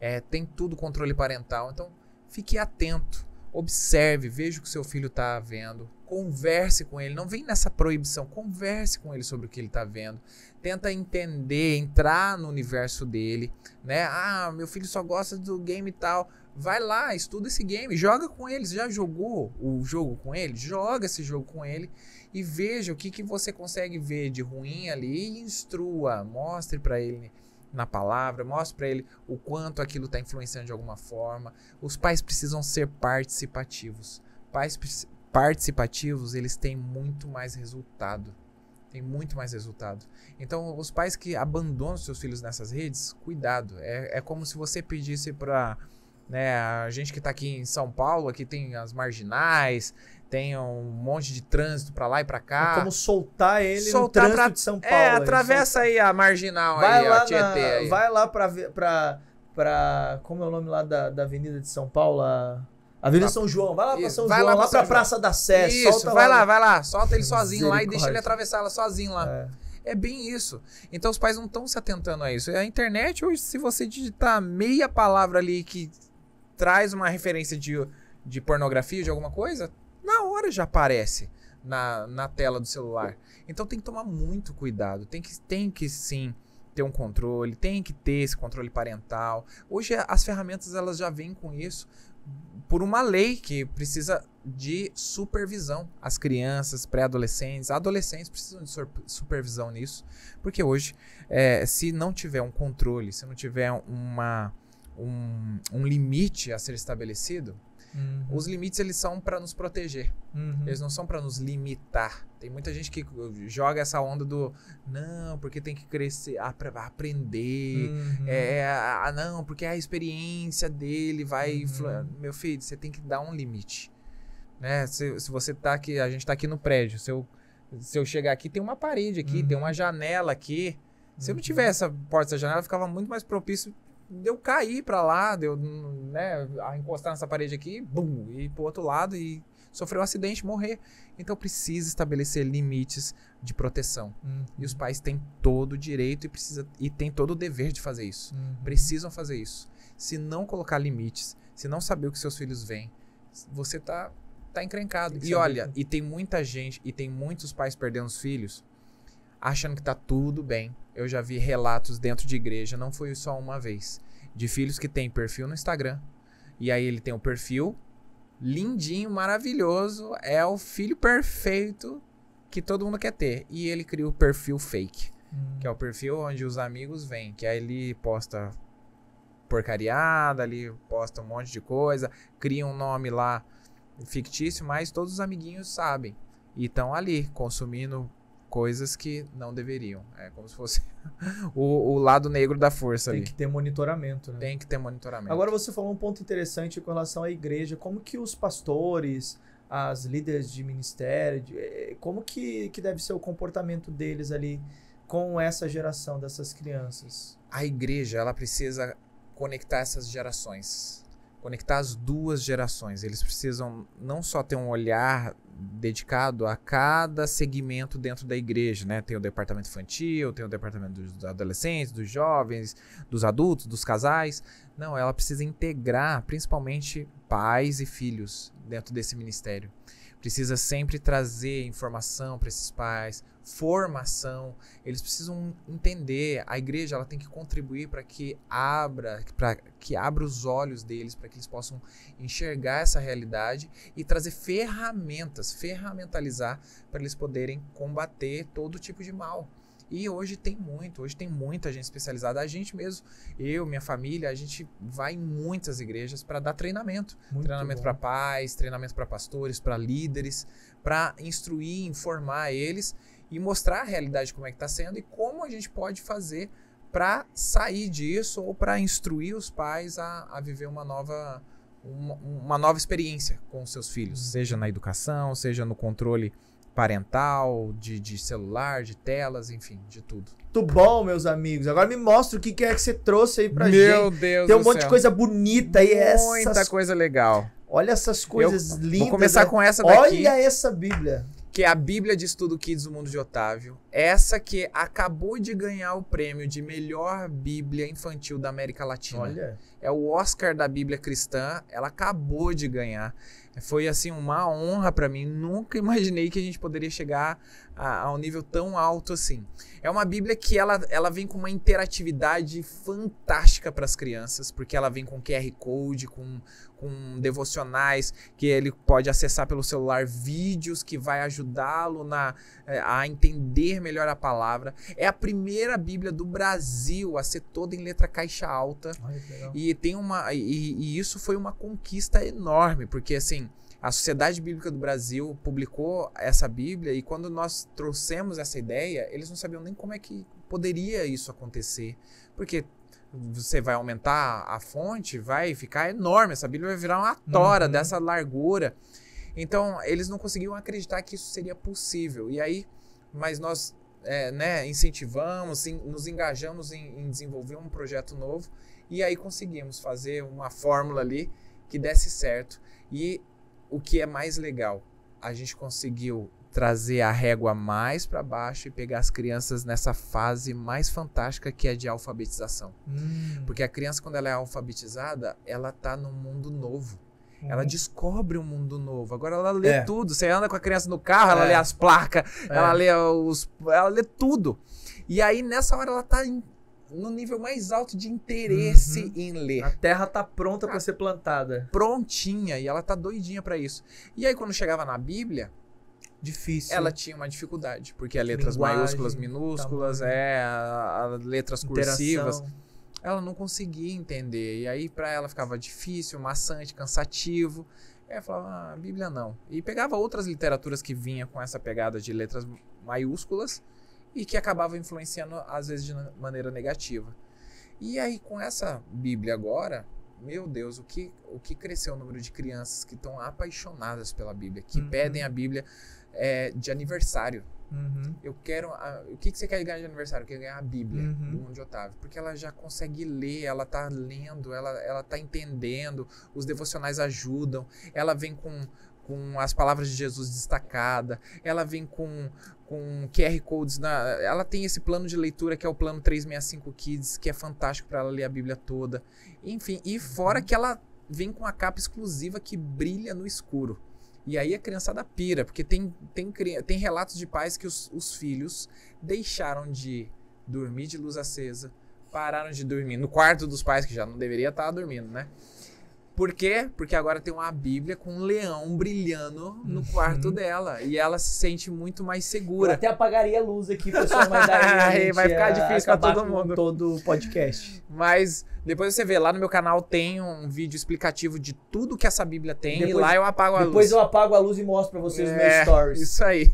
é, tem tudo controle parental. Então, fique atento Observe, veja o que seu filho está vendo, converse com ele, não vem nessa proibição, converse com ele sobre o que ele está vendo, tenta entender, entrar no universo dele, né? Ah, meu filho só gosta do game e tal. Vai lá, estuda esse game, joga com ele. Você já jogou o jogo com ele? Joga esse jogo com ele e veja o que, que você consegue ver de ruim ali e instrua, mostre para ele na palavra, mostre para ele o quanto aquilo está influenciando de alguma forma. Os pais precisam ser participativos. Pais participativos, eles têm muito mais resultado. Tem muito mais resultado. Então, os pais que abandonam seus filhos nessas redes, cuidado. É, é como se você pedisse para né, a gente que está aqui em São Paulo, aqui tem as marginais, tenha um monte de trânsito para lá e para cá. É como soltar ele soltar no trânsito pra, de São é, Paulo. É, atravessa aí, aí a marginal vai aí, lá a Tietê. Na, aí. Vai lá pra, pra, pra... Como é o nome lá da, da avenida de São Paulo? A... Avenida São João, vai lá pra São João, lá, lá pra Praça da Sé, isso, solta vai lá, lá, vai lá, solta ele sozinho lá e deixa ele atravessar ela sozinho lá. É. é bem isso. Então os pais não estão se atentando a isso. A internet hoje, se você digitar meia palavra ali que traz uma referência de, de pornografia, de alguma coisa, na hora já aparece na, na tela do celular. Então tem que tomar muito cuidado, tem que, tem que sim ter um controle, tem que ter esse controle parental. Hoje eh, as ferramentas elas já vêm com isso por uma lei que precisa de supervisão. As crianças, pré-adolescentes, adolescentes precisam de supervisão nisso, porque hoje, é, se não tiver um controle, se não tiver uma, um, um limite a ser estabelecido, Uhum. Os limites eles são para nos proteger. Uhum. Eles não são para nos limitar. Tem muita gente que uh, joga essa onda do não, porque tem que crescer, aprender. Uhum. É, ah, não, porque a experiência dele vai. Uhum. Meu filho, você tem que dar um limite. Né? Se, se você tá aqui, a gente está aqui no prédio. Se eu, se eu chegar aqui, tem uma parede aqui, tem uhum. uma janela aqui. Se eu não uhum. tivesse essa porta, essa janela, ficava muito mais propício deu cair para lá, deu, né, a encostar nessa parede aqui, bum, e pro outro lado e sofrer um acidente, morrer. Então precisa estabelecer limites de proteção. Uhum. E os uhum. pais têm todo o direito e precisa e tem todo o dever de fazer isso. Uhum. Precisam fazer isso. Se não colocar limites, se não saber o que seus filhos veem, você tá tá encrencado. E olha, né? e tem muita gente e tem muitos pais perdendo os filhos achando que tá tudo bem eu já vi relatos dentro de igreja, não foi só uma vez, de filhos que têm perfil no Instagram. E aí ele tem o um perfil lindinho, maravilhoso, é o filho perfeito que todo mundo quer ter. E ele cria o perfil fake, hum. que é o perfil onde os amigos vêm, que aí ele posta porcariada, ali posta um monte de coisa, cria um nome lá fictício, mas todos os amiguinhos sabem. E estão ali consumindo coisas que não deveriam. É como se fosse o, o lado negro da força. Tem ali. que ter monitoramento, né? Tem que ter monitoramento. Agora você falou um ponto interessante com relação à igreja. Como que os pastores, as líderes de ministério, de, eh, eh, como que, que deve ser o comportamento deles ali com essa geração dessas crianças? A igreja, ela precisa conectar essas gerações conectar as duas gerações. Eles precisam não só ter um olhar dedicado a cada segmento dentro da igreja, né? Tem o departamento infantil, tem o departamento dos adolescentes, dos jovens, dos adultos, dos casais. Não, ela precisa integrar principalmente pais e filhos dentro desse ministério. Precisa sempre trazer informação para esses pais, formação, eles precisam entender, a igreja ela tem que contribuir para que abra, para que abra os olhos deles, para que eles possam enxergar essa realidade e trazer ferramentas, ferramentalizar para eles poderem combater todo tipo de mal. E hoje tem muito, hoje tem muita gente especializada. A gente mesmo, eu, minha família, a gente vai em muitas igrejas para dar treinamento. Muito treinamento para pais, treinamento para pastores, para líderes, para instruir, informar eles e mostrar a realidade como é que está sendo e como a gente pode fazer para sair disso ou para instruir os pais a, a viver uma nova, uma, uma, nova experiência com seus filhos, uhum. seja na educação, seja no controle parental, de, de celular, de telas, enfim, de tudo. Muito bom, meus amigos. Agora me mostra o que, que é que você trouxe aí pra Meu gente. Meu Deus Tem um monte céu. de coisa bonita aí. Muita essas... coisa legal. Olha essas coisas Eu lindas. Vou começar né? com essa daqui. Olha essa Bíblia que é a Bíblia de Estudo Kids do Mundo de Otávio, essa que acabou de ganhar o prêmio de melhor Bíblia infantil da América Latina. Olha. É o Oscar da Bíblia Cristã, ela acabou de ganhar. Foi assim uma honra para mim, nunca imaginei que a gente poderia chegar a, a um nível tão alto assim. É uma Bíblia que ela, ela vem com uma interatividade fantástica para as crianças, porque ela vem com QR Code, com, com devocionais que ele pode acessar pelo celular, vídeos que vai ajudá-lo na, é, a entender melhor a palavra. É a primeira Bíblia do Brasil a ser toda em letra caixa alta. Ai, e tem uma e, e, isso foi uma conquista enorme, porque assim a Sociedade Bíblica do Brasil publicou essa Bíblia e quando nós trouxemos essa ideia, eles não sabiam nem como é que poderia isso acontecer, porque você vai aumentar a fonte, vai ficar enorme, essa Bíblia vai virar uma tora uhum. dessa largura. Então, eles não conseguiam acreditar que isso seria possível. E aí, mas nós é, né, incentivamos, in, nos engajamos em, em, desenvolver um projeto novo e aí conseguimos fazer uma fórmula ali que desse certo. E o que é mais legal, a gente conseguiu trazer a régua mais para baixo e pegar as crianças nessa fase mais fantástica que é de alfabetização. Hum. Porque a criança quando ela é alfabetizada, ela tá num mundo novo. Uhum. Ela descobre um mundo novo. Agora ela lê é. tudo. Você anda com a criança no carro, ela é. lê as placas, é. ela lê os, ela lê tudo. E aí nessa hora ela tá em no nível mais alto de interesse uhum. em ler. A terra tá pronta tá para ser plantada. Prontinha, e ela tá doidinha para isso. E aí quando chegava na Bíblia, difícil. Ela tinha uma dificuldade, porque as é letras maiúsculas, minúsculas, tamanho. é a, a letras Interação. cursivas. Ela não conseguia entender. E aí para ela ficava difícil, maçante, cansativo. E ela falava, ah, a Bíblia não. E pegava outras literaturas que vinha com essa pegada de letras maiúsculas e que acabava influenciando, às vezes, de maneira negativa. E aí, com essa Bíblia agora, meu Deus, o que, o que cresceu o número de crianças que estão apaixonadas pela Bíblia, que uhum. pedem a Bíblia é, de aniversário. Uhum. Eu quero. A, o que, que você quer ganhar de aniversário? Eu quero ganhar a Bíblia uhum. do mundo de Otávio. Porque ela já consegue ler, ela tá lendo, ela, ela tá entendendo, os devocionais ajudam, ela vem com com as palavras de Jesus destacada, ela vem com, com QR codes na, ela tem esse plano de leitura que é o plano 365 Kids, que é fantástico para ela ler a Bíblia toda. Enfim, e fora uhum. que ela vem com a capa exclusiva que brilha no escuro. E aí a criançada pira, porque tem, tem, tem relatos de pais que os, os filhos deixaram de dormir de luz acesa, pararam de dormir no quarto dos pais, que já não deveria estar tá dormindo, né? Por quê? Porque agora tem uma Bíblia com um leão brilhando no uhum. quarto uhum. dela. E ela se sente muito mais segura. Eu até apagaria a luz aqui, pessoal, mas daí vai ficar é, difícil pra todo mundo. todo podcast. Mas depois você vê, lá no meu canal tem um vídeo explicativo de tudo que essa Bíblia tem. Depois, e lá eu apago a depois luz. Depois eu apago a luz e mostro pra vocês é, os meus stories. Isso aí.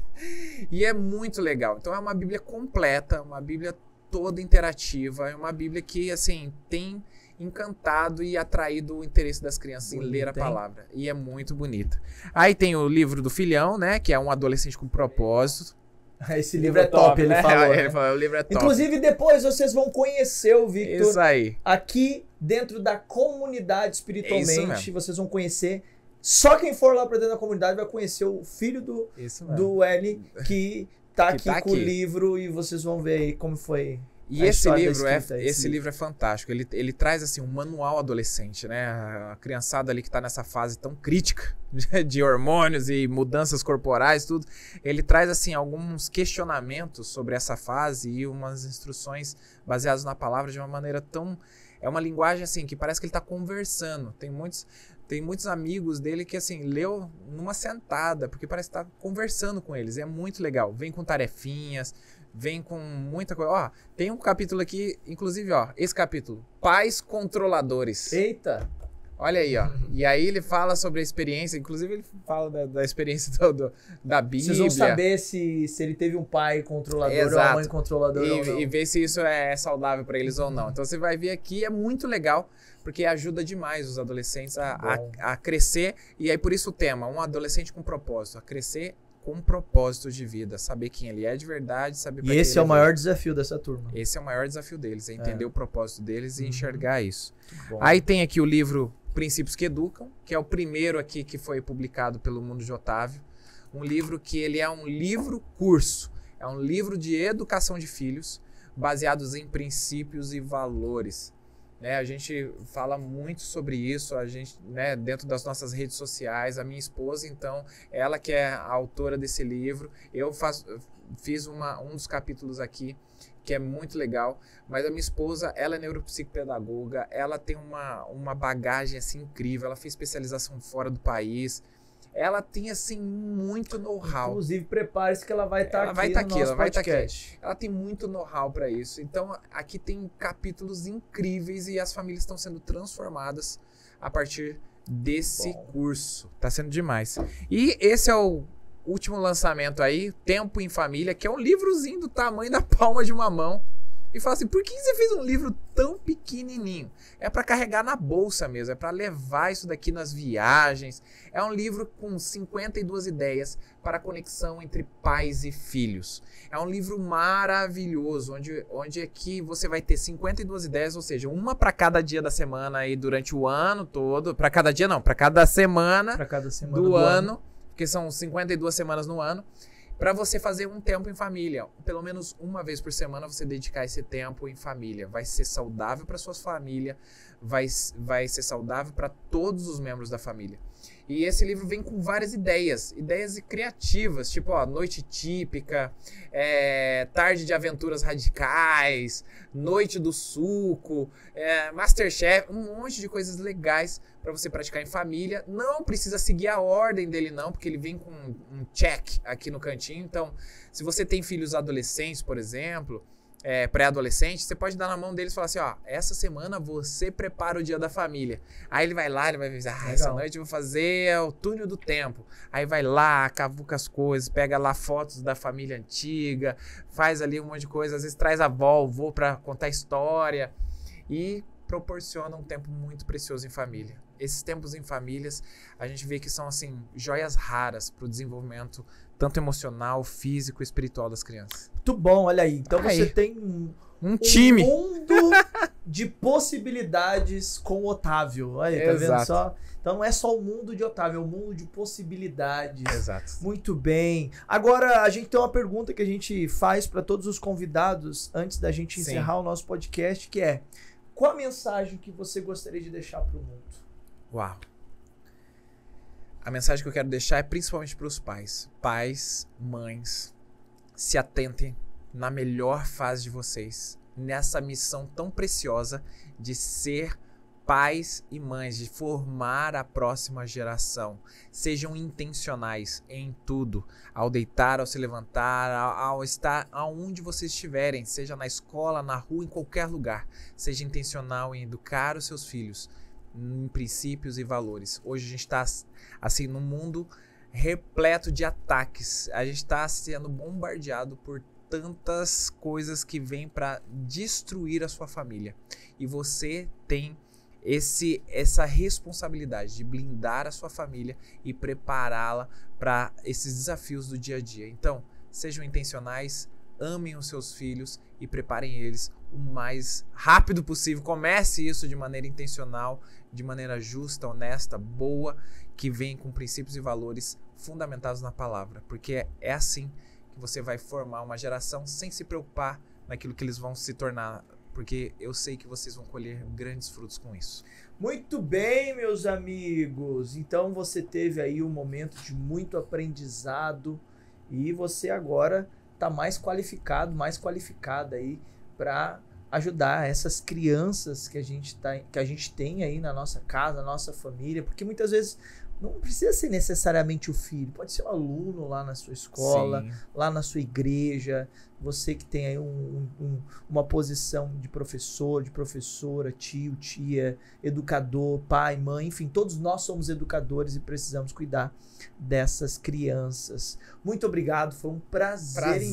E é muito legal. Então é uma Bíblia completa, uma Bíblia toda interativa. É uma Bíblia que, assim, tem encantado e atraído o interesse das crianças em ler a palavra. Hein? E é muito bonito. Aí tem o livro do filhão, né? Que é um adolescente com propósito. Esse livro, é livro é top, top ele, né? falou, é, né? ele falou. o livro é top. Inclusive, depois vocês vão conhecer o Victor. Isso aí. Aqui dentro da comunidade espiritualmente. É vocês vão conhecer. Só quem for lá para dentro da comunidade vai conhecer o filho do, do L que tá, que aqui, tá aqui com o livro e vocês vão ver aí como foi e é esse livro é, esse livro é fantástico. Ele, ele traz assim um manual adolescente, né? A criançada ali que está nessa fase tão crítica de, de hormônios e mudanças corporais, tudo. Ele traz assim alguns questionamentos sobre essa fase e umas instruções baseadas na palavra de uma maneira tão é uma linguagem assim que parece que ele está conversando. Tem muitos tem muitos amigos dele que assim leu numa sentada, porque parece estar tá conversando com eles. É muito legal. Vem com tarefinhas vem com muita coisa. Ó, tem um capítulo aqui, inclusive, ó, esse capítulo, Pais Controladores. Eita! Olha aí, ó. E aí ele fala sobre a experiência, inclusive ele fala da, da experiência do, do, da Bíblia. Vocês vão saber se, se ele teve um pai controlador Exato. ou uma mãe controladora e, ou não. E ver se isso é saudável para eles ou não. Então você vai ver aqui, é muito legal, porque ajuda demais os adolescentes a, a, a crescer. E aí por isso o tema, um adolescente com propósito, a crescer com um propósito de vida, saber quem ele é de verdade, saber. E esse é o maior desafio dessa turma. Esse é o maior desafio deles, é, é. entender é. o propósito deles e uhum. enxergar isso. Aí tem aqui o livro Princípios que Educam, que é o primeiro aqui que foi publicado pelo Mundo de Otávio, um livro que ele é um livro curso, é um livro de educação de filhos baseados em princípios e valores. Né, a gente fala muito sobre isso, a gente, né, dentro das nossas redes sociais. A minha esposa, então, ela que é a autora desse livro, eu faço, fiz uma, um dos capítulos aqui que é muito legal, mas a minha esposa, ela é neuropsicopedagoga, ela tem uma, uma bagagem assim incrível, ela fez especialização fora do país, ela tem, assim, muito know-how. Inclusive, prepare-se que ela vai estar tá aqui. Vai tá no aqui ela vai estar tá aqui, ela vai estar aqui. Ela tem muito know-how para isso. Então, aqui tem capítulos incríveis e as famílias estão sendo transformadas a partir desse Bom. curso. Tá sendo demais. E esse é o último lançamento aí, Tempo em Família, que é um livrozinho do tamanho da palma de uma mão e fala assim: por que você fez um livro tão pequenininho? É para carregar na bolsa mesmo, é para levar isso daqui nas viagens. É um livro com 52 ideias para a conexão entre pais e filhos. É um livro maravilhoso, onde, onde aqui é você vai ter 52 ideias, ou seja, uma para cada dia da semana aí durante o ano todo. Para cada dia, não, para cada semana, cada semana do, do ano, ano, porque são 52 semanas no ano para você fazer um tempo em família. Pelo menos uma vez por semana você dedicar esse tempo em família. Vai ser saudável para sua família, vai, vai ser saudável para todos os membros da família. E esse livro vem com várias ideias, ideias criativas, tipo ó, noite típica, é, tarde de aventuras radicais, noite do suco, é, Masterchef, um monte de coisas legais para você praticar em família. Não precisa seguir a ordem dele não, porque ele vem com um check aqui no cantinho. Então, se você tem filhos adolescentes, por exemplo, é, pré-adolescente, você pode dar na mão deles e falar assim: ó, essa semana você prepara o dia da família. Aí ele vai lá, ele vai dizer, ah, Legal. essa noite eu vou fazer é o túnel do tempo. Aí vai lá, cavuca as coisas, pega lá fotos da família antiga, faz ali um monte de coisa, às vezes traz a avó, o vô pra contar história. E proporciona um tempo muito precioso em família. Esses tempos em famílias, a gente vê que são assim joias raras para o desenvolvimento tanto emocional, físico, espiritual das crianças. Muito bom, olha aí. Então aí. você tem um, um time. Um mundo de possibilidades com o Otávio. Aí, tá Exato. vendo só? Então não é só o mundo de Otávio, é o mundo de possibilidades. Exato. Muito bem. Agora a gente tem uma pergunta que a gente faz para todos os convidados antes da gente Sim. encerrar o nosso podcast, que é: qual a mensagem que você gostaria de deixar para o mundo? Uau. A mensagem que eu quero deixar é principalmente para os pais, pais, mães, se atentem na melhor fase de vocês, nessa missão tão preciosa de ser pais e mães, de formar a próxima geração. Sejam intencionais em tudo, ao deitar, ao se levantar, ao, estar aonde vocês estiverem, seja na escola, na rua, em qualquer lugar. Seja intencional em educar os seus filhos em princípios e valores. Hoje a gente está assim num mundo repleto de ataques. A gente está sendo bombardeado por tantas coisas que vêm para destruir a sua família. E você tem esse essa responsabilidade de blindar a sua família e prepará-la para esses desafios do dia a dia. Então, sejam intencionais, amem os seus filhos e preparem eles o mais rápido possível. Comece isso de maneira intencional de maneira justa, honesta, boa, que vem com princípios e valores fundamentados na palavra, porque é assim que você vai formar uma geração sem se preocupar naquilo que eles vão se tornar, porque eu sei que vocês vão colher grandes frutos com isso. Muito bem, meus amigos. Então você teve aí um momento de muito aprendizado e você agora está mais qualificado, mais qualificada aí para ajudar essas crianças que a gente tá, que a gente tem aí na nossa casa, na nossa família, porque muitas vezes não precisa ser necessariamente o filho, pode ser um aluno lá na sua escola, Sim. lá na sua igreja, você que tem aí um, um, uma posição de professor, de professora, tio, tia, educador, pai, mãe, enfim, todos nós somos educadores e precisamos cuidar dessas crianças. Muito obrigado, foi um prazer, prazer é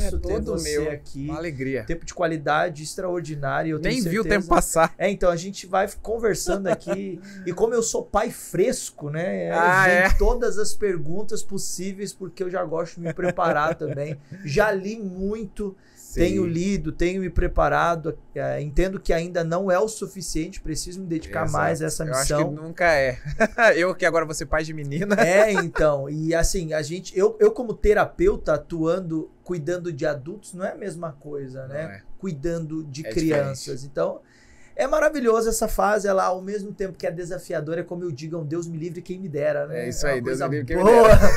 imenso ter você meu. aqui. Uma alegria. Tempo de qualidade extraordinário. Eu Nem vi o tempo passar. É, então a gente vai conversando aqui. e como eu sou pai fresco, né? Ah, é. todas as perguntas possíveis, porque eu já gosto de me preparar também. Já li muito muito, Sim. tenho lido, tenho me preparado, é, entendo que ainda não é o suficiente, preciso me dedicar Exato. mais a essa missão. Eu acho que nunca é. eu que agora vou ser pai de menina. é, então, e assim, a gente, eu, eu como terapeuta atuando, cuidando de adultos, não é a mesma coisa, né? É. Cuidando de é crianças. Diferente. Então, é maravilhoso essa fase, ela ao mesmo tempo que é desafiadora, é como eu digo, é um Deus me livre quem me dera, né? É isso aí, é Deus me livre quem boa, me dera.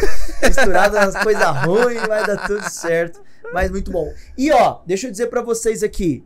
misturada nas coisas ruins, vai dar tudo certo. Mas muito bom. E ó, deixa eu dizer para vocês aqui,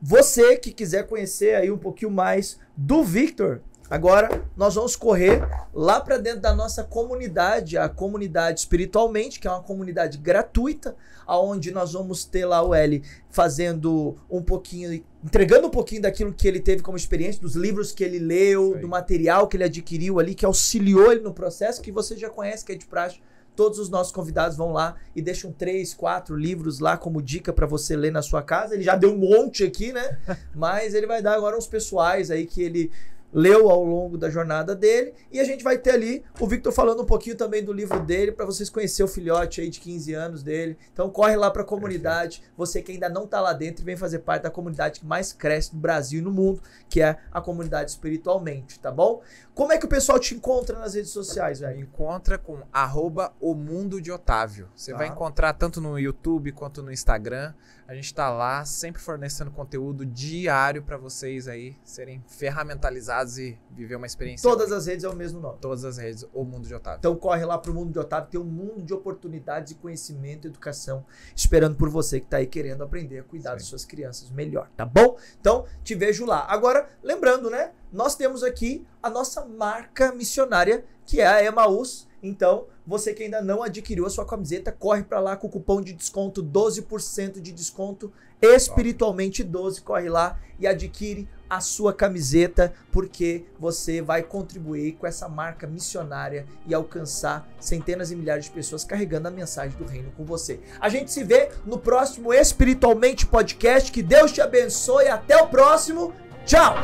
você que quiser conhecer aí um pouquinho mais do Victor, Agora nós vamos correr lá para dentro da nossa comunidade, a comunidade espiritualmente, que é uma comunidade gratuita, aonde nós vamos ter lá o L fazendo um pouquinho, entregando um pouquinho daquilo que ele teve como experiência, dos livros que ele leu, do material que ele adquiriu ali, que auxiliou ele no processo, que você já conhece, que é de praxe todos os nossos convidados vão lá e deixam três, quatro livros lá como dica para você ler na sua casa. Ele já deu um monte aqui, né? Mas ele vai dar agora uns pessoais aí que ele leu ao longo da jornada dele. E a gente vai ter ali o Victor falando um pouquinho também do livro dele, para vocês conhecer o filhote aí de 15 anos dele. Então corre lá para a comunidade, você que ainda não está lá dentro e vem fazer parte da comunidade que mais cresce no Brasil e no mundo, que é a comunidade espiritualmente, tá bom? Como é que o pessoal te encontra nas redes sociais, velho? Encontra com arroba o mundo de Otávio. Você tá. vai encontrar tanto no YouTube quanto no Instagram. A gente está lá sempre fornecendo conteúdo diário para vocês aí serem ferramentalizados e viver uma experiência. Todas as redes é o mesmo nome. Todas as redes, o Mundo de Otávio. Então corre lá para o Mundo de Otávio, tem um mundo de oportunidades e conhecimento, educação esperando por você que está aí querendo aprender a cuidar Sim. das suas crianças melhor, tá bom? Então te vejo lá. Agora, lembrando, né? Nós temos aqui a nossa marca missionária, que é a Emaús então, você que ainda não adquiriu a sua camiseta, corre para lá com o cupom de desconto 12% de desconto, espiritualmente 12, corre lá e adquire a sua camiseta, porque você vai contribuir com essa marca missionária e alcançar centenas e milhares de pessoas carregando a mensagem do reino com você. A gente se vê no próximo Espiritualmente Podcast. Que Deus te abençoe. Até o próximo. Tchau!